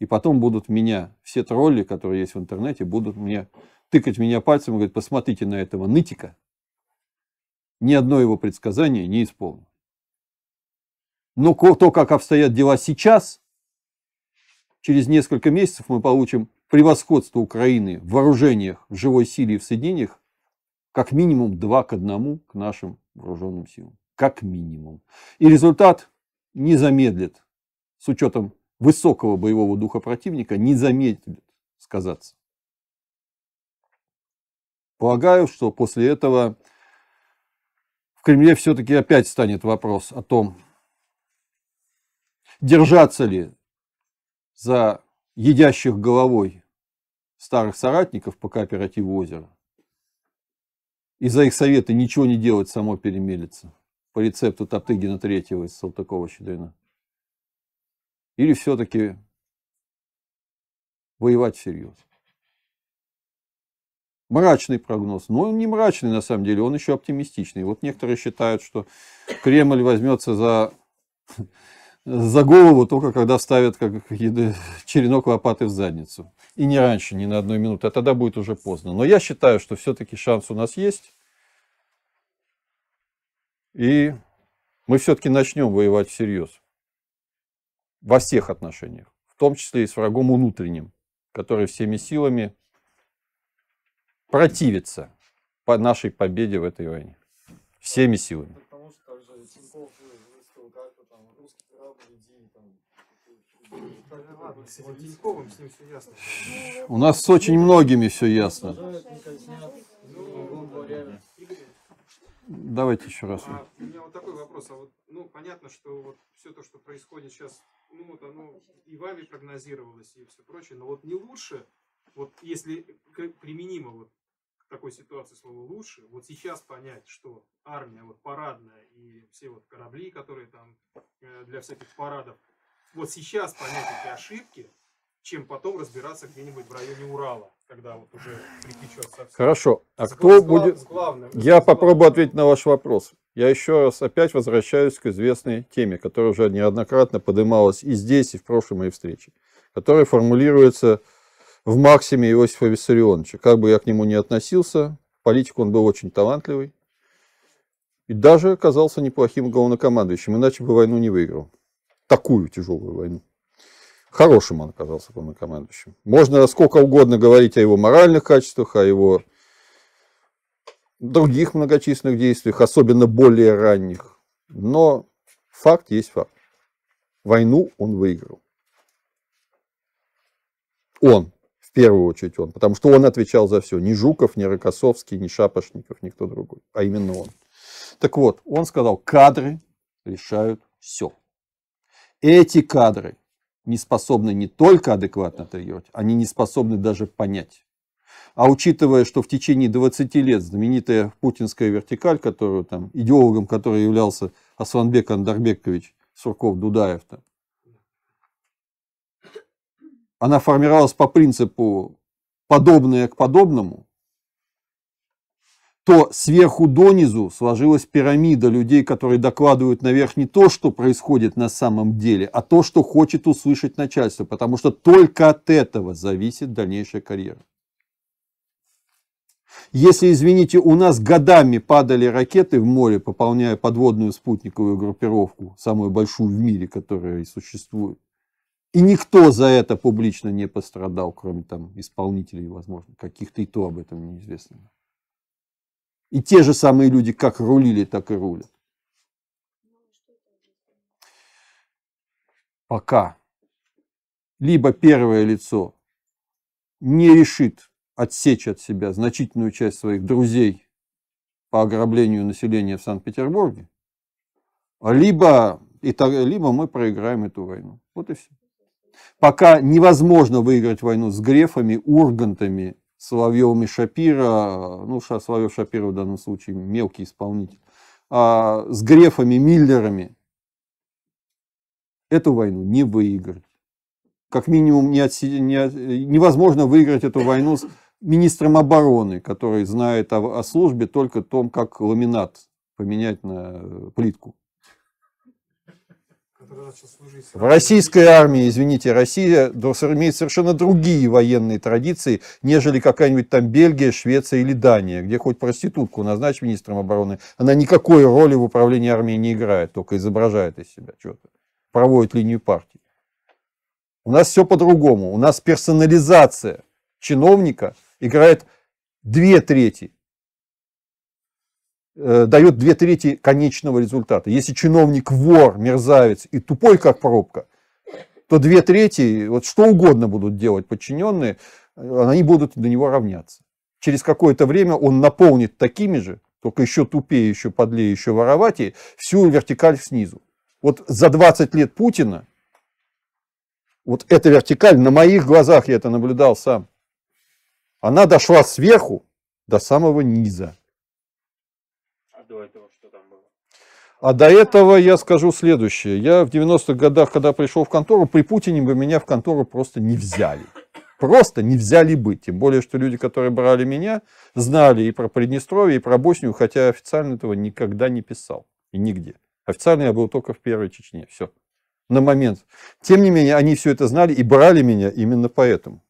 И потом будут меня, все тролли, которые есть в интернете, будут мне тыкать меня пальцем и говорить, посмотрите на этого нытика. Ни одно его предсказание не исполнено. Но то, как обстоят дела сейчас, через несколько месяцев мы получим превосходство Украины в вооружениях, в живой силе и в соединениях как минимум два к одному к нашим вооруженным силам как минимум. И результат не замедлит, с учетом высокого боевого духа противника, не замедлит сказаться. Полагаю, что после этого в Кремле все-таки опять станет вопрос о том, держаться ли за едящих головой старых соратников по кооперативу озера и за их советы ничего не делать, само перемелится по рецепту Топтыгина третьего из Салтыкова-Щедрина? Или все-таки воевать всерьез? Мрачный прогноз. Но ну, он не мрачный, на самом деле, он еще оптимистичный. Вот некоторые считают, что Кремль возьмется за, за голову только когда ставят как еды, черенок лопаты в задницу. И не раньше, ни на одной минуту, а тогда будет уже поздно. Но я считаю, что все-таки шанс у нас есть. И мы все-таки начнем воевать всерьез. Во всех отношениях. В том числе и с врагом внутренним, который всеми силами противится по нашей победе в этой войне. Всеми силами. у нас с очень многими все ясно. Давайте еще раз. А, у меня вот такой вопрос. А вот, ну, понятно, что вот все то, что происходит сейчас, ну, вот оно и вами прогнозировалось, и все прочее, но вот не лучше, вот если применимо вот к такой ситуации слово лучше, вот сейчас понять, что армия вот парадная и все вот корабли, которые там э, для всяких парадов, вот сейчас понять эти ошибки, чем потом разбираться где-нибудь в районе Урала, когда вот уже припечет совсем. Хорошо. А с, кто с, будет... С главным, Я с попробую ответить на ваш вопрос. Я еще раз опять возвращаюсь к известной теме, которая уже неоднократно поднималась и здесь, и в прошлой моей встрече, которая формулируется в максиме Иосифа Виссарионовича. Как бы я к нему ни относился, политик он был очень талантливый, и даже оказался неплохим главнокомандующим, иначе бы войну не выиграл. Такую тяжелую войну. Хорошим он оказался главнокомандующим. Можно сколько угодно говорить о его моральных качествах, о его других многочисленных действиях, особенно более ранних. Но факт есть факт. Войну он выиграл. Он, в первую очередь он, потому что он отвечал за все. Ни Жуков, ни Рокоссовский, ни Шапошников, никто другой, а именно он. Так вот, он сказал, кадры решают все. Эти кадры не способны не только адекватно отреагировать, они не способны даже понять. А учитывая, что в течение 20 лет знаменитая путинская вертикаль, которую там идеологом, который являлся Асланбек Андарбекович Сурков-Дудаев, там, она формировалась по принципу подобное к подобному, то сверху донизу сложилась пирамида людей, которые докладывают наверх не то, что происходит на самом деле, а то, что хочет услышать начальство, потому что только от этого зависит дальнейшая карьера. Если, извините, у нас годами падали ракеты в море, пополняя подводную спутниковую группировку, самую большую в мире, которая и существует, и никто за это публично не пострадал, кроме там исполнителей, возможно, каких-то и то об этом неизвестно. И те же самые люди как рулили, так и рулят. Пока. Либо первое лицо не решит отсечь от себя значительную часть своих друзей по ограблению населения в Санкт-Петербурге, а либо, и так, либо мы проиграем эту войну. Вот и все. Пока невозможно выиграть войну с грефами, ургантами Соловьевым и Шапира, ну, Соловьев Шапира в данном случае мелкий исполнитель, а, с Грефами, Миллерами, эту войну не выиграть. Как минимум, не отси не невозможно выиграть эту войну с министром обороны, который знает о, о службе только том, как ламинат поменять на э, плитку. В российской армии, извините, Россия имеет совершенно другие военные традиции, нежели какая-нибудь там Бельгия, Швеция или Дания, где хоть проститутку назначь министром обороны, она никакой роли в управлении армией не играет, только изображает из себя что-то, проводит линию партии. У нас все по-другому. У нас персонализация чиновника играет две трети Э, дает две трети конечного результата. Если чиновник вор, мерзавец и тупой, как пробка, то две трети, вот что угодно будут делать подчиненные, э, они будут до него равняться. Через какое-то время он наполнит такими же, только еще тупее, еще подлее, еще вороватее, всю вертикаль снизу. Вот за 20 лет Путина, вот эта вертикаль, на моих глазах я это наблюдал сам, она дошла сверху до самого низа до этого что там было? А до этого я скажу следующее. Я в 90-х годах, когда пришел в контору, при Путине бы меня в контору просто не взяли. Просто не взяли бы. Тем более, что люди, которые брали меня, знали и про Приднестровье, и про Боснию, хотя официально этого никогда не писал. И нигде. Официально я был только в Первой Чечне. Все. На момент. Тем не менее, они все это знали и брали меня именно поэтому.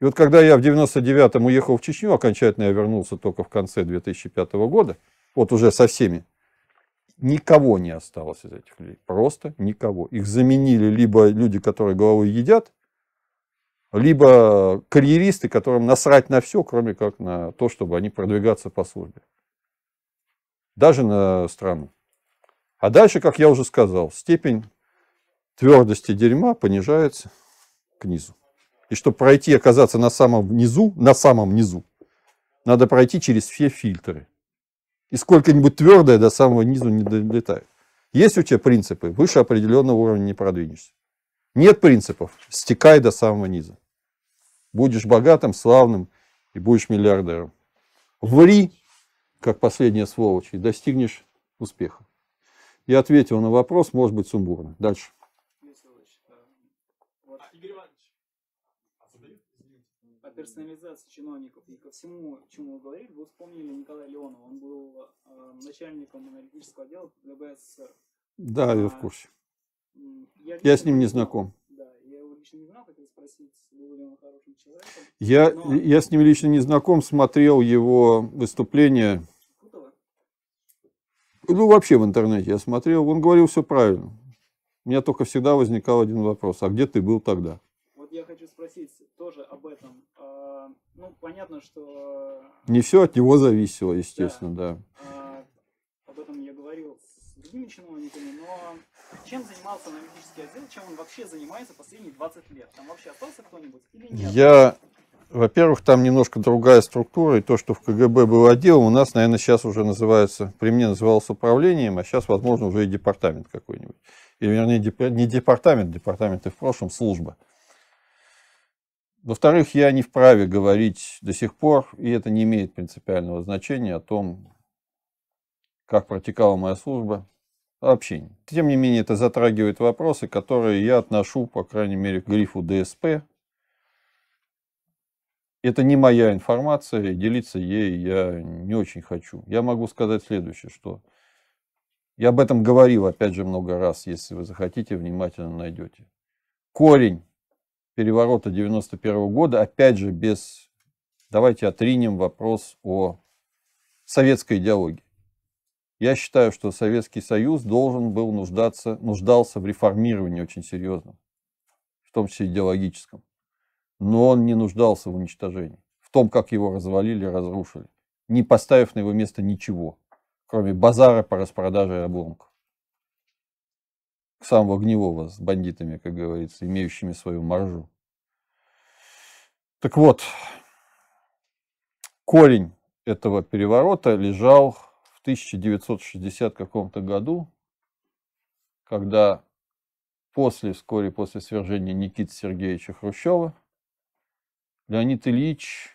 И вот когда я в 99-м уехал в Чечню, окончательно я вернулся только в конце 2005 года, вот уже со всеми, никого не осталось из этих людей. Просто никого. Их заменили либо люди, которые головой едят, либо карьеристы, которым насрать на все, кроме как на то, чтобы они продвигаться по службе. Даже на страну. А дальше, как я уже сказал, степень твердости дерьма понижается к низу. И чтобы пройти оказаться на самом низу, на самом низу, надо пройти через все фильтры. И сколько-нибудь твердое до самого низу не долетает. Есть у тебя принципы, выше определенного уровня не продвинешься. Нет принципов, стекай до самого низа. Будешь богатым, славным и будешь миллиардером. Ври, как последняя сволочь, и достигнешь успеха. Я ответил на вопрос, может быть, сумбурно. Дальше. персонализации чиновников и ко всему, чему вы говорили, вы вспомнили Николая Леонова. Он был э, начальником аналитического отдела КГБ СССР. Да, а, я в а, курсе. Я, я с ним не знаком. Да, я его лично не знал, хотел спросить, был ли он хорошим человеком. Я, но... я с ним лично не знаком, смотрел его выступление. Ну, вообще в интернете я смотрел, он говорил все правильно. У меня только всегда возникал один вопрос, а где ты был тогда? Вот я хочу спросить тоже об этом ну, понятно, что... Э, не все от него зависело, естественно, да. да. А, об этом я говорил с другими чиновниками, но чем занимался аналитический отдел, чем он вообще занимается последние 20 лет? Там вообще остался кто-нибудь или нет? Я во-первых, там немножко другая структура, и то, что в КГБ был отдел, у нас, наверное, сейчас уже называется, при мне называлось управлением, а сейчас, возможно, уже и департамент какой-нибудь. Или, вернее, не департамент, департамент и в прошлом служба. Во-вторых, я не вправе говорить до сих пор, и это не имеет принципиального значения о том, как протекала моя служба, общение. Тем не менее, это затрагивает вопросы, которые я отношу, по крайней мере, к грифу ДСП. Это не моя информация, делиться ей я не очень хочу. Я могу сказать следующее, что я об этом говорил, опять же, много раз, если вы захотите, внимательно найдете. Корень переворота 91 года, опять же, без... Давайте отринем вопрос о советской идеологии. Я считаю, что Советский Союз должен был нуждаться, нуждался в реформировании очень серьезном, в том числе идеологическом. Но он не нуждался в уничтожении, в том, как его развалили, разрушили, не поставив на его место ничего, кроме базара по распродаже обломков самого гневого с бандитами, как говорится, имеющими свою маржу. Так вот, корень этого переворота лежал в 1960 каком-то году, когда после, вскоре после свержения Никиты Сергеевича Хрущева, Леонид Ильич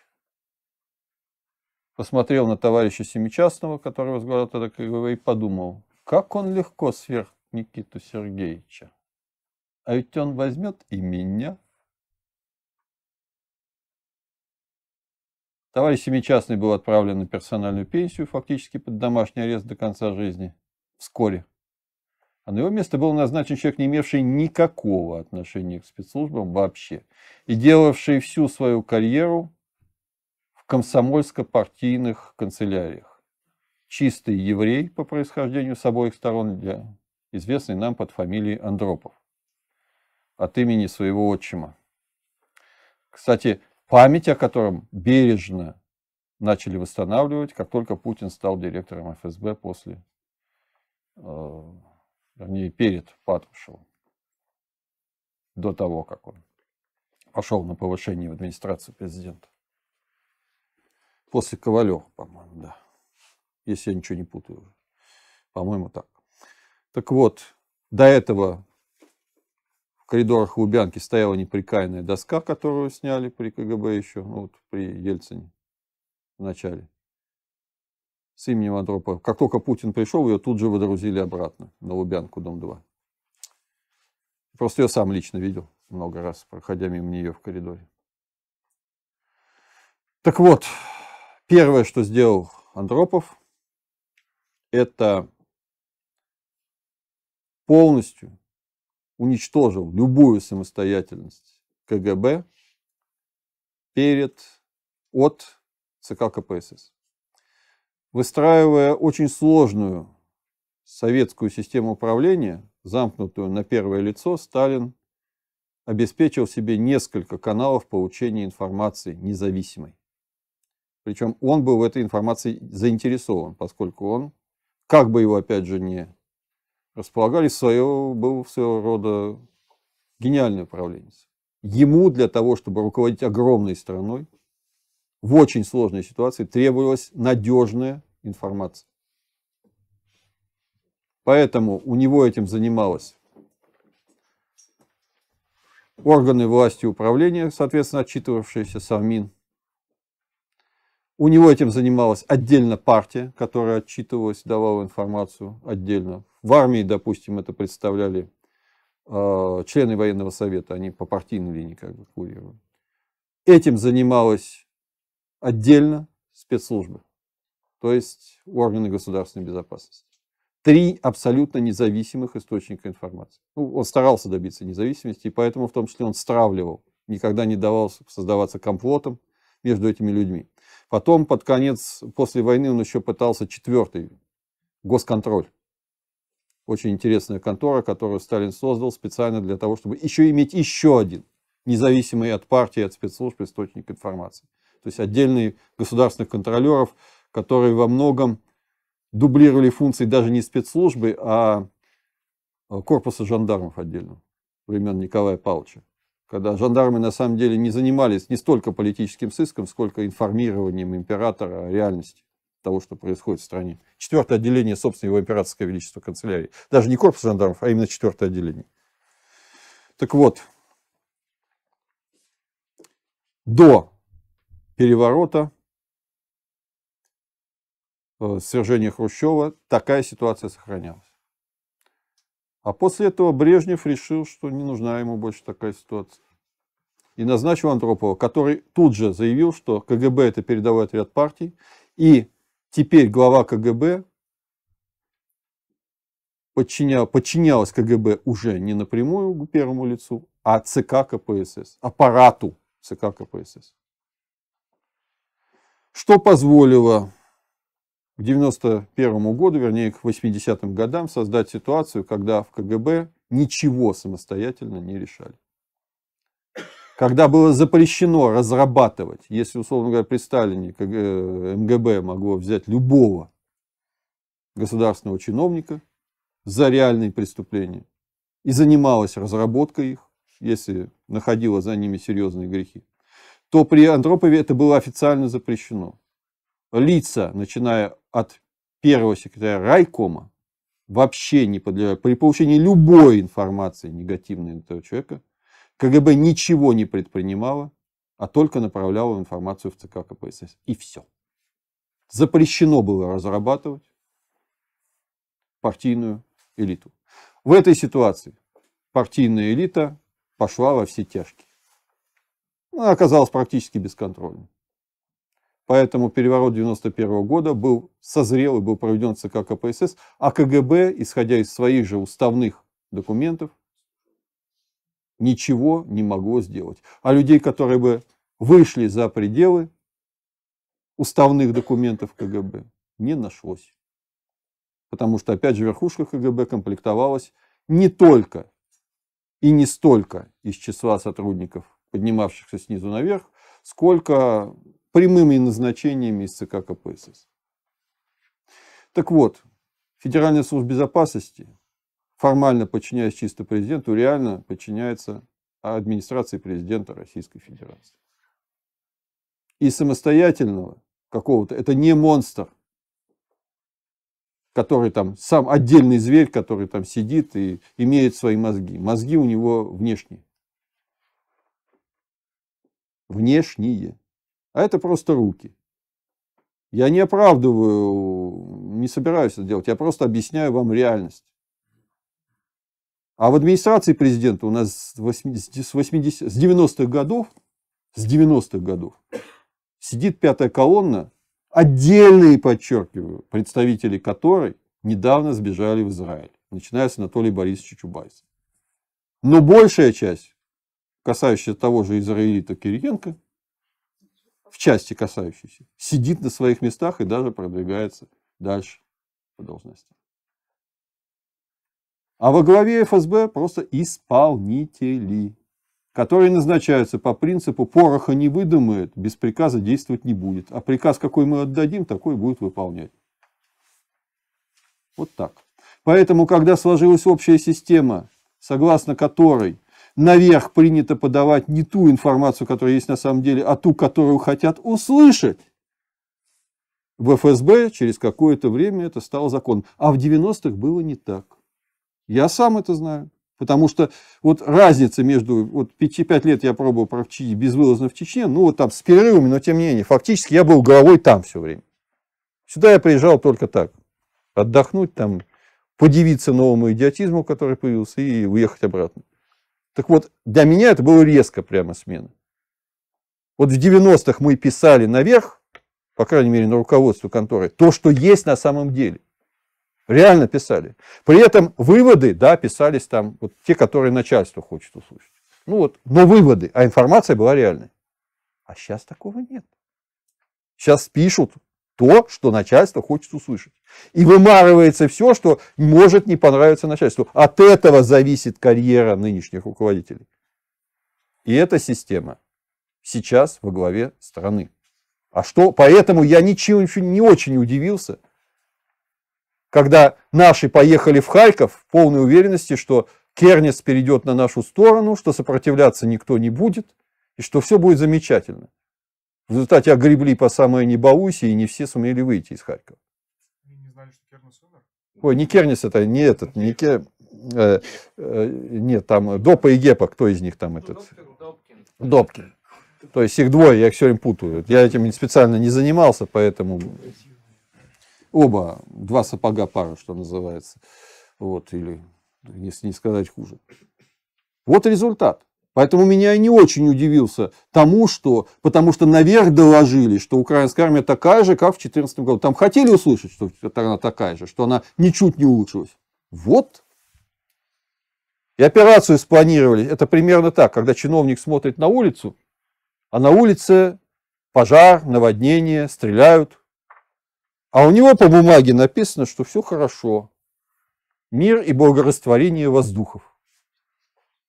посмотрел на товарища Семичастного, который возглавлял тогда КГБ, и подумал, как он легко сверх Никиту Сергеевича. А ведь он возьмет и меня. Товарищ Семичастный был отправлен на персональную пенсию, фактически под домашний арест до конца жизни, вскоре. А на его место был назначен человек, не имевший никакого отношения к спецслужбам вообще, и делавший всю свою карьеру в комсомольско-партийных канцеляриях. Чистый еврей по происхождению с обоих сторон для известный нам под фамилией Андропов, от имени своего отчима. Кстати, память о котором бережно начали восстанавливать, как только Путин стал директором ФСБ после, э, вернее, перед Патрушевым, до того, как он пошел на повышение в администрацию президента. После Ковалева, по-моему, да. Если я ничего не путаю По-моему, так. Так вот, до этого в коридорах Лубянки стояла неприкаянная доска, которую сняли при КГБ еще, ну, вот при Ельцине в начале. С именем Андропова. Как только Путин пришел, ее тут же выдрузили обратно на Лубянку, дом 2. Просто ее сам лично видел много раз, проходя мимо нее в коридоре. Так вот, первое, что сделал Андропов, это полностью уничтожил любую самостоятельность КГБ перед, от ЦК КПСС. Выстраивая очень сложную советскую систему управления, замкнутую на первое лицо, Сталин обеспечил себе несколько каналов получения информации независимой. Причем он был в этой информации заинтересован, поскольку он, как бы его опять же не располагались свое, был своего рода гениальный управленец. Ему для того, чтобы руководить огромной страной, в очень сложной ситуации требовалась надежная информация. Поэтому у него этим занималось органы власти управления, соответственно, отчитывавшиеся Совмин, у него этим занималась отдельно партия, которая отчитывалась, давала информацию отдельно. В армии, допустим, это представляли э, члены военного совета, они по партийной линии как бы курировали. Этим занималась отдельно спецслужбы, то есть органы государственной безопасности. Три абсолютно независимых источника информации. Ну, он старался добиться независимости, и поэтому в том числе он стравливал, никогда не давал создаваться комплотом между этими людьми. Потом, под конец, после войны, он еще пытался четвертый госконтроль. Очень интересная контора, которую Сталин создал специально для того, чтобы еще иметь еще один, независимый от партии, от спецслужб, источник информации. То есть отдельные государственных контролеров, которые во многом дублировали функции даже не спецслужбы, а э, корпуса жандармов отдельно времен Николая Павловича когда жандармы на самом деле не занимались не столько политическим сыском, сколько информированием императора о реальности того, что происходит в стране. Четвертое отделение, собственно, его императорское величество канцелярии. Даже не корпус жандармов, а именно четвертое отделение. Так вот, до переворота, э, свержения Хрущева, такая ситуация сохранялась. А после этого Брежнев решил, что не нужна ему больше такая ситуация. И назначил Андропова, который тут же заявил, что КГБ – это передовой отряд партий, и теперь глава КГБ подчиня, подчинялась КГБ уже не напрямую первому лицу, а ЦК КПСС, аппарату ЦК КПСС. Что позволило к 91 году, вернее, к 80-м годам создать ситуацию, когда в КГБ ничего самостоятельно не решали. Когда было запрещено разрабатывать, если, условно говоря, при Сталине э, МГБ могло взять любого государственного чиновника за реальные преступления и занималась разработкой их, если находила за ними серьезные грехи, то при Андропове это было официально запрещено лица, начиная от первого секретаря райкома вообще не подлежат. При получении любой информации негативной этого человека КГБ ничего не предпринимало, а только направляло информацию в ЦК КПСС. И все. Запрещено было разрабатывать партийную элиту. В этой ситуации партийная элита пошла во все тяжкие. Она оказалась практически бесконтрольной. Поэтому переворот 1991 года был созрел и был проведен ЦК КПСС, а КГБ, исходя из своих же уставных документов, ничего не могло сделать. А людей, которые бы вышли за пределы уставных документов КГБ, не нашлось. Потому что, опять же, верхушка КГБ комплектовалась не только и не столько из числа сотрудников, поднимавшихся снизу наверх, сколько прямыми назначениями из ЦК КПСС. Так вот, Федеральная служба безопасности, формально подчиняясь чисто президенту, реально подчиняется администрации президента Российской Федерации. И самостоятельного какого-то, это не монстр, который там сам отдельный зверь, который там сидит и имеет свои мозги. Мозги у него внешние. Внешние а это просто руки. Я не оправдываю, не собираюсь это делать, я просто объясняю вам реальность. А в администрации президента у нас с, 80, с, 90-х годов, с 90-х годов сидит пятая колонна, отдельные, подчеркиваю, представители которой недавно сбежали в Израиль, начиная с Анатолия Борисовича Чубайса. Но большая часть, касающаяся того же израилита Кириенко, в части касающейся, сидит на своих местах и даже продвигается дальше по должности. А во главе ФСБ просто исполнители, которые назначаются по принципу «пороха не выдумает, без приказа действовать не будет, а приказ, какой мы отдадим, такой будет выполнять». Вот так. Поэтому, когда сложилась общая система, согласно которой наверх принято подавать не ту информацию, которая есть на самом деле, а ту, которую хотят услышать. В ФСБ через какое-то время это стало законом. А в 90-х было не так. Я сам это знаю. Потому что вот разница между... Вот 5, 5 лет я пробовал практически безвылазно в Чечне, ну вот там с перерывами, но тем не менее, фактически я был головой там все время. Сюда я приезжал только так. Отдохнуть там, подивиться новому идиотизму, который появился, и уехать обратно. Так вот, для меня это было резко прямо смена. Вот в 90-х мы писали наверх, по крайней мере, на руководство конторы, то, что есть на самом деле. Реально писали. При этом выводы, да, писались там, вот те, которые начальство хочет услышать. Ну вот, но выводы, а информация была реальная. А сейчас такого нет. Сейчас пишут то, что начальство хочет услышать. И вымарывается все, что может не понравиться начальству. От этого зависит карьера нынешних руководителей. И эта система сейчас во главе страны. А что? Поэтому я ничего не очень удивился, когда наши поехали в Харьков в полной уверенности, что Кернес перейдет на нашу сторону, что сопротивляться никто не будет, и что все будет замечательно. В результате огребли по самое не бауси, и не все сумели выйти из Харькова. Не знали, что Кернес умер? Ой, не Кернес, это не этот, не Кер... Э, э, нет, там Допа и Гепа, кто из них там ну, этот? Добкин. Добкин. То есть их двое, я их все время путаю. Я этим специально не занимался, поэтому оба, два сапога пара, что называется. Вот, или, если не сказать хуже. Вот результат. Поэтому меня и не очень удивился тому, что, потому что наверх доложили, что украинская армия такая же, как в 2014 году. Там хотели услышать, что она такая же, что она ничуть не улучшилась. Вот. И операцию спланировали. Это примерно так, когда чиновник смотрит на улицу, а на улице пожар, наводнение, стреляют. А у него по бумаге написано, что все хорошо. Мир и благорастворение воздухов.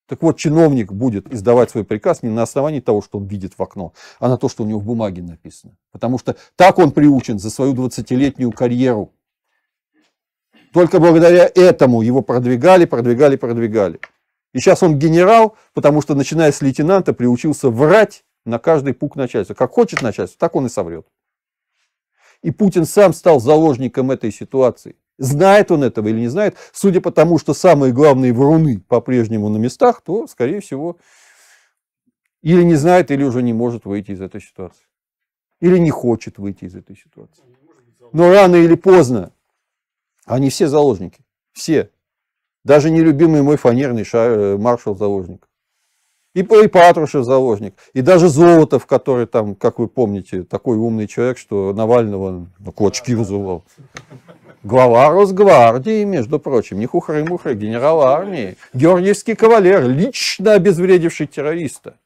Так вот, чиновник будет издавать свой приказ не на основании того, что он видит в окно, а на то, что у него в бумаге написано. Потому что так он приучен за свою 20-летнюю карьеру. Только благодаря этому его продвигали, продвигали, продвигали. И сейчас он генерал, потому что, начиная с лейтенанта, приучился врать на каждый пук начальства. Как хочет начальство, так он и соврет. И Путин сам стал заложником этой ситуации. Знает он этого или не знает, судя по тому, что самые главные вруны по-прежнему на местах, то, скорее всего, или не знает, или уже не может выйти из этой ситуации. Или не хочет выйти из этой ситуации. Но рано или поздно они все заложники. Все. Даже нелюбимый мой фанерный шар, э, маршал заложник. И, и Патрушев заложник. И даже Золотов, который там, как вы помните, такой умный человек, что Навального на кулачки вызывал. Глава Росгвардии, между прочим, не хухры-мухры, генерал армии. Георгиевский кавалер, лично обезвредивший террориста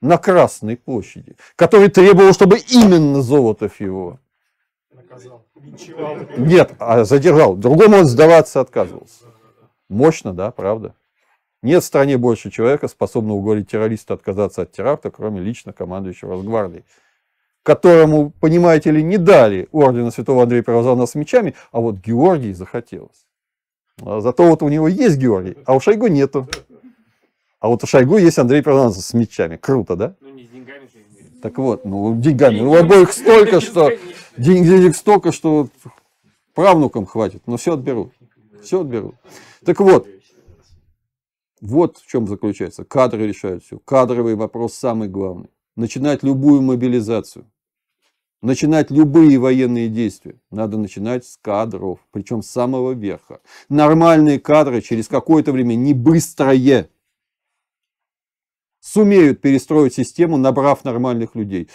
на Красной площади, который требовал, чтобы именно Золотов его Наказал. Нет, а задержал. Другому он сдаваться отказывался. Мощно, да, правда? Нет в стране больше человека, способного уговорить террориста отказаться от теракта, кроме лично командующего Росгвардией которому, понимаете ли, не дали ордена святого Андрея Первозванного с мечами, а вот Георгий захотелось. А зато вот у него есть Георгий, а у Шойгу нету. А вот у Шойгу есть Андрей Первозванный с мечами. Круто, да? Ну, не с деньгами. Так вот, ну, деньгами. У обоих столько, что... Денег столько, что правнукам хватит, но все отберут. Все отберут. Так вот, вот в чем заключается. Кадры решают все. Кадровый вопрос самый главный начинать любую мобилизацию, начинать любые военные действия, надо начинать с кадров, причем с самого верха. Нормальные кадры через какое-то время, не быстрое, сумеют перестроить систему, набрав нормальных людей.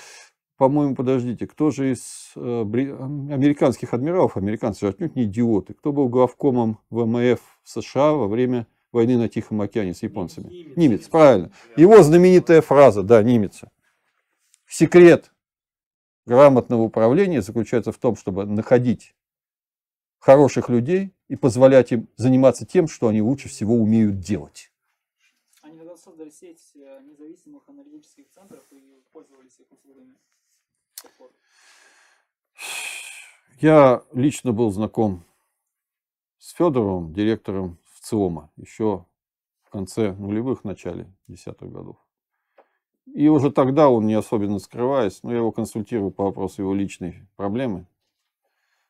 По-моему, подождите, кто же из э, американских адмиралов, американцы же отнюдь не идиоты, кто был главкомом ВМФ США во время войны на Тихом океане с японцами? Немец, немец правильно. Его знаменитая фраза, да, немец. Секрет грамотного управления заключается в том, чтобы находить хороших людей и позволять им заниматься тем, что они лучше всего умеют делать. Они тогда создали сеть э, независимых аналитических центров и пользовались их услугами. Я лично был знаком с Федоровым, директором ВЦИОМа, еще в конце нулевых, начале десятых годов. И уже тогда он, не особенно скрываясь, но ну, я его консультирую по вопросу его личной проблемы.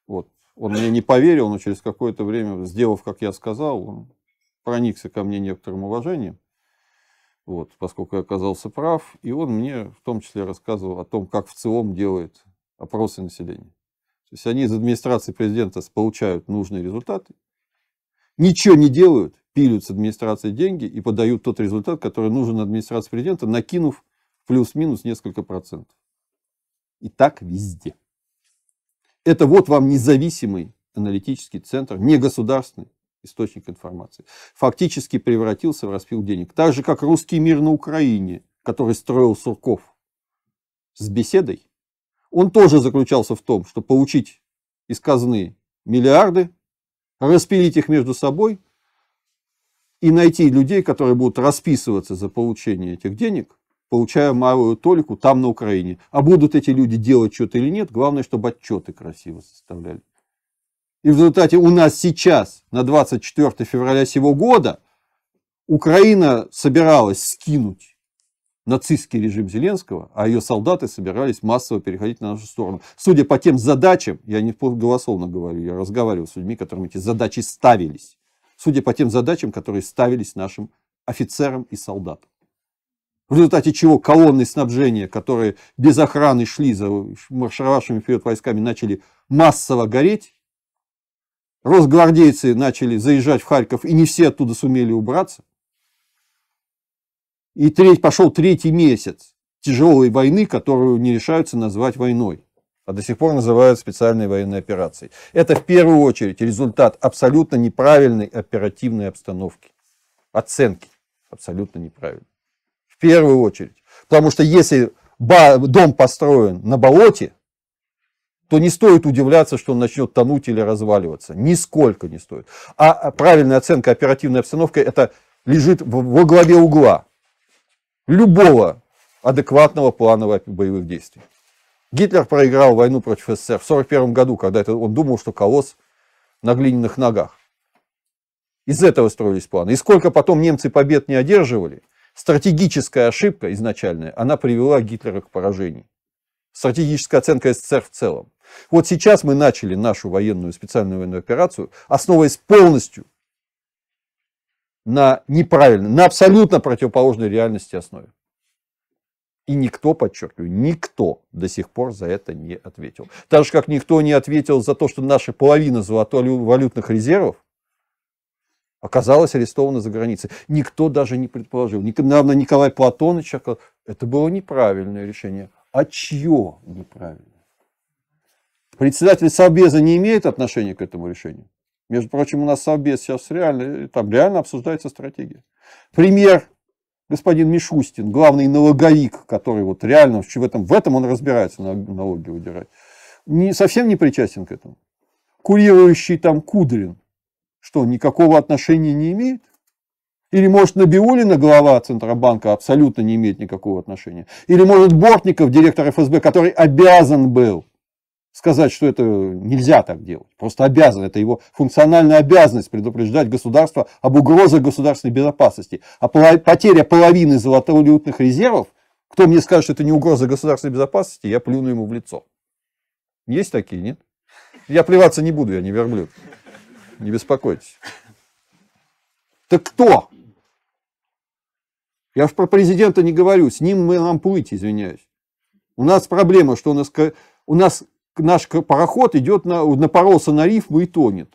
Вот. Он мне не поверил, но через какое-то время, сделав, как я сказал, он проникся ко мне некоторым уважением, вот, поскольку я оказался прав. И он мне в том числе рассказывал о том, как в целом делают опросы населения. То есть они из администрации президента получают нужные результаты, ничего не делают, пилят с администрации деньги и подают тот результат, который нужен администрации президента, накинув плюс-минус несколько процентов. И так везде. Это вот вам независимый аналитический центр, не государственный источник информации. Фактически превратился в распил денег. Так же, как русский мир на Украине, который строил Сурков с беседой, он тоже заключался в том, что получить из миллиарды, распилить их между собой и найти людей, которые будут расписываться за получение этих денег, получаю малую толику там, на Украине. А будут эти люди делать что-то или нет, главное, чтобы отчеты красиво составляли. И в результате у нас сейчас, на 24 февраля сего года, Украина собиралась скинуть нацистский режим Зеленского, а ее солдаты собирались массово переходить на нашу сторону. Судя по тем задачам, я не голосовно говорю, я разговаривал с людьми, которым эти задачи ставились. Судя по тем задачам, которые ставились нашим офицерам и солдатам в результате чего колонны снабжения, которые без охраны шли за маршировавшими вперед войсками, начали массово гореть. Росгвардейцы начали заезжать в Харьков, и не все оттуда сумели убраться. И треть, пошел третий месяц тяжелой войны, которую не решаются назвать войной, а до сих пор называют специальной военной операцией. Это в первую очередь результат абсолютно неправильной оперативной обстановки, оценки абсолютно неправильной в первую очередь. Потому что если дом построен на болоте, то не стоит удивляться, что он начнет тонуть или разваливаться. Нисколько не стоит. А, а правильная оценка оперативной обстановки – это лежит во главе угла любого адекватного плана боевых действий. Гитлер проиграл войну против СССР в 1941 году, когда это, он думал, что колосс на глиняных ногах. Из этого строились планы. И сколько потом немцы побед не одерживали – стратегическая ошибка изначальная, она привела Гитлера к поражению. Стратегическая оценка СССР в целом. Вот сейчас мы начали нашу военную специальную военную операцию, основываясь полностью на неправильной, на абсолютно противоположной реальности основе. И никто, подчеркиваю, никто до сих пор за это не ответил. Так же, как никто не ответил за то, что наша половина золотовалютных резервов оказалась арестована за границей. Никто даже не предположил. Наверное, Николай Платоныч, это было неправильное решение. А чье неправильное? Председатель Совбеза не имеет отношения к этому решению. Между прочим, у нас Совбез сейчас реально, э, там реально обсуждается стратегия. Премьер господин Мишустин, главный налоговик, который вот реально в этом, в этом он разбирается, налоги удирать, не, совсем не причастен к этому. Курирующий там Кудрин – что, никакого отношения не имеет? Или, может, Набиулина, глава Центробанка, абсолютно не имеет никакого отношения? Или, может, Бортников, директор ФСБ, который обязан был сказать, что это нельзя так делать, просто обязан, это его функциональная обязанность предупреждать государство об угрозах государственной безопасности. А потеря половины золотовалютных резервов, кто мне скажет, что это не угроза государственной безопасности, я плюну ему в лицо. Есть такие, нет? Я плеваться не буду, я не верблюд не беспокойтесь. Так кто? Я уж про президента не говорю, с ним мы нам плыть, извиняюсь. У нас проблема, что у нас, у нас наш пароход идет на, напоролся на риф и тонет.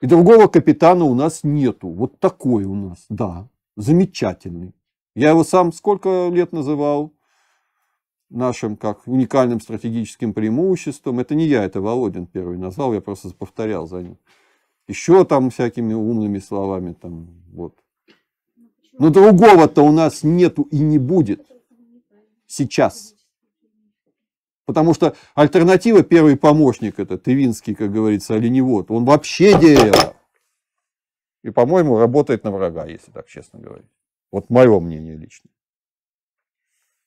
И другого капитана у нас нету. Вот такой у нас, да, замечательный. Я его сам сколько лет называл? нашим как уникальным стратегическим преимуществом. Это не я, это Володин первый назвал, я просто повторял за ним. Еще там всякими умными словами там вот. Но другого-то у нас нету и не будет сейчас. Потому что альтернатива первый помощник, это Тывинский, как говорится, оленевод, он вообще дерево. И, по-моему, работает на врага, если так честно говорить. Вот мое мнение лично.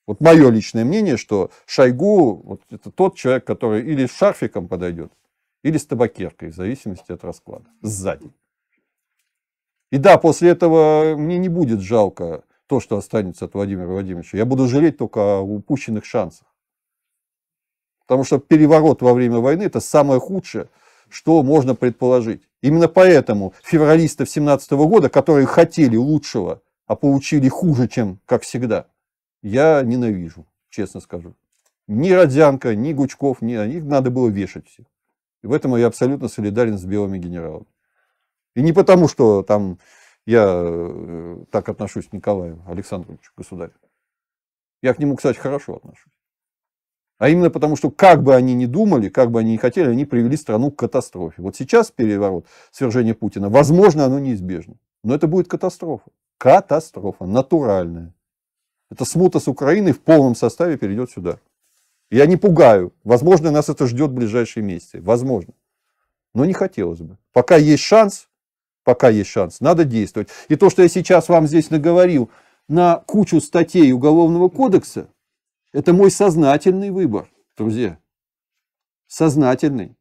Вот мое личное мнение, что Шойгу вот, это тот человек, который или с шарфиком подойдет, или с табакеркой, в зависимости от расклада, сзади. И да, после этого мне не будет жалко то, что останется от Владимира Владимировича. Я буду жалеть только о упущенных шансах. Потому что переворот во время войны – это самое худшее, что можно предположить. Именно поэтому февралистов 17 года, которые хотели лучшего, а получили хуже, чем как всегда – я ненавижу, честно скажу. Ни Родзянко, ни Гучков, ни их надо было вешать все. И в этом я абсолютно солидарен с белыми генералами. И не потому, что там я э, так отношусь к Николаю Александровичу, государю. Я к нему, кстати, хорошо отношусь. А именно потому, что как бы они ни думали, как бы они ни хотели, они привели страну к катастрофе. Вот сейчас переворот, свержение Путина, возможно, оно неизбежно. Но это будет катастрофа. Катастрофа натуральная. Это смута с Украины в полном составе перейдет сюда. Я не пугаю. Возможно, нас это ждет в ближайшие месяцы. Возможно. Но не хотелось бы. Пока есть шанс, пока есть шанс, надо действовать. И то, что я сейчас вам здесь наговорил на кучу статей Уголовного кодекса, это мой сознательный выбор, друзья. Сознательный.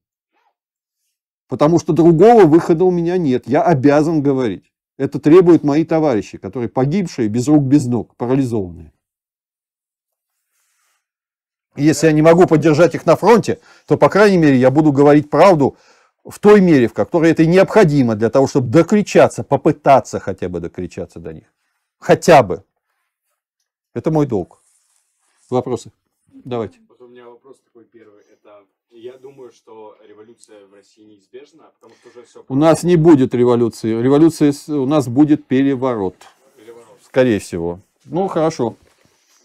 Потому что другого выхода у меня нет. Я обязан говорить. Это требуют мои товарищи, которые погибшие, без рук, без ног, парализованные. если я не могу поддержать их на фронте, то, по крайней мере, я буду говорить правду в той мере, в которой это необходимо для того, чтобы докричаться, попытаться хотя бы докричаться до них. Хотя бы. Это мой долг. Вопросы? Давайте. Я думаю, что революция в России неизбежна, потому что уже все... У нас не будет революции. Революция, у нас будет переворот. Переворот. Скорее всего. Ну, хорошо.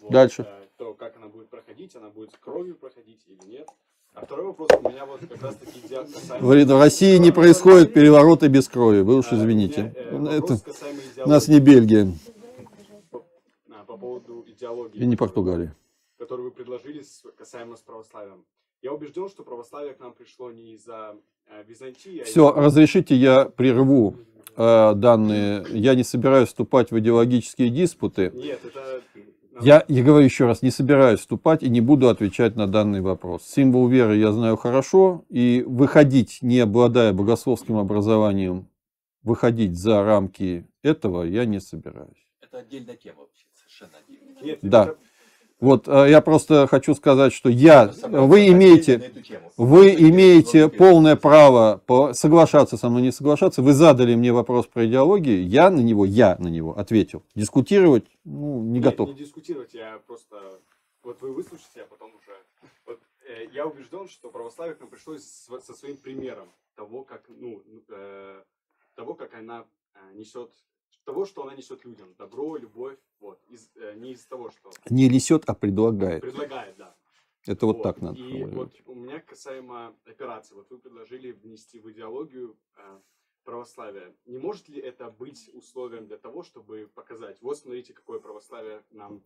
Вот, Дальше. Э, то, как она будет проходить, она будет кровью проходить или нет. А второй вопрос у меня вот как раз таки идея касаемо... в России не происходит перевороты без крови, вы уж а, извините. Э, Это... Нас не Бельгия. А, по поводу идеологии. И не Португалия. Которую вы предложили касаемо с православием. Я убежден, что православие к нам пришло не из-за э, Византии. Все, а из разрешите, я прерву э, данные. Я не собираюсь вступать в идеологические диспуты. Нет, это... Я, я говорю еще раз, не собираюсь вступать и не буду отвечать на данный вопрос. Символ веры я знаю хорошо, и выходить, не обладая богословским образованием, выходить за рамки этого я не собираюсь. Это отдельная тема вообще, совершенно отдельная. Нет, да. Вот э, я просто хочу сказать, что я, э, вы имеете, вы имеете полное право соглашаться со мной, не соглашаться. Вы задали мне вопрос про идеологию, я на него, я на него ответил. Дискутировать, ну, не Нет, готов. Не дискутировать, я просто, вот вы выслушайте, а потом уже. Вот, э, я убежден, что православие к нам пришлось со своим примером того, как, ну, э, того, как она э, несет, того, что она несет людям, добро, любовь вот. Из, э, не из того, что... Не несет, а предлагает. Предлагает, да. Это вот, вот так надо. И вот у меня касаемо операции. Вот вы предложили внести в идеологию э, православие. Не может ли это быть условием для того, чтобы показать, вот смотрите, какое православие нам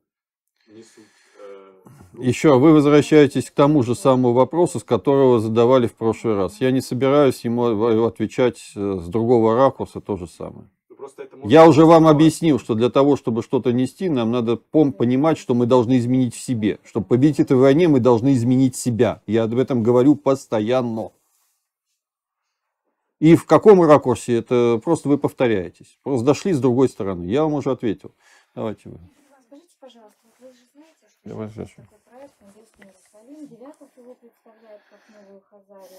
несут? Э, ну, Еще вы возвращаетесь к тому же самому вопросу, с которого задавали в прошлый раз. Я не собираюсь ему э, отвечать э, с другого ракурса то же самое. Я уже вам объяснил, что для того, чтобы что-то нести, нам надо понимать, что мы должны изменить в себе. Чтобы победить этой войне, мы должны изменить себя. Я об этом говорю постоянно. И в каком ракурсе, это просто вы повторяетесь. Просто дошли с другой стороны. Я вам уже ответил. Давайте вы. Скажите, пожалуйста, вы же знаете, что... Давай, Максим Девятов его представляет как новую Хазарию,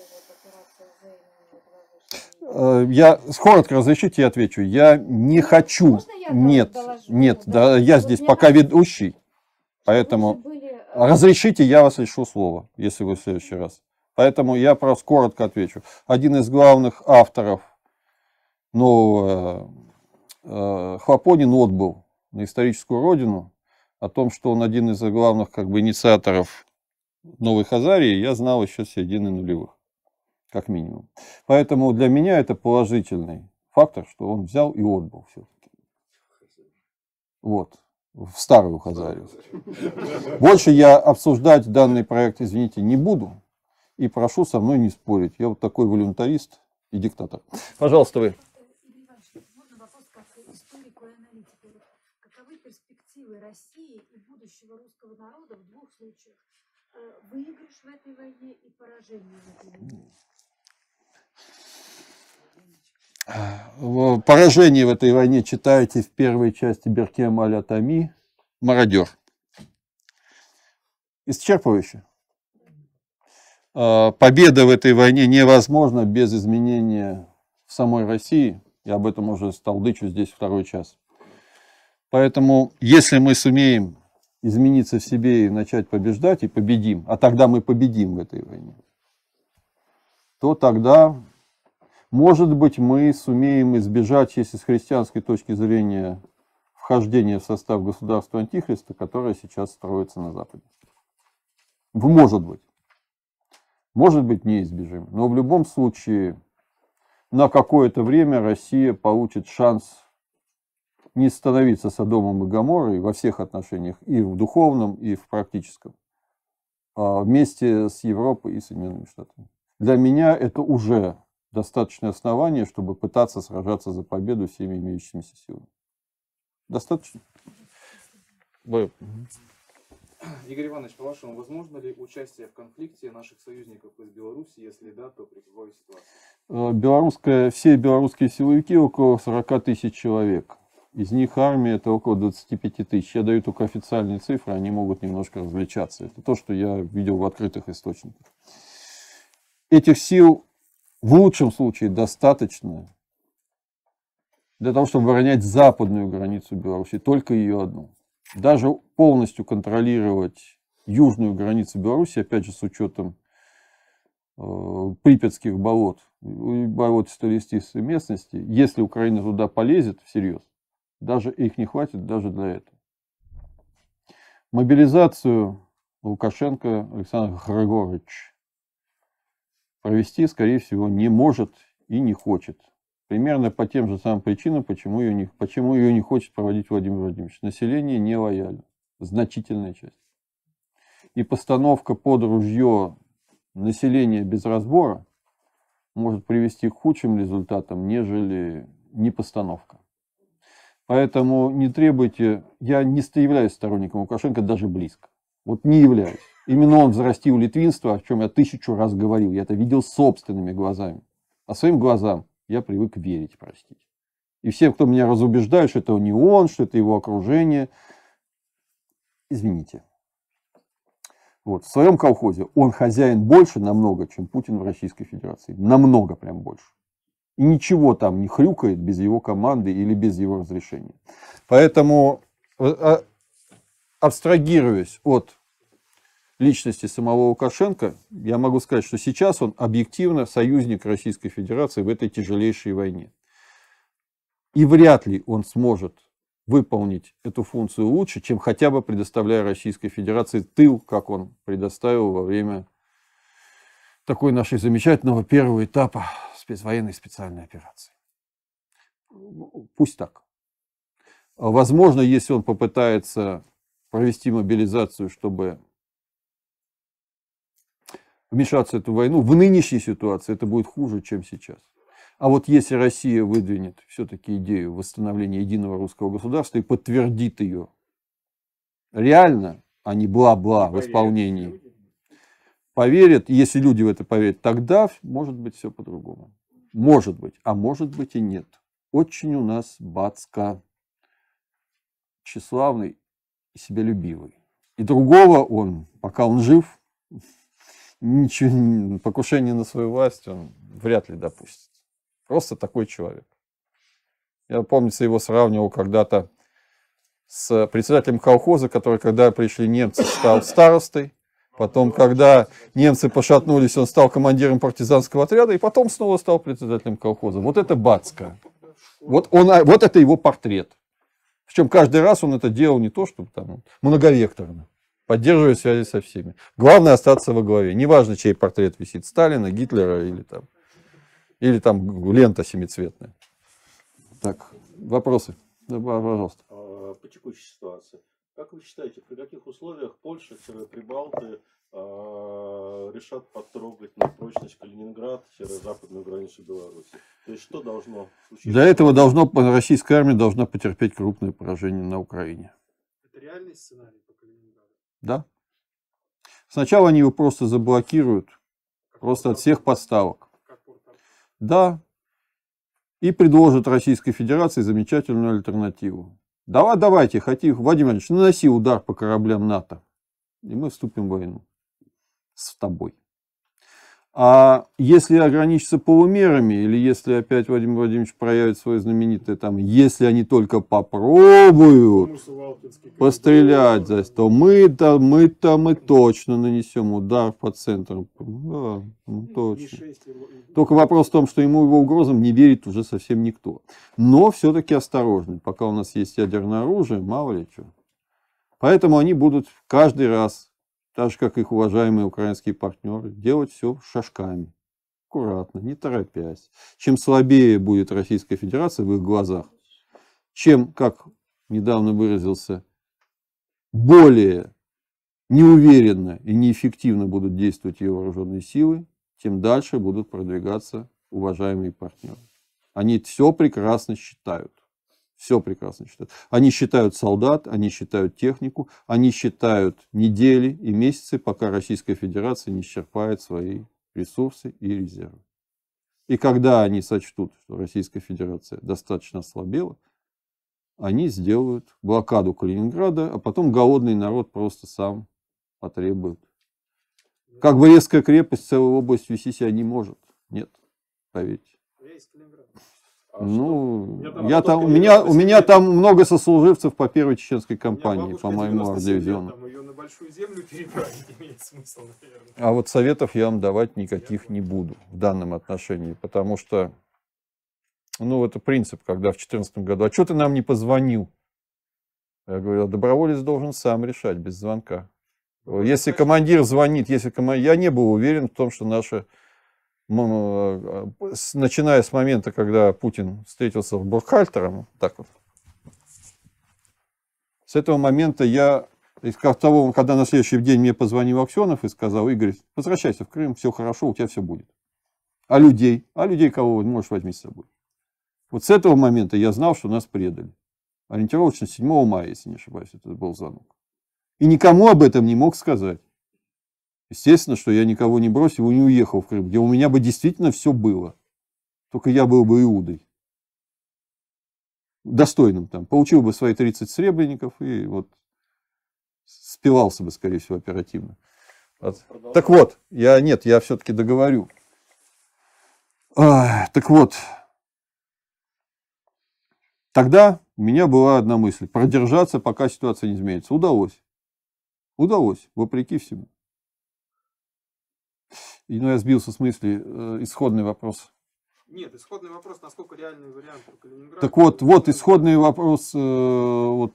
вот операция «Зейн» э, Я коротко разрешите, я отвечу. Я не ну, хочу. Я нет, доложу? нет, да, да я здесь пока меня... ведущий, поэтому были... Э, разрешите, я вас лишу слова, если вы в следующий раз. Поэтому я просто коротко отвечу. Один из главных авторов нового э, отбыл на историческую родину, о том, что он один из главных как бы инициаторов Новой Хазарии я знал еще с середины нулевых, как минимум. Поэтому для меня это положительный фактор, что он взял и отбыл все-таки. Вот, в старую Хазарию. Больше я обсуждать данный проект, извините, не буду. И прошу со мной не спорить. Я вот такой волюнтарист и диктатор. Пожалуйста, вы. России и будущего русского народа в двух случаях Э, выигрыш в этой войне и поражение в этой войне? Э, поражение в этой войне читаете в первой части Беркем Аля Тами «Мародер». Исчерпывающе. Э, победа в этой войне невозможна без изменения в самой России. Я об этом уже стал дычу здесь второй час. Поэтому, если мы сумеем измениться в себе и начать побеждать, и победим, а тогда мы победим в этой войне, то тогда, может быть, мы сумеем избежать, если с христианской точки зрения, вхождения в состав государства Антихриста, которое сейчас строится на Западе. Может быть. Может быть, неизбежим. Но в любом случае, на какое-то время Россия получит шанс не становиться Содомом и Гаморой во всех отношениях, и в духовном, и в практическом, а вместе с Европой и Соединенными Штатами. Для меня это уже достаточное основание, чтобы пытаться сражаться за победу всеми имеющимися силами. Достаточно? Игорь Иванович, по-вашему, возможно ли участие в конфликте наших союзников из Беларуси? Если да, то при какой ситуации? Э, белорусская, все белорусские силовики около 40 тысяч человек. Из них армия это около 25 тысяч. Я даю только официальные цифры, они могут немножко различаться. Это то, что я видел в открытых источниках. Этих сил в лучшем случае достаточно для того, чтобы оборонять западную границу Беларуси, только ее одну. Даже полностью контролировать южную границу Беларуси, опять же с учетом э, Припятских болот, болотистой столистистой местности, если Украина туда полезет всерьез, даже их не хватит даже для этого. Мобилизацию Лукашенко Александр Григорович провести, скорее всего, не может и не хочет. Примерно по тем же самым причинам, почему ее не, почему ее не хочет проводить Владимир Владимирович. Население не лояльно. Значительная часть. И постановка под ружье населения без разбора может привести к худшим результатам, нежели не постановка. Поэтому не требуйте, я не являюсь сторонником Лукашенко даже близко. Вот не являюсь. Именно он взрастил литвинство, о чем я тысячу раз говорил. Я это видел собственными глазами. А своим глазам я привык верить, простите. И все, кто меня разубеждают, что это не он, что это его окружение, извините. Вот, в своем колхозе он хозяин больше намного, чем Путин в Российской Федерации. Намного прям больше. И ничего там не хрюкает без его команды или без его разрешения. Поэтому, э, а, абстрагируясь от личности самого Лукашенко, я могу сказать, что сейчас он объективно союзник Российской Федерации в этой тяжелейшей войне. И вряд ли он сможет выполнить эту функцию лучше, чем хотя бы предоставляя Российской Федерации тыл, как он предоставил во время такой нашей замечательного первого этапа военной специальной операции. Ну, пусть так. А, возможно, если он попытается провести мобилизацию, чтобы вмешаться в эту войну, в нынешней ситуации это будет хуже, чем сейчас. А вот если Россия выдвинет все-таки идею восстановления единого русского государства и подтвердит ее реально, а не бла-бла в исполнении, поверят, если люди в это поверят, тогда может быть все по-другому. Может быть, а может быть и нет. Очень у нас Бацка тщеславный и себялюбивый. И другого он, пока он жив, ничего, покушение на свою власть он вряд ли допустит. Просто такой человек. Я, помнится, его сравнивал когда-то с председателем колхоза, который, когда пришли немцы, стал старостой, Потом, когда немцы пошатнулись, он стал командиром партизанского отряда и потом снова стал председателем колхоза. Вот это Бацка. Вот, он, а, вот это его портрет. Причем каждый раз он это делал не то, чтобы там многовекторно, поддерживая связи со всеми. Главное остаться во главе. Неважно, чей портрет висит, Сталина, Гитлера или там, или там лента семицветная. Так, вопросы? Да, пожалуйста. А, по текущей ситуации. Как вы считаете, при каких условиях Польша, Прибалты э, решат потрогать на прочность Калининград, северо западную границу Беларуси? То есть что должно случиться? Для этого должно, российская армия должна потерпеть крупное поражение на Украине. Это реальный сценарий по Калининграду? Да. Сначала они его просто заблокируют, как просто от всех подставок. Да. И предложат Российской Федерации замечательную альтернативу Давай, давайте, хотим, Владимир Владимирович, наноси удар по кораблям НАТО. И мы вступим в войну с тобой. А если ограничиться полумерами, или если опять Владимир Владимирович проявит свое знаменитое там, если они только попробуют пострелять, здесь, то мы-то, мы-то, мы точно нанесем удар по центру. Да, ну, точно. Только вопрос в том, что ему его угрозам не верит уже совсем никто. Но все-таки осторожны, пока у нас есть ядерное оружие, мало ли что. Поэтому они будут каждый раз так же, как их уважаемые украинские партнеры, делать все шажками, аккуратно, не торопясь. Чем слабее будет Российская Федерация в их глазах, чем, как недавно выразился, более неуверенно и неэффективно будут действовать ее вооруженные силы, тем дальше будут продвигаться уважаемые партнеры. Они все прекрасно считают. Все прекрасно считают. Они считают солдат, они считают технику, они считают недели и месяцы, пока Российская Федерация не исчерпает свои ресурсы и резервы. И когда они сочтут, что Российская Федерация достаточно ослабела, они сделают блокаду Калининграда, а потом голодный народ просто сам потребует. Как бы резкая крепость целой областью вести себя не может. Нет, поверьте. А ну, я там, у меня, у меня там много сослуживцев по первой чеченской кампании, по моему ордивизиону. А вот советов я вам давать никаких я не буду в данном отношении, потому что, ну, это принцип, когда в 2014 году, а что ты нам не позвонил? Я говорю, а доброволец должен сам решать без звонка. Если командир звонит, если командир... Я не был уверен в том, что наши Э, начиная с момента, когда Путин встретился с Бурхальтером, так вот, с этого момента я, из того, когда на следующий день мне позвонил Аксенов и сказал, Игорь, возвращайся в Крым, все хорошо, у тебя все будет. А людей? А людей, кого можешь возьми с собой. Вот с этого момента я знал, что нас предали. Ориентировочно 7 мая, если не ошибаюсь, это был звонок. И никому об этом не мог сказать. Естественно, что я никого не бросил и не уехал в Крым, где у меня бы действительно все было. Только я был бы Иудой. Достойным там. Получил бы свои 30 сребреников и вот спивался бы, скорее всего, оперативно. Вот. Так вот, я нет, я все-таки договорю. А, так вот, тогда у меня была одна мысль. Продержаться, пока ситуация не изменится. Удалось. Удалось, вопреки всему. И, ну, я сбился с мысли. Э, исходный вопрос. Нет, исходный вопрос, насколько реальный вариант у Калининграда. Так вот, вот исходный вопрос. Э, вот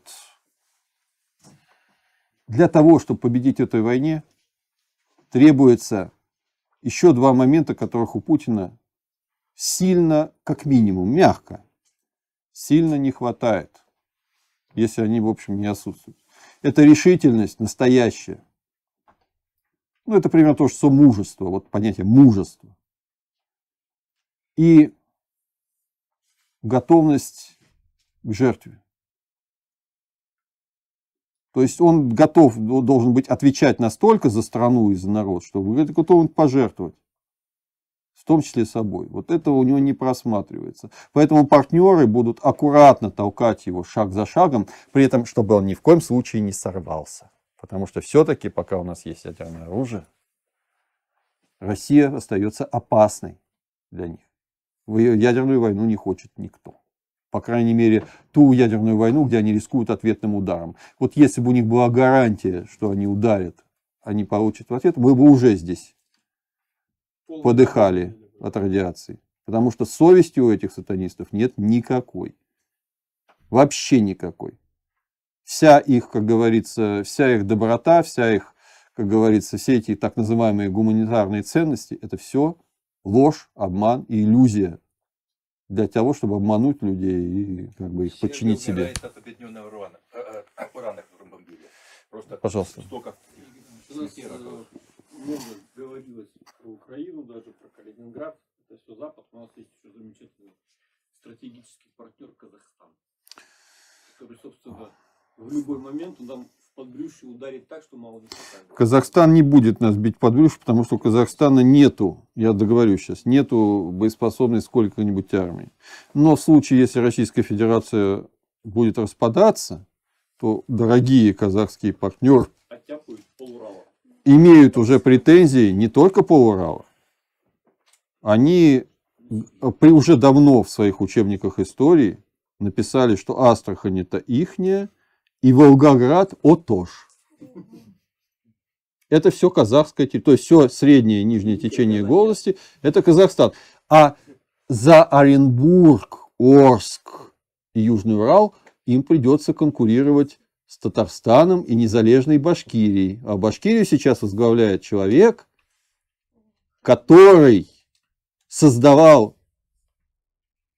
для того, чтобы победить этой войне, требуется еще два момента, которых у Путина сильно, как минимум, мягко, сильно не хватает, если они, в общем, не отсутствуют. Это решительность настоящая, ну, это примерно то, что мужество, вот понятие мужество И готовность к жертве. То есть он готов, должен быть отвечать настолько за страну и за народ, что это готов он пожертвовать, в том числе собой. Вот этого у него не просматривается. Поэтому партнеры будут аккуратно толкать его шаг за шагом, при этом, чтобы он ни в коем случае не сорвался. Потому что все-таки, пока у нас есть ядерное оружие, Россия остается опасной для них. ядерную войну не хочет никто. По крайней мере, ту ядерную войну, где они рискуют ответным ударом. Вот если бы у них была гарантия, что они ударят, они получат в ответ, мы бы уже здесь подыхали от радиации. Потому что совести у этих сатанистов нет никакой. Вообще никакой вся их, как говорится, вся их доброта, вся их, как говорится, все эти так называемые гуманитарные ценности, это все ложь, обман и иллюзия для того, чтобы обмануть людей и как бы их Сербия подчинить себе. Э, э, Просто Пожалуйста. Э, много говорилось про Украину, даже про Калининград. Это все Запад. У нас есть еще замечательный стратегический партнер Казахстан, который, собственно, в любой момент туда в подбрюшье ударит так, что мало не покажет. Казахстан не будет нас бить под брюшье, потому что у Казахстана нету, я договорюсь сейчас, нету боеспособной сколько-нибудь армии. Но в случае, если Российская Федерация будет распадаться, то дорогие казахские партнеры имеют уже претензии не только по Уралу. Они при уже давно в своих учебниках истории написали, что Астрахань это ихняя, и Волгоград Отош. Это все казахское, то есть все среднее и нижнее течение голости, это Казахстан. А за Оренбург, Орск и Южный Урал им придется конкурировать с Татарстаном и незалежной Башкирией. А Башкирию сейчас возглавляет человек, который создавал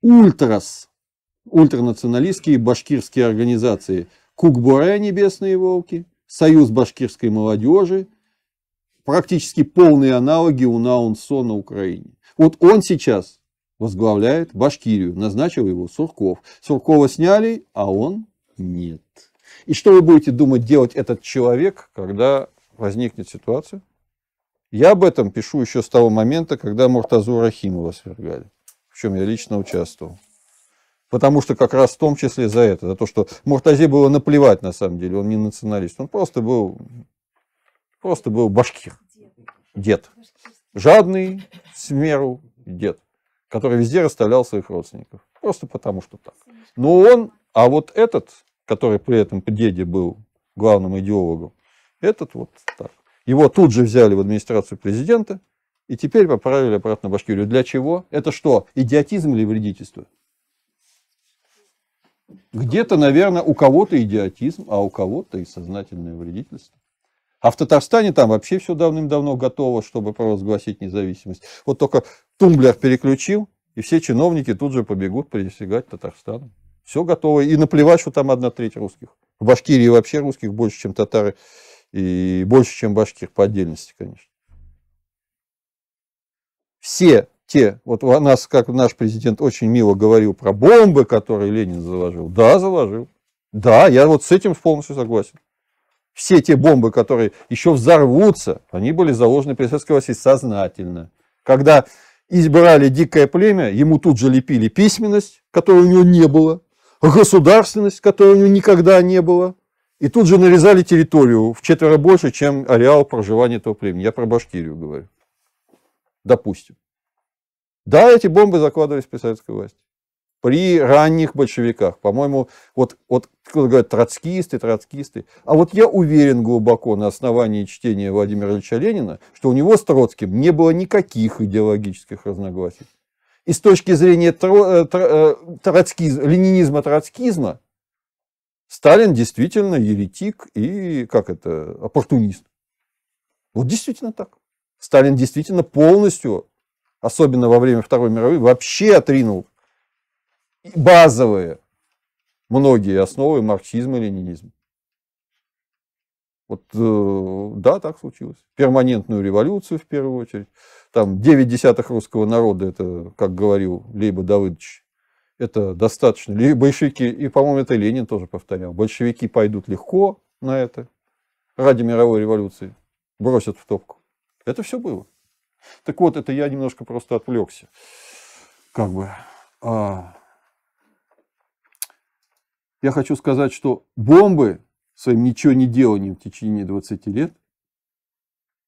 ультрас, ультранационалистские башкирские организации. Кукбуре «Небесные волки», Союз башкирской молодежи, практически полные аналоги у Наунсо на Украине. Вот он сейчас возглавляет Башкирию, назначил его Сурков. Суркова сняли, а он нет. И что вы будете думать делать этот человек, когда возникнет ситуация? Я об этом пишу еще с того момента, когда Муртазу Рахимова свергали, в чем я лично участвовал. Потому что как раз в том числе за это, за то, что Муртазе было наплевать на самом деле, он не националист, он просто был, просто был башкир, дед. Жадный, с меру дед, который везде расставлял своих родственников. Просто потому что так. Но он, а вот этот, который при этом по деде был главным идеологом, этот вот так. Его тут же взяли в администрацию президента и теперь поправили обратно Башкирию. Для чего? Это что, идиотизм или вредительство? Где-то, наверное, у кого-то идиотизм, а у кого-то и сознательное вредительство. А в Татарстане там вообще все давным-давно готово, чтобы провозгласить независимость. Вот только тумблер переключил, и все чиновники тут же побегут присягать Татарстану. Все готово. И наплевать, что там одна треть русских. В Башкирии вообще русских больше, чем татары, и больше, чем башкир по отдельности, конечно. Все те, вот у нас, как наш президент очень мило говорил про бомбы, которые Ленин заложил. Да, заложил. Да, я вот с этим полностью согласен. Все те бомбы, которые еще взорвутся, они были заложены при советской России сознательно. Когда избирали дикое племя, ему тут же лепили письменность, которой у него не было, государственность, которой у него никогда не было, и тут же нарезали территорию в четверо больше, чем ареал проживания этого племени. Я про Башкирию говорю. Допустим. Да, эти бомбы закладывались при советской власти. При ранних большевиках. По-моему, вот, вот говорят троцкисты, троцкисты. А вот я уверен глубоко на основании чтения Владимира Ильича Ленина, что у него с Троцким не было никаких идеологических разногласий. И с точки зрения тро, э, тро, э, троцкизм, ленинизма, троцкизма, Сталин действительно еретик и, как это, оппортунист. Вот действительно так. Сталин действительно полностью особенно во время Второй мировой, вообще отринул базовые многие основы марксизма и ленинизма. Вот э, да, так случилось. Перманентную революцию в первую очередь. Там 9 десятых русского народа, это, как говорил Лейба Давыдович, это достаточно. Большевики, и, по-моему, это Ленин тоже повторял, большевики пойдут легко на это ради мировой революции, бросят в топку. Это все было. Так вот, это я немножко просто отвлекся. Как бы. А... Я хочу сказать, что бомбы своим ничего не деланием в течение 20 лет,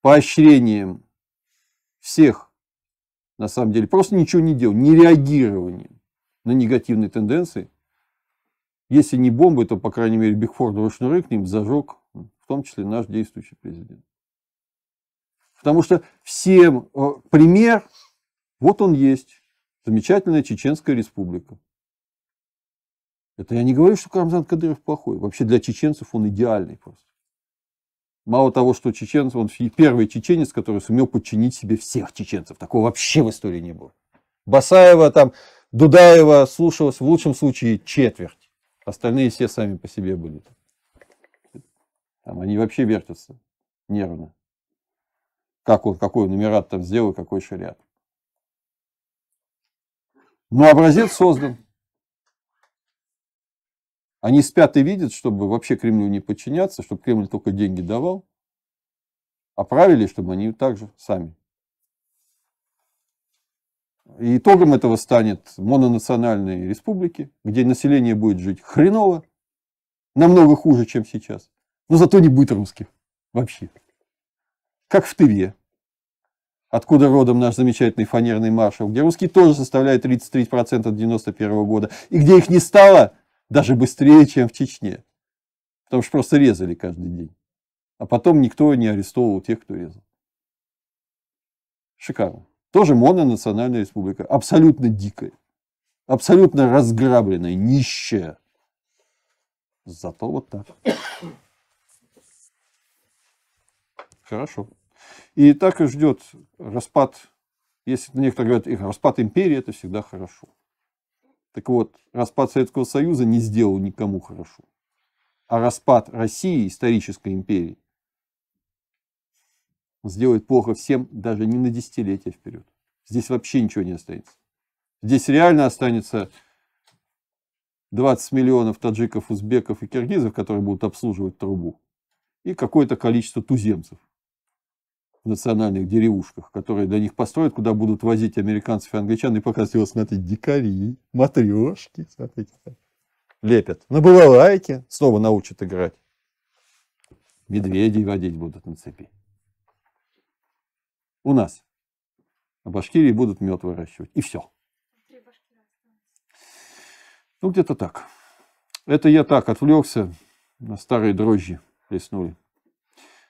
поощрением всех, на самом деле, просто ничего не делал, не реагированием на негативные тенденции, если не бомбы, то, по крайней мере, Бигфорд вручную к ним зажег, в том числе наш действующий президент. Потому что всем э, пример, вот он есть, замечательная Чеченская республика. Это я не говорю, что Карамзан Кадыров плохой. Вообще для чеченцев он идеальный просто. Мало того, что чеченцев, он первый чеченец, который сумел подчинить себе всех чеченцев. Такого вообще в истории не было. Басаева, там, Дудаева слушалось в лучшем случае четверть. Остальные все сами по себе были. Там они вообще вертятся нервно как вот, какой нумерат там сделал, какой шариат. Но образец создан. Они спят и видят, чтобы вообще Кремлю не подчиняться, чтобы Кремль только деньги давал. А правили, чтобы они также сами. И итогом этого станет мононациональные республики, где население будет жить хреново, намного хуже, чем сейчас. Но зато не будет русских вообще как в Тыве, откуда родом наш замечательный фанерный маршал, где русские тоже составляют 33% 91 года, и где их не стало даже быстрее, чем в Чечне. Потому что просто резали каждый день. А потом никто не арестовывал тех, кто резал. Шикарно. Тоже мононациональная республика. Абсолютно дикая. Абсолютно разграбленная, нищая. Зато вот так. Хорошо. И так и ждет распад, если некоторые говорят, их распад империи это всегда хорошо. Так вот, распад Советского Союза не сделал никому хорошо. А распад России, исторической империи, сделает плохо всем даже не на десятилетия вперед. Здесь вообще ничего не останется. Здесь реально останется 20 миллионов таджиков, узбеков и киргизов, которые будут обслуживать трубу, и какое-то количество туземцев в национальных деревушках, которые до них построят, куда будут возить американцев и англичан, и показывать, вот, смотрите, дикари, матрешки, смотрите, лепят. На балалайке снова научат играть. Медведей водить будут на цепи. У нас. А Башкирии будут мед выращивать. И все. Ну, где-то так. Это я так отвлекся, на старые дрожжи плеснули.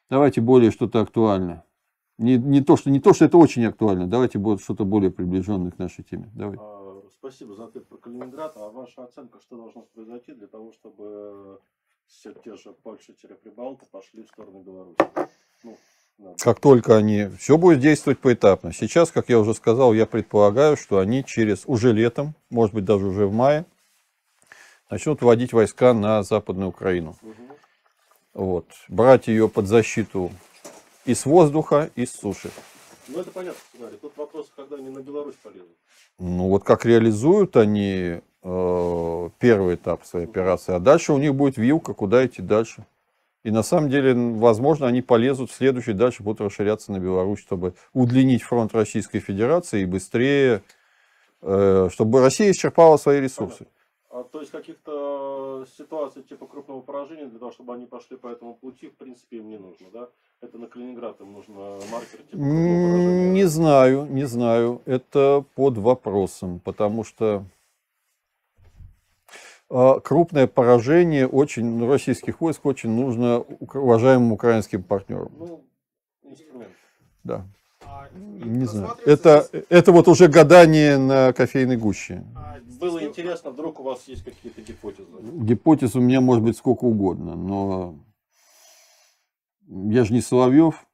Давайте более что-то актуальное. Не, не, то, что, не то, что это очень актуально. Давайте будет что-то более приближенное к нашей теме. давайте а, Спасибо за ответ про Калининград. А ваша оценка, что должно произойти для того, чтобы все те же Польша-Прибалты пошли в сторону Беларуси? Ну, Как только они... Все будет действовать поэтапно. Сейчас, как я уже сказал, я предполагаю, что они через уже летом, может быть, даже уже в мае, начнут вводить войска на Западную Украину. Угу. Вот. Брать ее под защиту и с воздуха, и с суши. Ну, это понятно, сценарий. Тут вопрос, когда они на Беларусь полезут. Ну, вот как реализуют они э, первый этап своей ну операции, а дальше у них будет вилка, куда идти дальше. И на самом деле, возможно, они полезут в следующий, дальше будут расширяться на Беларусь, чтобы удлинить фронт Российской Федерации и быстрее, э, чтобы Россия исчерпала свои ресурсы. Понятно. А, то есть каких-то э, ситуаций типа крупного поражения для того, чтобы они пошли по этому пути, в принципе, им не нужно, да? Это на Калининград им нужно э, маркер типа Не знаю, не знаю. Это под вопросом, потому что э, крупное поражение очень ну, российских войск очень нужно уважаемым украинским партнерам. Ну, Да. А, не знаю. Это, это вот уже гадание на кофейной гуще. А, было интересно, вдруг у вас есть какие-то гипотезы? Гипотез у меня может быть сколько угодно, но я же не Соловьев,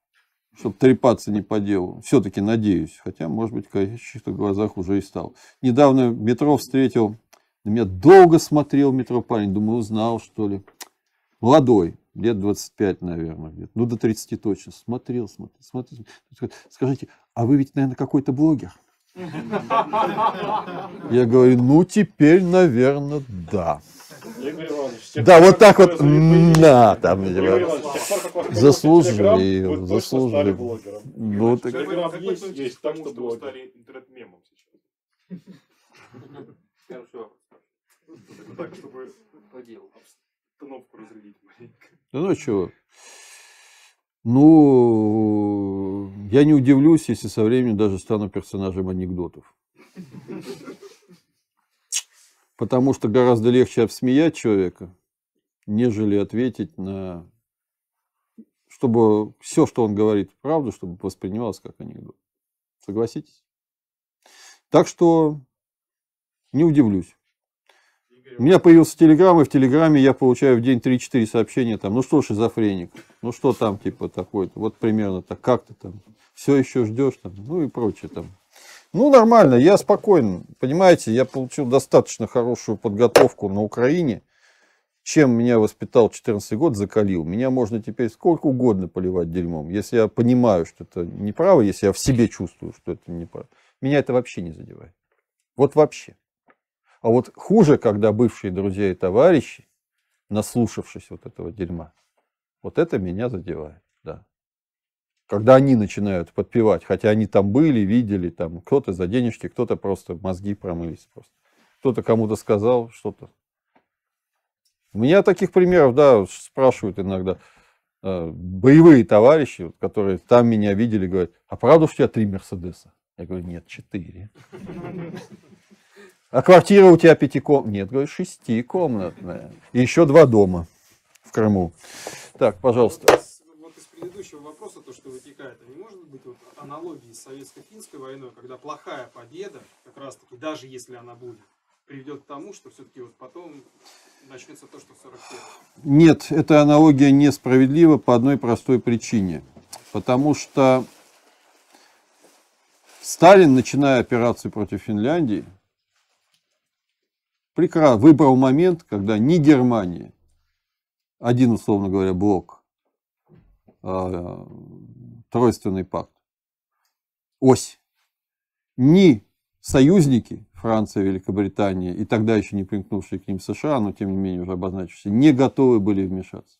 чтобы трепаться не по делу. Все-таки надеюсь, хотя, может быть, в чьих-то глазах уже и стал. Недавно в метро встретил, на меня долго смотрел метро парень, думаю, узнал, что ли. Молодой, лет 25, наверное, где-то. Ну, до 30 точно. Смотрел, смотрел, смотрел. Скажите, а вы ведь, наверное, какой-то блогер? Я говорю, ну теперь, наверное, да. Да, вот так вот, на, там, заслужил, заслужил. Ну, так... Есть, так что стали интернет-мемом сейчас. Хорошо. Так, чтобы обстановку разрядить Ну, чего? Ну, я не удивлюсь, если со временем даже стану персонажем анекдотов. Потому что гораздо легче обсмеять человека, нежели ответить на... Чтобы все, что он говорит, правду, чтобы воспринималось как анекдот. Согласитесь? Так что не удивлюсь. У меня появился Телеграм, и в Телеграме я получаю в день 3-4 сообщения там, ну что, шизофреник, ну что там, типа, такой вот примерно так, как ты там, все еще ждешь там, ну и прочее там. Ну, нормально, я спокоен, понимаете, я получил достаточно хорошую подготовку на Украине, чем меня воспитал 14 год, закалил. Меня можно теперь сколько угодно поливать дерьмом, если я понимаю, что это неправо, если я в себе чувствую, что это неправо. Меня это вообще не задевает. Вот вообще. А вот хуже, когда бывшие друзья и товарищи, наслушавшись вот этого дерьма, вот это меня задевает, да. Когда они начинают подпевать, хотя они там были, видели, там кто-то за денежки, кто-то просто мозги промылись просто. Кто-то кому-то сказал что-то. У меня таких примеров, да, спрашивают иногда э, боевые товарищи, которые там меня видели, говорят, а правда, у тебя три Мерседеса? Я говорю, нет, четыре. А квартира у тебя пятикомнатная? Нет, говорю, шестикомнатная. И еще два дома в Крыму. Так, пожалуйста Из предыдущего вопроса, то, что вытекает, а не может быть вот аналогии с советско-финской войной, когда плохая победа, как раз-таки, даже если она будет, приведет к тому, что все-таки вот потом начнется то, что в 41 Нет, эта аналогия несправедлива по одной простой причине. Потому что Сталин, начиная операцию против Финляндии, прекрасно выбрал момент, когда ни Германия, один, условно говоря, блок, э, тройственный пакт, ось, ни союзники, Франция, Великобритания и тогда еще не примкнувшие к ним США, но тем не менее уже обозначившиеся, не готовы были вмешаться.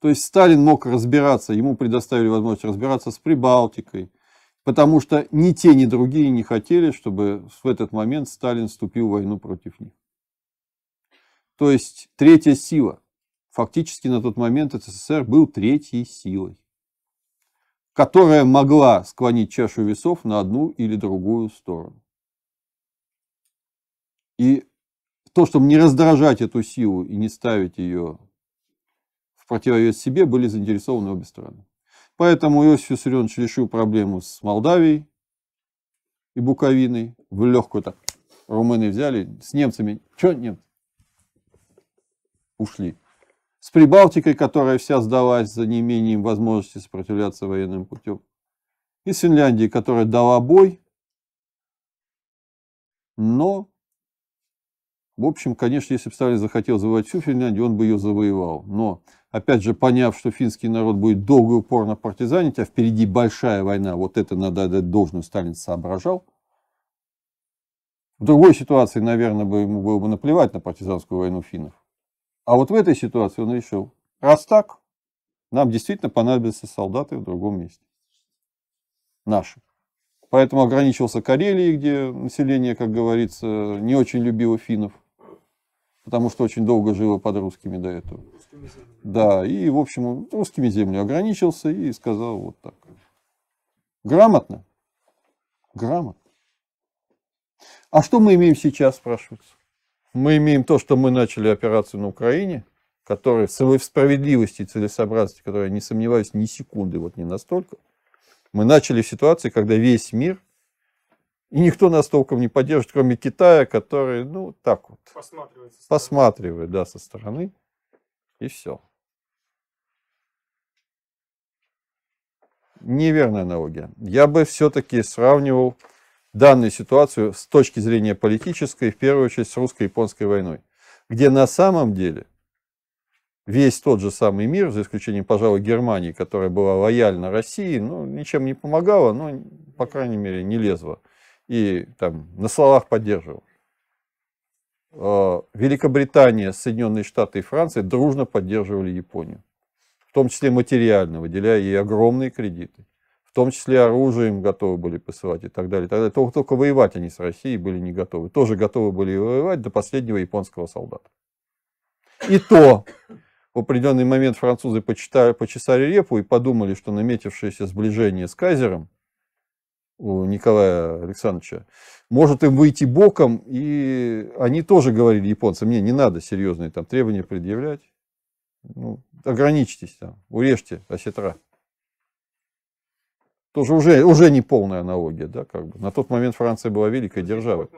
То есть Сталин мог разбираться, ему предоставили возможность разбираться с Прибалтикой, потому что ни те, ни другие не хотели, чтобы в этот момент Сталин вступил в войну против них. То есть третья сила. Фактически на тот момент СССР был третьей силой, которая могла склонить чашу весов на одну или другую сторону. И то, чтобы не раздражать эту силу и не ставить ее в противовес себе, были заинтересованы обе стороны. Поэтому Иосиф Виссарионович решил проблему с Молдавией и Буковиной в легкую так. Румыны взяли, с немцами. Че немцы? Ушли. С Прибалтикой, которая вся сдалась за неимением возможности сопротивляться военным путем. И с Финляндией, которая дала бой, но в общем, конечно, если бы Сталин захотел завоевать всю Финляндию, он бы ее завоевал. Но, опять же, поняв, что финский народ будет долго и упорно партизанить, а впереди большая война, вот это надо отдать должную, Сталин соображал. В другой ситуации, наверное, бы ему было бы наплевать на партизанскую войну финнов. А вот в этой ситуации он решил, раз так, нам действительно понадобятся солдаты в другом месте. Наши. Поэтому ограничился Карелией, где население, как говорится, не очень любило финнов потому что очень долго жила под русскими до этого. да, и, в общем, русскими землями ограничился и сказал вот так. Грамотно? Грамотно. А что мы имеем сейчас, спрашивается? Мы имеем то, что мы начали операцию на Украине, которая в справедливости и целесообразности, которая, не сомневаюсь, ни секунды, вот не настолько. Мы начали в ситуации, когда весь мир – и никто нас толком не поддержит, кроме Китая, который, ну, так вот. Посматривает. Со посматривает, да, со стороны. И все. Неверная аналогия. Я бы все-таки сравнивал данную ситуацию с точки зрения политической, в первую очередь с русско-японской войной, где на самом деле весь тот же самый мир, за исключением, пожалуй, Германии, которая была лояльна России, ну, ничем не помогала, но, по крайней мере, не лезла и там, на словах поддерживал. А, Великобритания, Соединенные Штаты и Франция дружно поддерживали Японию, в том числе материально, выделяя ей огромные кредиты, в том числе оружием готовы были посылать и так далее. И так далее. Только, только воевать они с Россией были не готовы. Тоже готовы были воевать до последнего японского солдата. И то в определенный момент французы почитали, почесали репу и подумали, что наметившееся сближение с Кайзером у Николая Александровича, может им выйти боком, и они тоже говорили японцам, мне не надо серьезные там требования предъявлять, ну, ограничьтесь там, урежьте осетра. Тоже уже, уже не полная аналогия, да, как бы. На тот момент Франция была великой державой.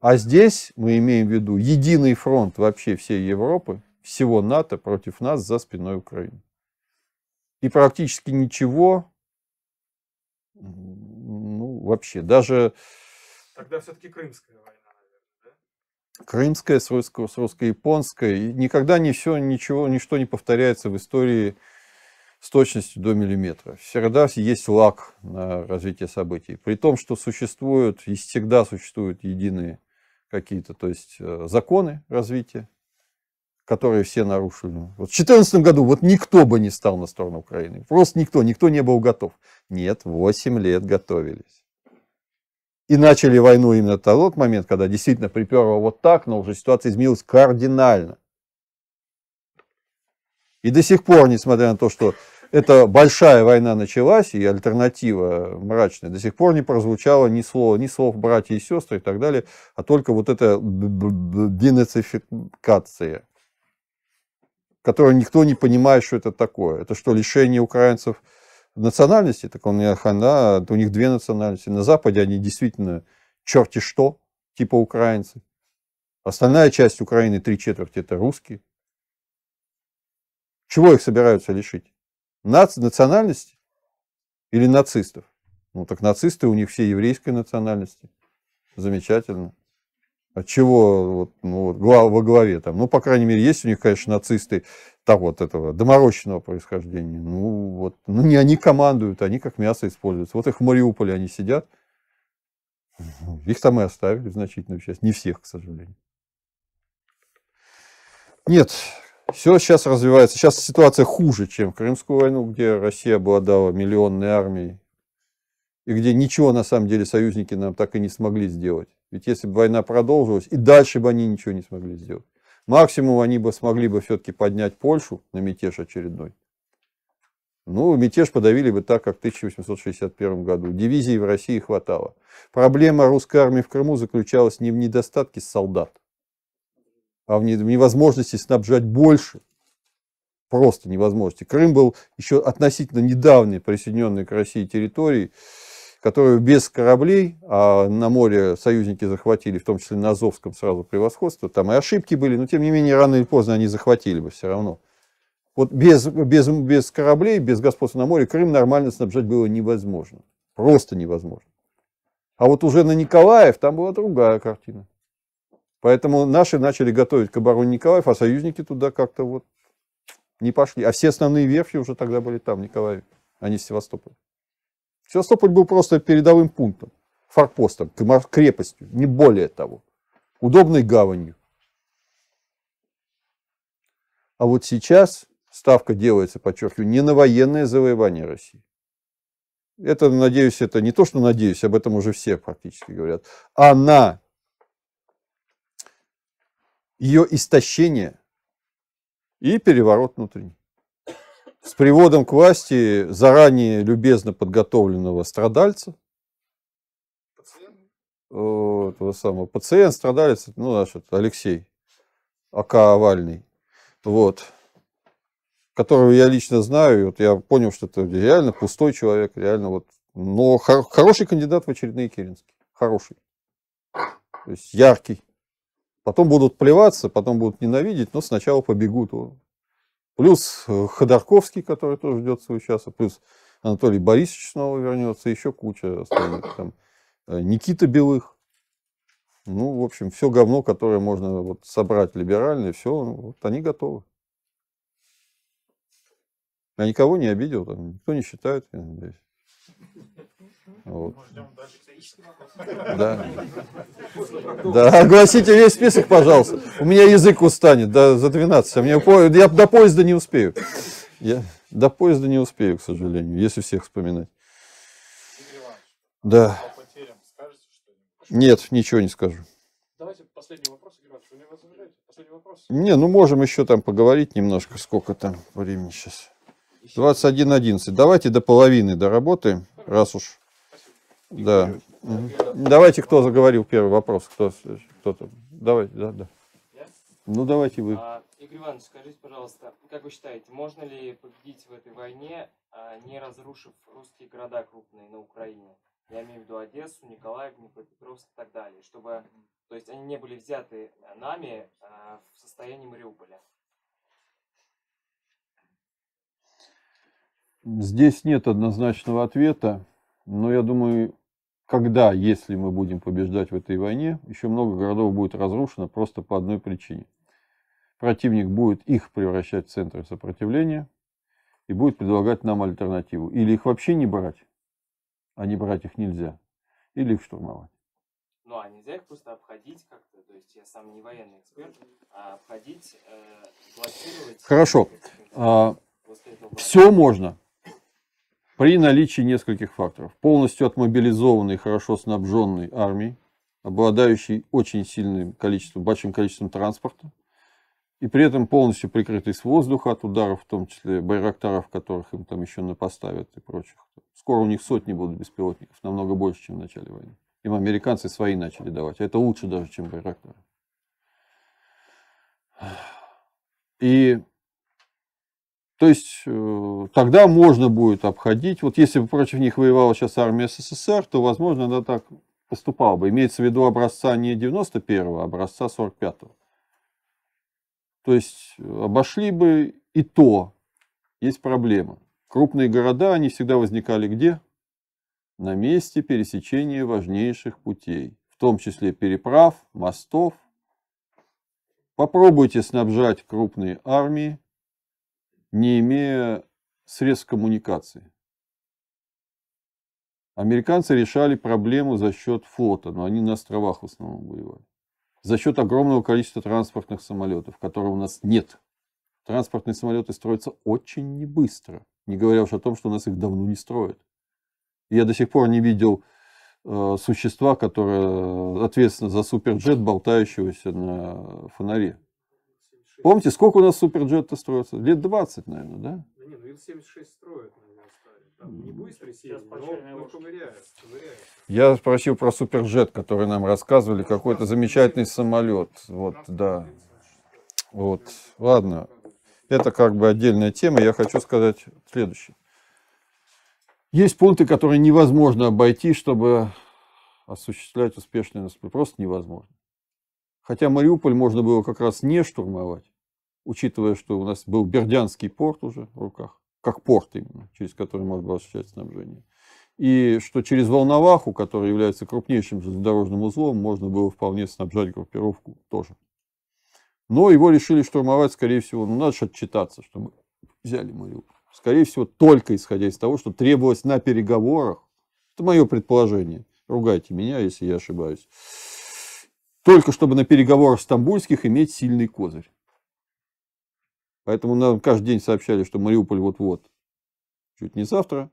А здесь мы имеем в виду единый фронт вообще всей Европы, всего НАТО против нас за спиной Украины. И практически ничего ну, вообще, даже... Тогда все-таки Крымская война. Крымская с, русско, с русско-японской. Никогда не все, ничего, ничто не повторяется в истории с точностью до миллиметра. Всегда есть лак на развитие событий. При том, что существуют и всегда существуют единые какие-то то есть, э, законы развития которые все нарушили. Вот в 2014 году вот никто бы не стал на сторону Украины. Просто никто, никто не был готов. Нет, 8 лет готовились. И начали войну именно в тот момент, когда действительно приперло вот так, но уже ситуация изменилась кардинально. И до сих пор, несмотря на то, что эта большая война началась, и альтернатива мрачная, до сих пор не прозвучало ни слова, ни слов братья и сестры и так далее, а только вот эта денацификация которое никто не понимает, что это такое. Это что, лишение украинцев национальности? Так он, да, у них две национальности. На Западе они действительно черти что, типа украинцы. Остальная часть Украины, три четверти, это русские. Чего их собираются лишить? Наци- национальности или нацистов? Ну так нацисты у них все еврейской национальности. Замечательно от а чего вот, ну, вот, глав, во главе там. Ну, по крайней мере, есть у них, конечно, нацисты так вот этого доморощенного происхождения. Ну, вот, ну, не они командуют, они как мясо используются. Вот их в Мариуполе они сидят. Их там и оставили значительную часть. Не всех, к сожалению. Нет, все сейчас развивается. Сейчас ситуация хуже, чем в Крымскую войну, где Россия обладала миллионной армией и где ничего на самом деле союзники нам так и не смогли сделать. Ведь если бы война продолжилась, и дальше бы они ничего не смогли сделать. Максимум они бы смогли бы все-таки поднять Польшу на мятеж очередной. Ну, мятеж подавили бы так, как в 1861 году. Дивизий в России хватало. Проблема русской армии в Крыму заключалась не в недостатке солдат, а в невозможности снабжать больше. Просто невозможности. Крым был еще относительно недавней присоединенной к России территорией которую без кораблей, а на море союзники захватили, в том числе на Азовском сразу превосходство, там и ошибки были, но тем не менее рано или поздно они захватили бы все равно. Вот без, без, без кораблей, без господства на море Крым нормально снабжать было невозможно. Просто невозможно. А вот уже на Николаев там была другая картина. Поэтому наши начали готовить к обороне Николаев, а союзники туда как-то вот не пошли. А все основные верфи уже тогда были там, в Николаеве, а не в Севастополе. Севастополь был просто передовым пунктом, форпостом, крепостью, не более того, удобной гаванью. А вот сейчас ставка делается, подчеркиваю, не на военное завоевание России. Это, надеюсь, это не то, что надеюсь, об этом уже все практически говорят, а на ее истощение и переворот внутренний с приводом к власти заранее любезно подготовленного страдальца. Пациент? Э, этого самого. Пациент, страдалец, ну, значит, Алексей, АК Овальный. Вот которого я лично знаю, вот я понял, что это реально пустой человек, реально вот, но хор- хороший кандидат в очередные Керенские, хороший, то есть яркий. Потом будут плеваться, потом будут ненавидеть, но сначала побегут. Плюс э, Ходорковский, который тоже ждет свой час, а плюс Анатолий Борисович снова вернется, еще куча остальных. Там, э, Никита Белых. Ну, в общем, все говно, которое можно вот собрать либеральное, все, ну, вот они готовы. Я никого не обидел, там, никто не считает, я надеюсь. Вот. Да. да, огласите весь список, пожалуйста. У меня язык устанет да, за 12. А мне, я до поезда не успею. Я до поезда не успею, к сожалению, если всех вспоминать. Да. Нет, ничего не скажу. Давайте последний вопрос, не Последний вопрос? Не, ну можем еще там поговорить немножко, сколько там времени сейчас. 21.11. Давайте до половины доработаем, раз уж да. Давайте, кто заговорил первый вопрос, кто, кто там. Давайте, да, да. Я? Ну, давайте вы. А, Игорь Иванович, скажите, пожалуйста, как вы считаете, можно ли победить в этой войне, а, не разрушив русские города крупные на Украине? Я имею в виду Одессу, Николаев, Днепропетровск и так далее, чтобы, то есть, они не были взяты нами а, в состоянии Мариуполя. Здесь нет однозначного ответа, но я думаю, когда, если мы будем побеждать в этой войне, еще много городов будет разрушено просто по одной причине. Противник будет их превращать в центры сопротивления и будет предлагать нам альтернативу. Или их вообще не брать, а не брать их нельзя, или их штурмовать. Ну а нельзя их просто обходить как-то, то есть я сам не военный эксперт, а обходить, э, блокировать. Хорошо. А, Все можно при наличии нескольких факторов. Полностью отмобилизованной, хорошо снабженной армии, обладающей очень сильным количеством, большим количеством транспорта, и при этом полностью прикрытый с воздуха от ударов, в том числе байрактаров, которых им там еще напоставят и прочих. Скоро у них сотни будут беспилотников, намного больше, чем в начале войны. Им американцы свои начали давать. а Это лучше даже, чем байрактары. И то есть э, тогда можно будет обходить. Вот если бы против них воевала сейчас армия СССР, то, возможно, она так поступала бы. Имеется в виду образца не 91-го, а образца 45-го. То есть э, обошли бы и то. Есть проблема. Крупные города, они всегда возникали где? На месте пересечения важнейших путей, в том числе переправ, мостов. Попробуйте снабжать крупные армии не имея средств коммуникации. Американцы решали проблему за счет флота, но они на островах в основном воевали. За счет огромного количества транспортных самолетов, которого у нас нет. Транспортные самолеты строятся очень небыстро, не говоря уж о том, что у нас их давно не строят. Я до сих пор не видел э, существа, которое ответственно за суперджет, болтающегося на фонаре. Помните, сколько у нас суперджет строится? Лет 20, наверное, да? Да не, ну Ил-76 строят, Я спросил про суперджет, который нам рассказывали, какой-то замечательный самолет. Вот, да. Вот, ладно. Это как бы отдельная тема. Я хочу сказать следующее. Есть пункты, которые невозможно обойти, чтобы осуществлять успешное наступление. Просто невозможно. Хотя Мариуполь можно было как раз не штурмовать, учитывая, что у нас был Бердянский порт уже в руках, как порт именно, через который можно было осуществлять снабжение. И что через Волноваху, которая является крупнейшим железнодорожным узлом, можно было вполне снабжать группировку тоже. Но его решили штурмовать, скорее всего, ну, надо же отчитаться, что мы взяли Мариуполь. Скорее всего, только исходя из того, что требовалось на переговорах. Это мое предположение. Ругайте меня, если я ошибаюсь только чтобы на переговорах стамбульских иметь сильный козырь. Поэтому нам каждый день сообщали, что Мариуполь вот-вот, чуть не завтра.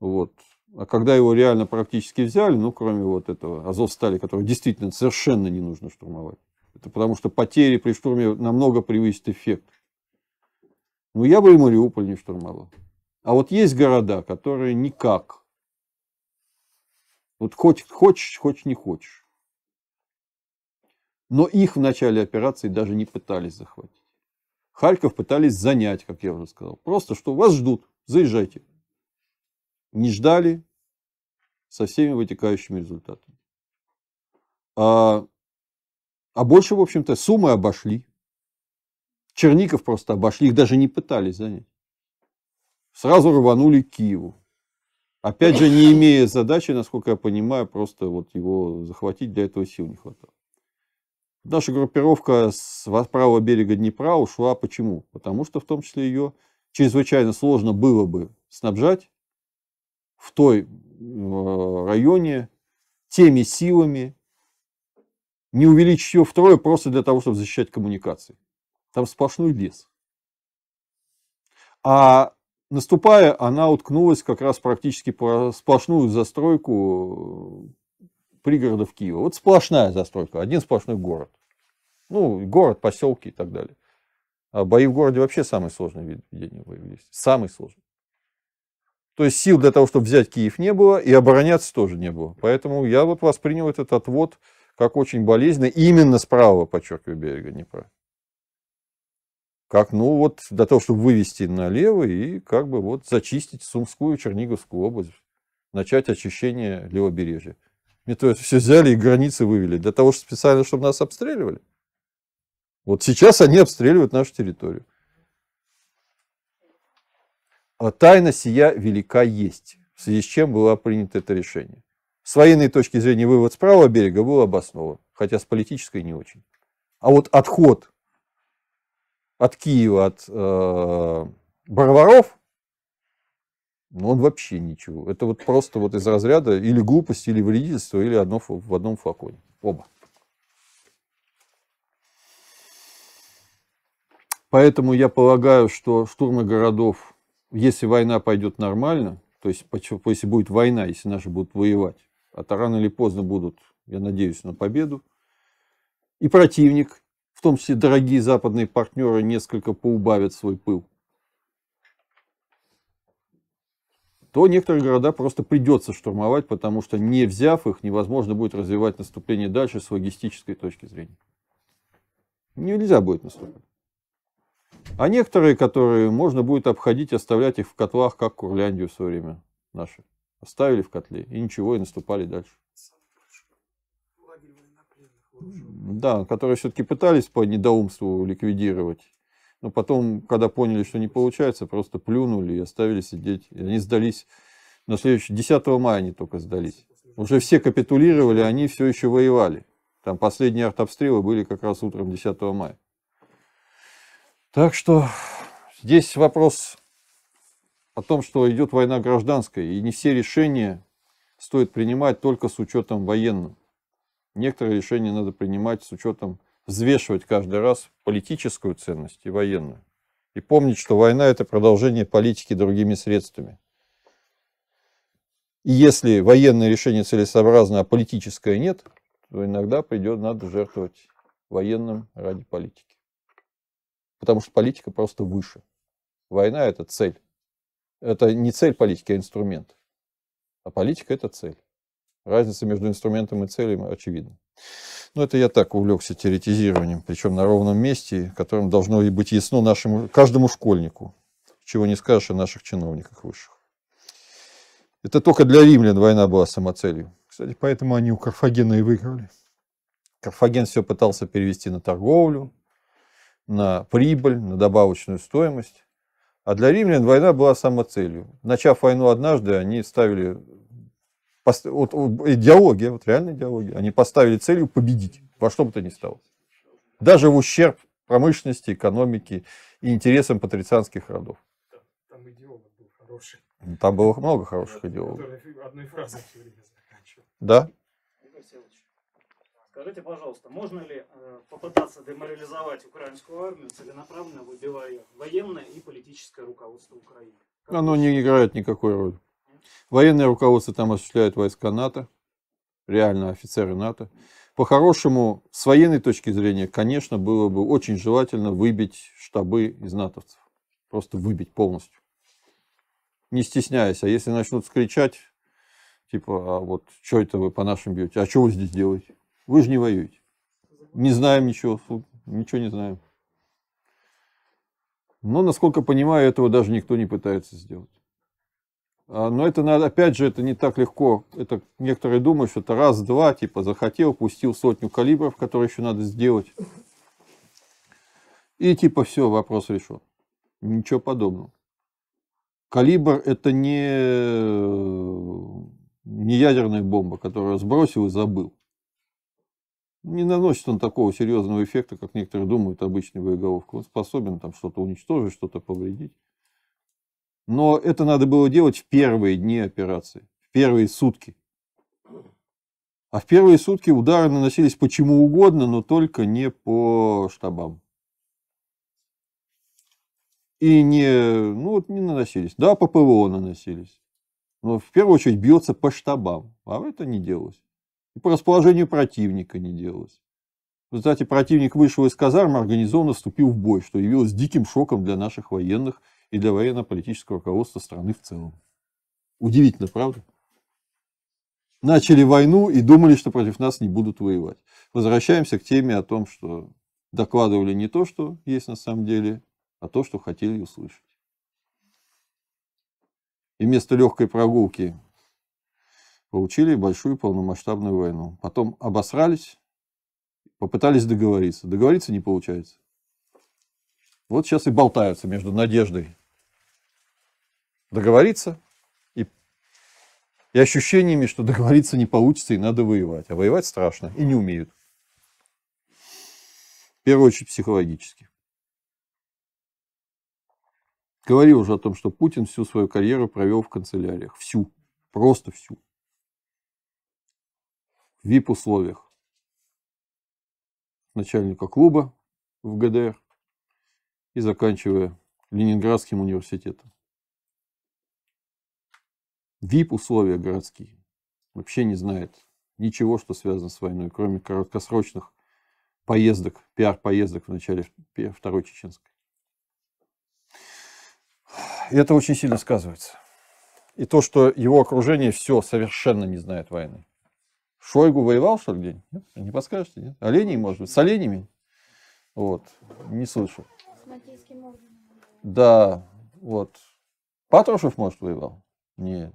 Вот. А когда его реально практически взяли, ну, кроме вот этого Азовстали, который действительно совершенно не нужно штурмовать. Это потому что потери при штурме намного превысит эффект. Ну, я бы и Мариуполь не штурмовал. А вот есть города, которые никак. Вот хоть хочешь, хочешь не хочешь. Но их в начале операции даже не пытались захватить. Харьков пытались занять, как я уже сказал. Просто что вас ждут, заезжайте. Не ждали со всеми вытекающими результатами. А, а больше, в общем-то, суммы обошли. Черников просто обошли, их даже не пытались занять. Сразу рванули к Киеву. Опять же, не имея задачи, насколько я понимаю, просто вот его захватить для этого сил не хватало. Наша группировка с правого берега Днепра ушла. Почему? Потому что в том числе ее чрезвычайно сложно было бы снабжать в той э, районе теми силами, не увеличить ее втрое просто для того, чтобы защищать коммуникации. Там сплошной лес. А наступая, она уткнулась как раз практически по сплошную застройку э, пригородов Киева. Вот сплошная застройка, один сплошной город. Ну, город, поселки и так далее. А бои в городе вообще самый сложный вид ведения боевых действий. Самый сложный. То есть сил для того, чтобы взять Киев не было, и обороняться тоже не было. Поэтому я вот воспринял этот отвод как очень болезненный именно с правого, подчеркиваю, берега Днепра. Как, ну вот, для того, чтобы вывести налево и как бы вот зачистить Сумскую, Черниговскую область, начать очищение левобережья. Мне то есть все взяли и границы вывели. Для того, чтобы специально, чтобы нас обстреливали. Вот сейчас они обстреливают нашу территорию. А тайна сия велика есть, в связи с чем было принято это решение. С военной точки зрения вывод с правого берега был обоснован, хотя с политической не очень. А вот отход от Киева, от э, Барваров, ну, он вообще ничего. Это вот просто вот из разряда или глупость, или вредительство, или одно в одном флаконе. Оба. Поэтому я полагаю, что штурмы городов, если война пойдет нормально, то есть если будет война, если наши будут воевать, а то рано или поздно будут, я надеюсь, на победу, и противник, в том числе дорогие западные партнеры, несколько поубавят свой пыл – то некоторые города просто придется штурмовать, потому что не взяв их, невозможно будет развивать наступление дальше с логистической точки зрения. Нельзя будет наступать. А некоторые, которые можно будет обходить, оставлять их в котлах, как Курляндию в свое время наши. Оставили в котле, и ничего, и наступали дальше. Да, которые все-таки пытались по недоумству ликвидировать но потом, когда поняли, что не получается, просто плюнули и оставили сидеть. И они сдались на следующий... 10 мая они только сдались. Уже все капитулировали, они все еще воевали. Там последние артобстрелы были как раз утром 10 мая. Так что здесь вопрос о том, что идет война гражданская, и не все решения стоит принимать только с учетом военного. Некоторые решения надо принимать с учетом взвешивать каждый раз политическую ценность и военную. И помнить, что война – это продолжение политики другими средствами. И если военное решение целесообразно, а политическое нет, то иногда придет, надо жертвовать военным ради политики. Потому что политика просто выше. Война – это цель. Это не цель политики, а инструмент. А политика – это цель. Разница между инструментом и целью очевидна. Но ну, это я так увлекся теоретизированием, причем на ровном месте, которым должно быть ясно нашему, каждому школьнику, чего не скажешь о наших чиновниках высших. Это только для римлян война была самоцелью. Кстати, поэтому они у Карфагена и выиграли. Карфаген все пытался перевести на торговлю, на прибыль, на добавочную стоимость. А для римлян война была самоцелью. Начав войну однажды, они ставили вот, диалоги, вот реальные диалоги. они поставили целью победить во что бы то ни стало. Даже в ущерб промышленности, экономике и интересам патрицианских родов. Там идеолог был хороший. Там было много хороших идеологов. Одной фразой все время заканчивал. Да? Игорь Селович, скажите, пожалуйста, можно ли э, попытаться деморализовать украинскую армию, целенаправленно выбивая военное и политическое руководство Украины? Оно не играет никакой роли. Военное руководство там осуществляет войска НАТО, реально офицеры НАТО. По-хорошему, с военной точки зрения, конечно, было бы очень желательно выбить штабы из натовцев. Просто выбить полностью. Не стесняясь. А если начнут скричать, типа, а вот что это вы по нашим бьете? А что вы здесь делаете? Вы же не воюете. Не знаем ничего, ничего не знаем. Но, насколько понимаю, этого даже никто не пытается сделать. А, но это надо, опять же, это не так легко. Это некоторые думают, что это раз-два, типа захотел, пустил сотню калибров, которые еще надо сделать. И типа все, вопрос решен. Ничего подобного. Калибр это не, не ядерная бомба, которую сбросил и забыл. Не наносит он такого серьезного эффекта, как некоторые думают, обычный боеголовка. Он способен там что-то уничтожить, что-то повредить. Но это надо было делать в первые дни операции, в первые сутки. А в первые сутки удары наносились почему угодно, но только не по штабам. И не, ну вот не наносились. Да, по ПВО наносились. Но в первую очередь бьется по штабам. А это не делалось. И по расположению противника не делалось. В результате противник вышел из казармы, организованно вступил в бой, что явилось диким шоком для наших военных – и для военно-политического руководства страны в целом. Удивительно, правда? Начали войну и думали, что против нас не будут воевать. Возвращаемся к теме о том, что докладывали не то, что есть на самом деле, а то, что хотели услышать. И вместо легкой прогулки получили большую полномасштабную войну. Потом обосрались, попытались договориться. Договориться не получается. Вот сейчас и болтаются между надеждой договориться и, и ощущениями, что договориться не получится и надо воевать. А воевать страшно и не умеют. В первую очередь психологически. Говорил уже о том, что Путин всю свою карьеру провел в канцеляриях. Всю. Просто всю. В VIP-условиях. Начальника клуба в ГДР и заканчивая Ленинградским университетом. VIP-условия городские. Вообще не знает ничего, что связано с войной, кроме краткосрочных поездок, пиар-поездок в начале Второй Чеченской. И это очень сильно сказывается. И то, что его окружение все совершенно не знает войны. Шойгу воевал, что ли, где-нибудь? А не подскажете? Нет? Оленей, может быть? С оленями? Вот. Не слышал. Да, вот. Патрушев, может, воевал? Нет.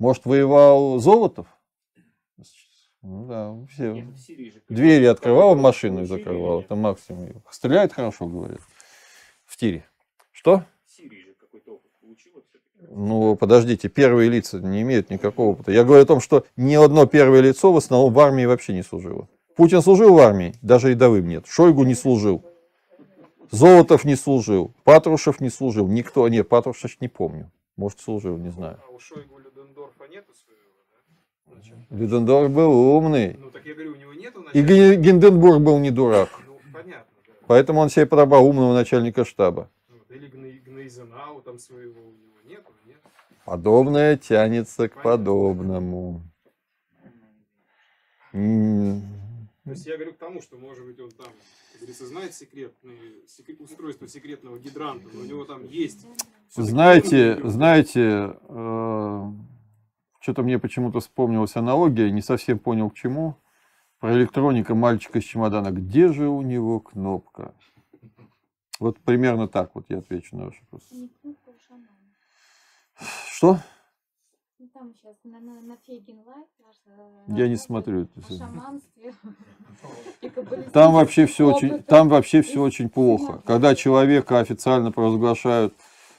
Может, воевал Золотов? Ну, да, все. Двери открывал машину и закрывал. Это максимум. Стреляет хорошо, говорят. В тире. Что? Ну, подождите, первые лица не имеют никакого опыта. Я говорю о том, что ни одно первое лицо в основном в армии вообще не служило. Путин служил в армии, даже рядовым нет. Шойгу не служил. Золотов не служил, Патрушев не служил, никто, нет, Патрушев не помню, может служил, не ну, знаю. А у Шойгу Людендорф был умный. Ну, так я говорю, у него нету начальника. И Гинденбург был не дурак. Ну, понятно. Да. Поэтому он себе подобрал умного начальника штаба. Вот, или Гнейзенау там своего у него нету, нет? Подобное тянется Понятно. к подобному. То есть я говорю к тому, что может быть он там, как говорится, знает секретный, секрет, устройство секретного гидранта, но у него там есть. Знаете, знаете, э что-то мне почему-то вспомнилась аналогия, не совсем понял к чему. Про электроника мальчика из чемодана. Где же у него кнопка? Вот примерно так вот я отвечу на ваш вопрос. А Что? Ну, там сейчас на, на, на Фейгин Лайф. Э, я не смотрю это все. Там вообще все очень, там вообще все очень плохо. Когда человека официально провозглашают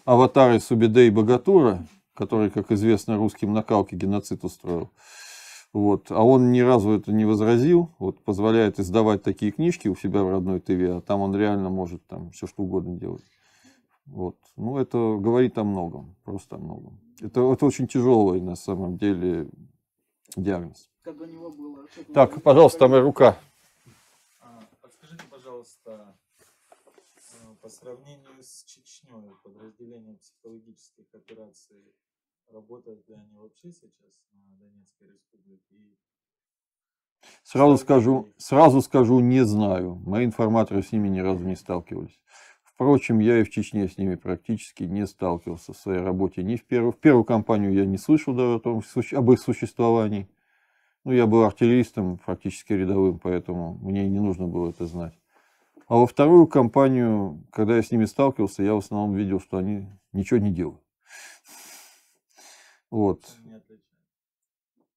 аватары Субидей Богатура, который, как известно, русским накалки Калке геноцид устроил. Вот. А он ни разу это не возразил, вот, позволяет издавать такие книжки у себя в родной ТВ, а там он реально может там все что угодно делать. Вот. Ну, это говорит о многом, просто о многом. Это, это очень тяжелый, на самом деле, диагноз. Когда у него было... Так, пожалуйста, там моя рука. А, подскажите, пожалуйста, э, по сравнению с Чечней, подразделением психологических операций, Работают ли они вообще сейчас на Донецкой республике? Сразу скажу, сразу скажу, не знаю. Мои информаторы с ними ни разу не сталкивались. Впрочем, я и в Чечне с ними практически не сталкивался в своей работе. Ни в первую, в первую компанию я не слышал даже о том, об их существовании. Ну, я был артиллеристом, практически рядовым, поэтому мне не нужно было это знать. А во вторую компанию, когда я с ними сталкивался, я в основном видел, что они ничего не делают. Вот.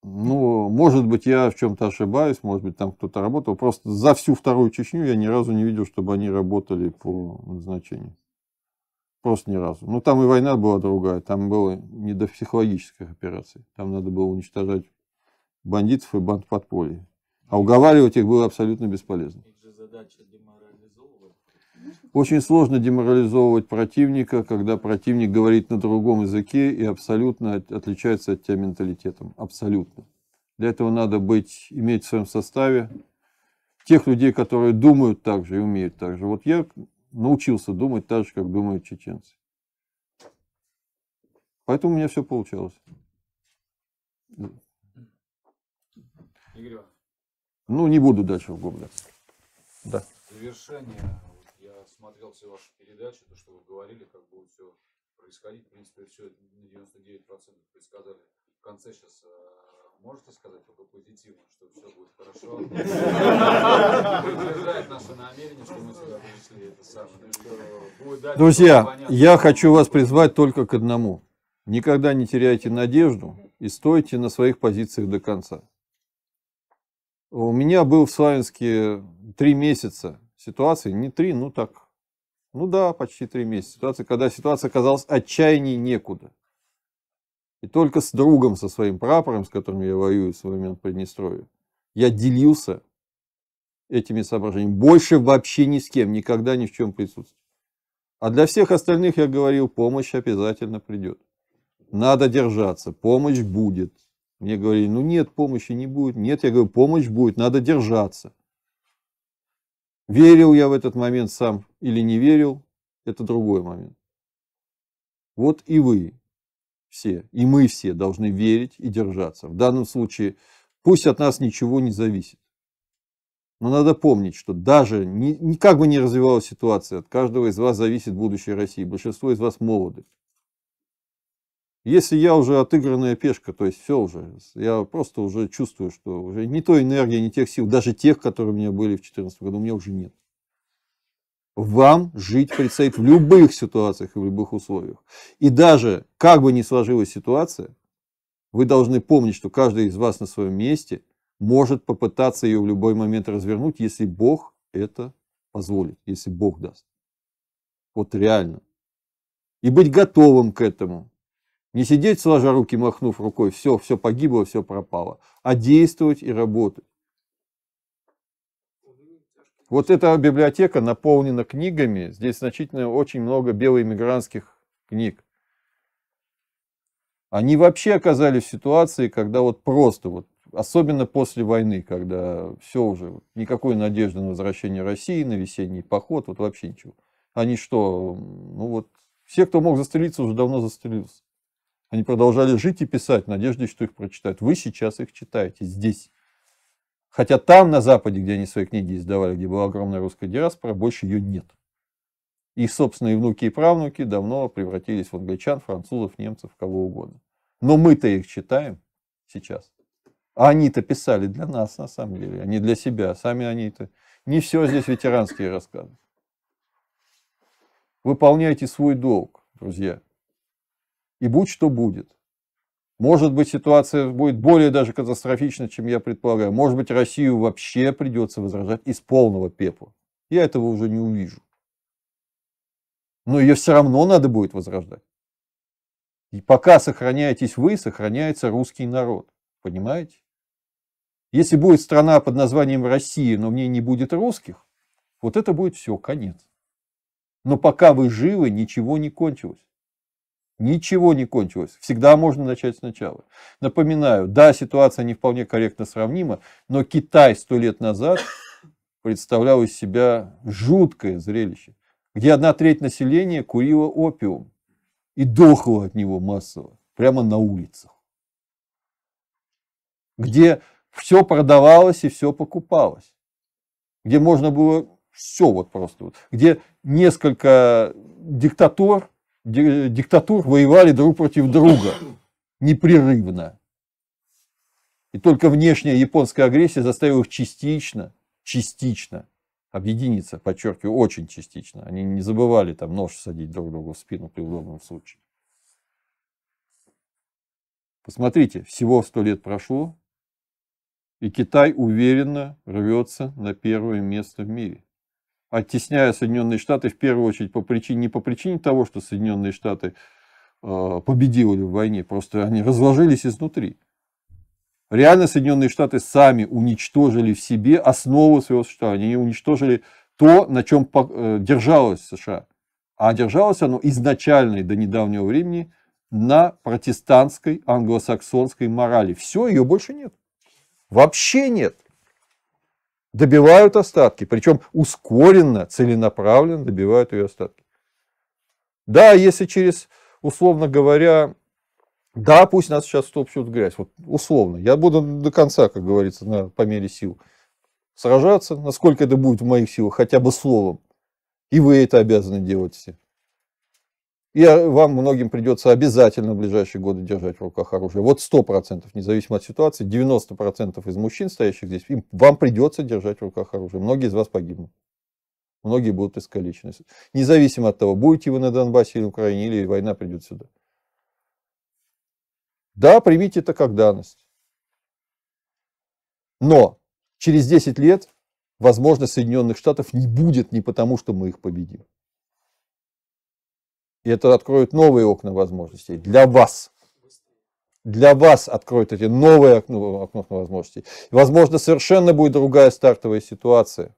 Ну, может быть, я в чем-то ошибаюсь, может быть, там кто-то работал. Просто за всю вторую Чечню я ни разу не видел, чтобы они работали по назначению. Просто ни разу. Ну, там и война была другая, там было не до психологических операций. Там надо было уничтожать бандитов и банд подполья. А уговаривать их было абсолютно бесполезно. Их же задача деморализовать. Очень сложно деморализовывать противника, когда противник говорит на другом языке и абсолютно отличается от тебя менталитетом. Абсолютно. Для этого надо быть, иметь в своем составе тех людей, которые думают так же и умеют так же. Вот я научился думать так же, как думают чеченцы. Поэтому у меня все получалось. Игорь, Ну, не буду дальше в глубину. Да. Завершение смотрел все ваши передачи, то, что вы говорили, как будет все происходить. В принципе, все на 99% предсказали. В конце сейчас э, можете сказать только позитивно, что все будет хорошо. наше намерение, что мы сюда пришли. Это самое. Ну Друзья, я хочу вас призвать только к одному. Никогда не теряйте надежду и стойте на своих позициях до конца. У меня был в Славянске три месяца ситуации, не три, ну так, ну да, почти три месяца. Ситуация, когда ситуация оказалась отчаянней некуда. И только с другом, со своим прапором, с которым я воюю в свой момент в Приднестровье, я делился этими соображениями. Больше вообще ни с кем, никогда ни в чем присутствовать. А для всех остальных я говорил, помощь обязательно придет. Надо держаться, помощь будет. Мне говорили, ну нет, помощи не будет. Нет, я говорю, помощь будет, надо держаться. Верил я в этот момент сам или не верил, это другой момент. Вот и вы все, и мы все должны верить и держаться. В данном случае пусть от нас ничего не зависит. Но надо помнить, что даже никак бы не развивалась ситуация, от каждого из вас зависит будущее России. Большинство из вас молоды. Если я уже отыгранная пешка, то есть все уже, я просто уже чувствую, что уже не той энергии, не тех сил, даже тех, которые у меня были в 2014 году, у меня уже нет. Вам жить предстоит в любых ситуациях и в любых условиях. И даже как бы ни сложилась ситуация, вы должны помнить, что каждый из вас на своем месте может попытаться ее в любой момент развернуть, если Бог это позволит, если Бог даст. Вот реально. И быть готовым к этому. Не сидеть сложа руки, махнув рукой, все, все погибло, все пропало, а действовать и работать. Вот эта библиотека наполнена книгами. Здесь значительно очень много белоэмигрантских книг. Они вообще оказались в ситуации, когда вот просто, вот, особенно после войны, когда все уже, никакой надежды на возвращение России, на весенний поход, вот вообще ничего. Они что, ну вот, все, кто мог застрелиться, уже давно застрелился. Они продолжали жить и писать в что их прочитают. Вы сейчас их читаете здесь. Хотя там, на Западе, где они свои книги издавали, где была огромная русская диаспора, больше ее нет. Их собственные внуки и правнуки давно превратились в англичан, французов, немцев, кого угодно. Но мы-то их читаем сейчас. А они-то писали для нас, на самом деле, а не для себя. Сами они-то... Не все здесь ветеранские рассказы. Выполняйте свой долг, друзья и будь что будет. Может быть, ситуация будет более даже катастрофична, чем я предполагаю. Может быть, Россию вообще придется возражать из полного пепла. Я этого уже не увижу. Но ее все равно надо будет возрождать. И пока сохраняетесь вы, сохраняется русский народ. Понимаете? Если будет страна под названием Россия, но в ней не будет русских, вот это будет все, конец. Но пока вы живы, ничего не кончилось. Ничего не кончилось. Всегда можно начать сначала. Напоминаю, да, ситуация не вполне корректно сравнима, но Китай сто лет назад представлял из себя жуткое зрелище, где одна треть населения курила опиум и дохла от него массово, прямо на улицах. Где все продавалось и все покупалось. Где можно было все вот просто. Вот. Где несколько диктатор диктатур воевали друг против друга непрерывно. И только внешняя японская агрессия заставила их частично, частично объединиться, подчеркиваю, очень частично. Они не забывали там нож садить друг другу в спину при удобном случае. Посмотрите, всего сто лет прошло, и Китай уверенно рвется на первое место в мире оттесняя Соединенные Штаты в первую очередь по причине, не по причине того, что Соединенные Штаты э, победили в войне, просто они разложились изнутри. Реально Соединенные Штаты сами уничтожили в себе основу своего существования, они уничтожили то, на чем э, держалось США. А держалось оно изначально и до недавнего времени на протестантской англосаксонской морали. Все, ее больше нет. Вообще нет добивают остатки, причем ускоренно, целенаправленно добивают ее остатки. Да, если через, условно говоря, да, пусть нас сейчас топчут грязь, вот условно, я буду до конца, как говорится, на, по мере сил сражаться, насколько это будет в моих силах, хотя бы словом. И вы это обязаны делать все. И вам многим придется обязательно в ближайшие годы держать в руках оружие. Вот 100%, независимо от ситуации, 90% из мужчин, стоящих здесь, им, вам придется держать в руках оружие. Многие из вас погибнут. Многие будут искалечены. Независимо от того, будете вы на Донбассе или в Украине, или война придет сюда. Да, примите это как данность. Но через 10 лет возможно Соединенных Штатов не будет не потому, что мы их победим. И это откроет новые окна возможностей для вас. Для вас откроет эти новые окна окно возможностей. Возможно, совершенно будет другая стартовая ситуация.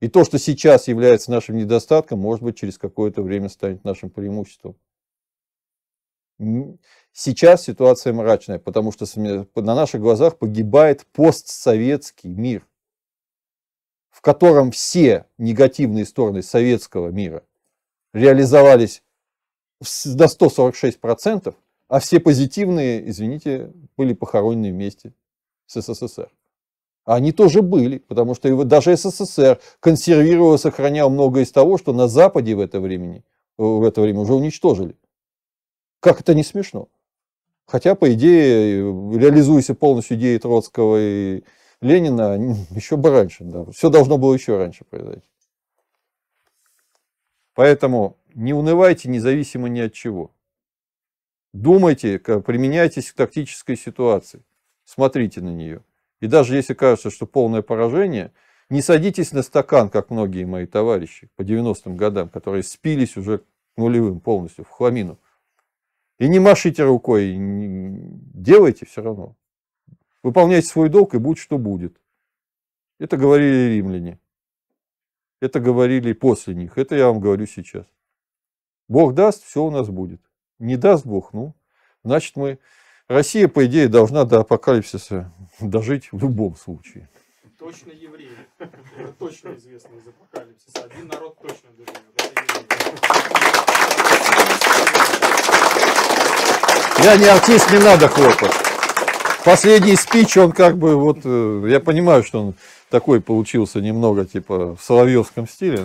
И то, что сейчас является нашим недостатком, может быть, через какое-то время станет нашим преимуществом. Сейчас ситуация мрачная, потому что на наших глазах погибает постсоветский мир, в котором все негативные стороны советского мира реализовались до 146%, а все позитивные, извините, были похоронены вместе с СССР. А они тоже были, потому что его, даже СССР консервировал, сохранял многое из того, что на Западе в это, времени, э, в это время уже уничтожили. Как это не смешно? Хотя, по идее, реализуйся полностью идеи Троцкого и Ленина а еще бы раньше. Да. Все должно было еще раньше произойти. Поэтому не унывайте независимо ни от чего. Думайте, применяйтесь к тактической ситуации, смотрите на нее. И даже если кажется, что полное поражение, не садитесь на стакан, как многие мои товарищи по 90-м годам, которые спились уже к нулевым полностью, в хламину. И не машите рукой, делайте все равно. Выполняйте свой долг, и будь что будет. Это говорили римляне. Это говорили после них, это я вам говорю сейчас. Бог даст, все у нас будет. Не даст Бог, ну, значит мы... Россия, по идее, должна до апокалипсиса дожить в любом случае. Точно евреи. Это точно известно из апокалипсиса. Один народ точно доживет. Я не артист, не надо хлопать последний спич, он как бы, вот, э, я понимаю, что он такой получился немного, типа, в соловьевском стиле.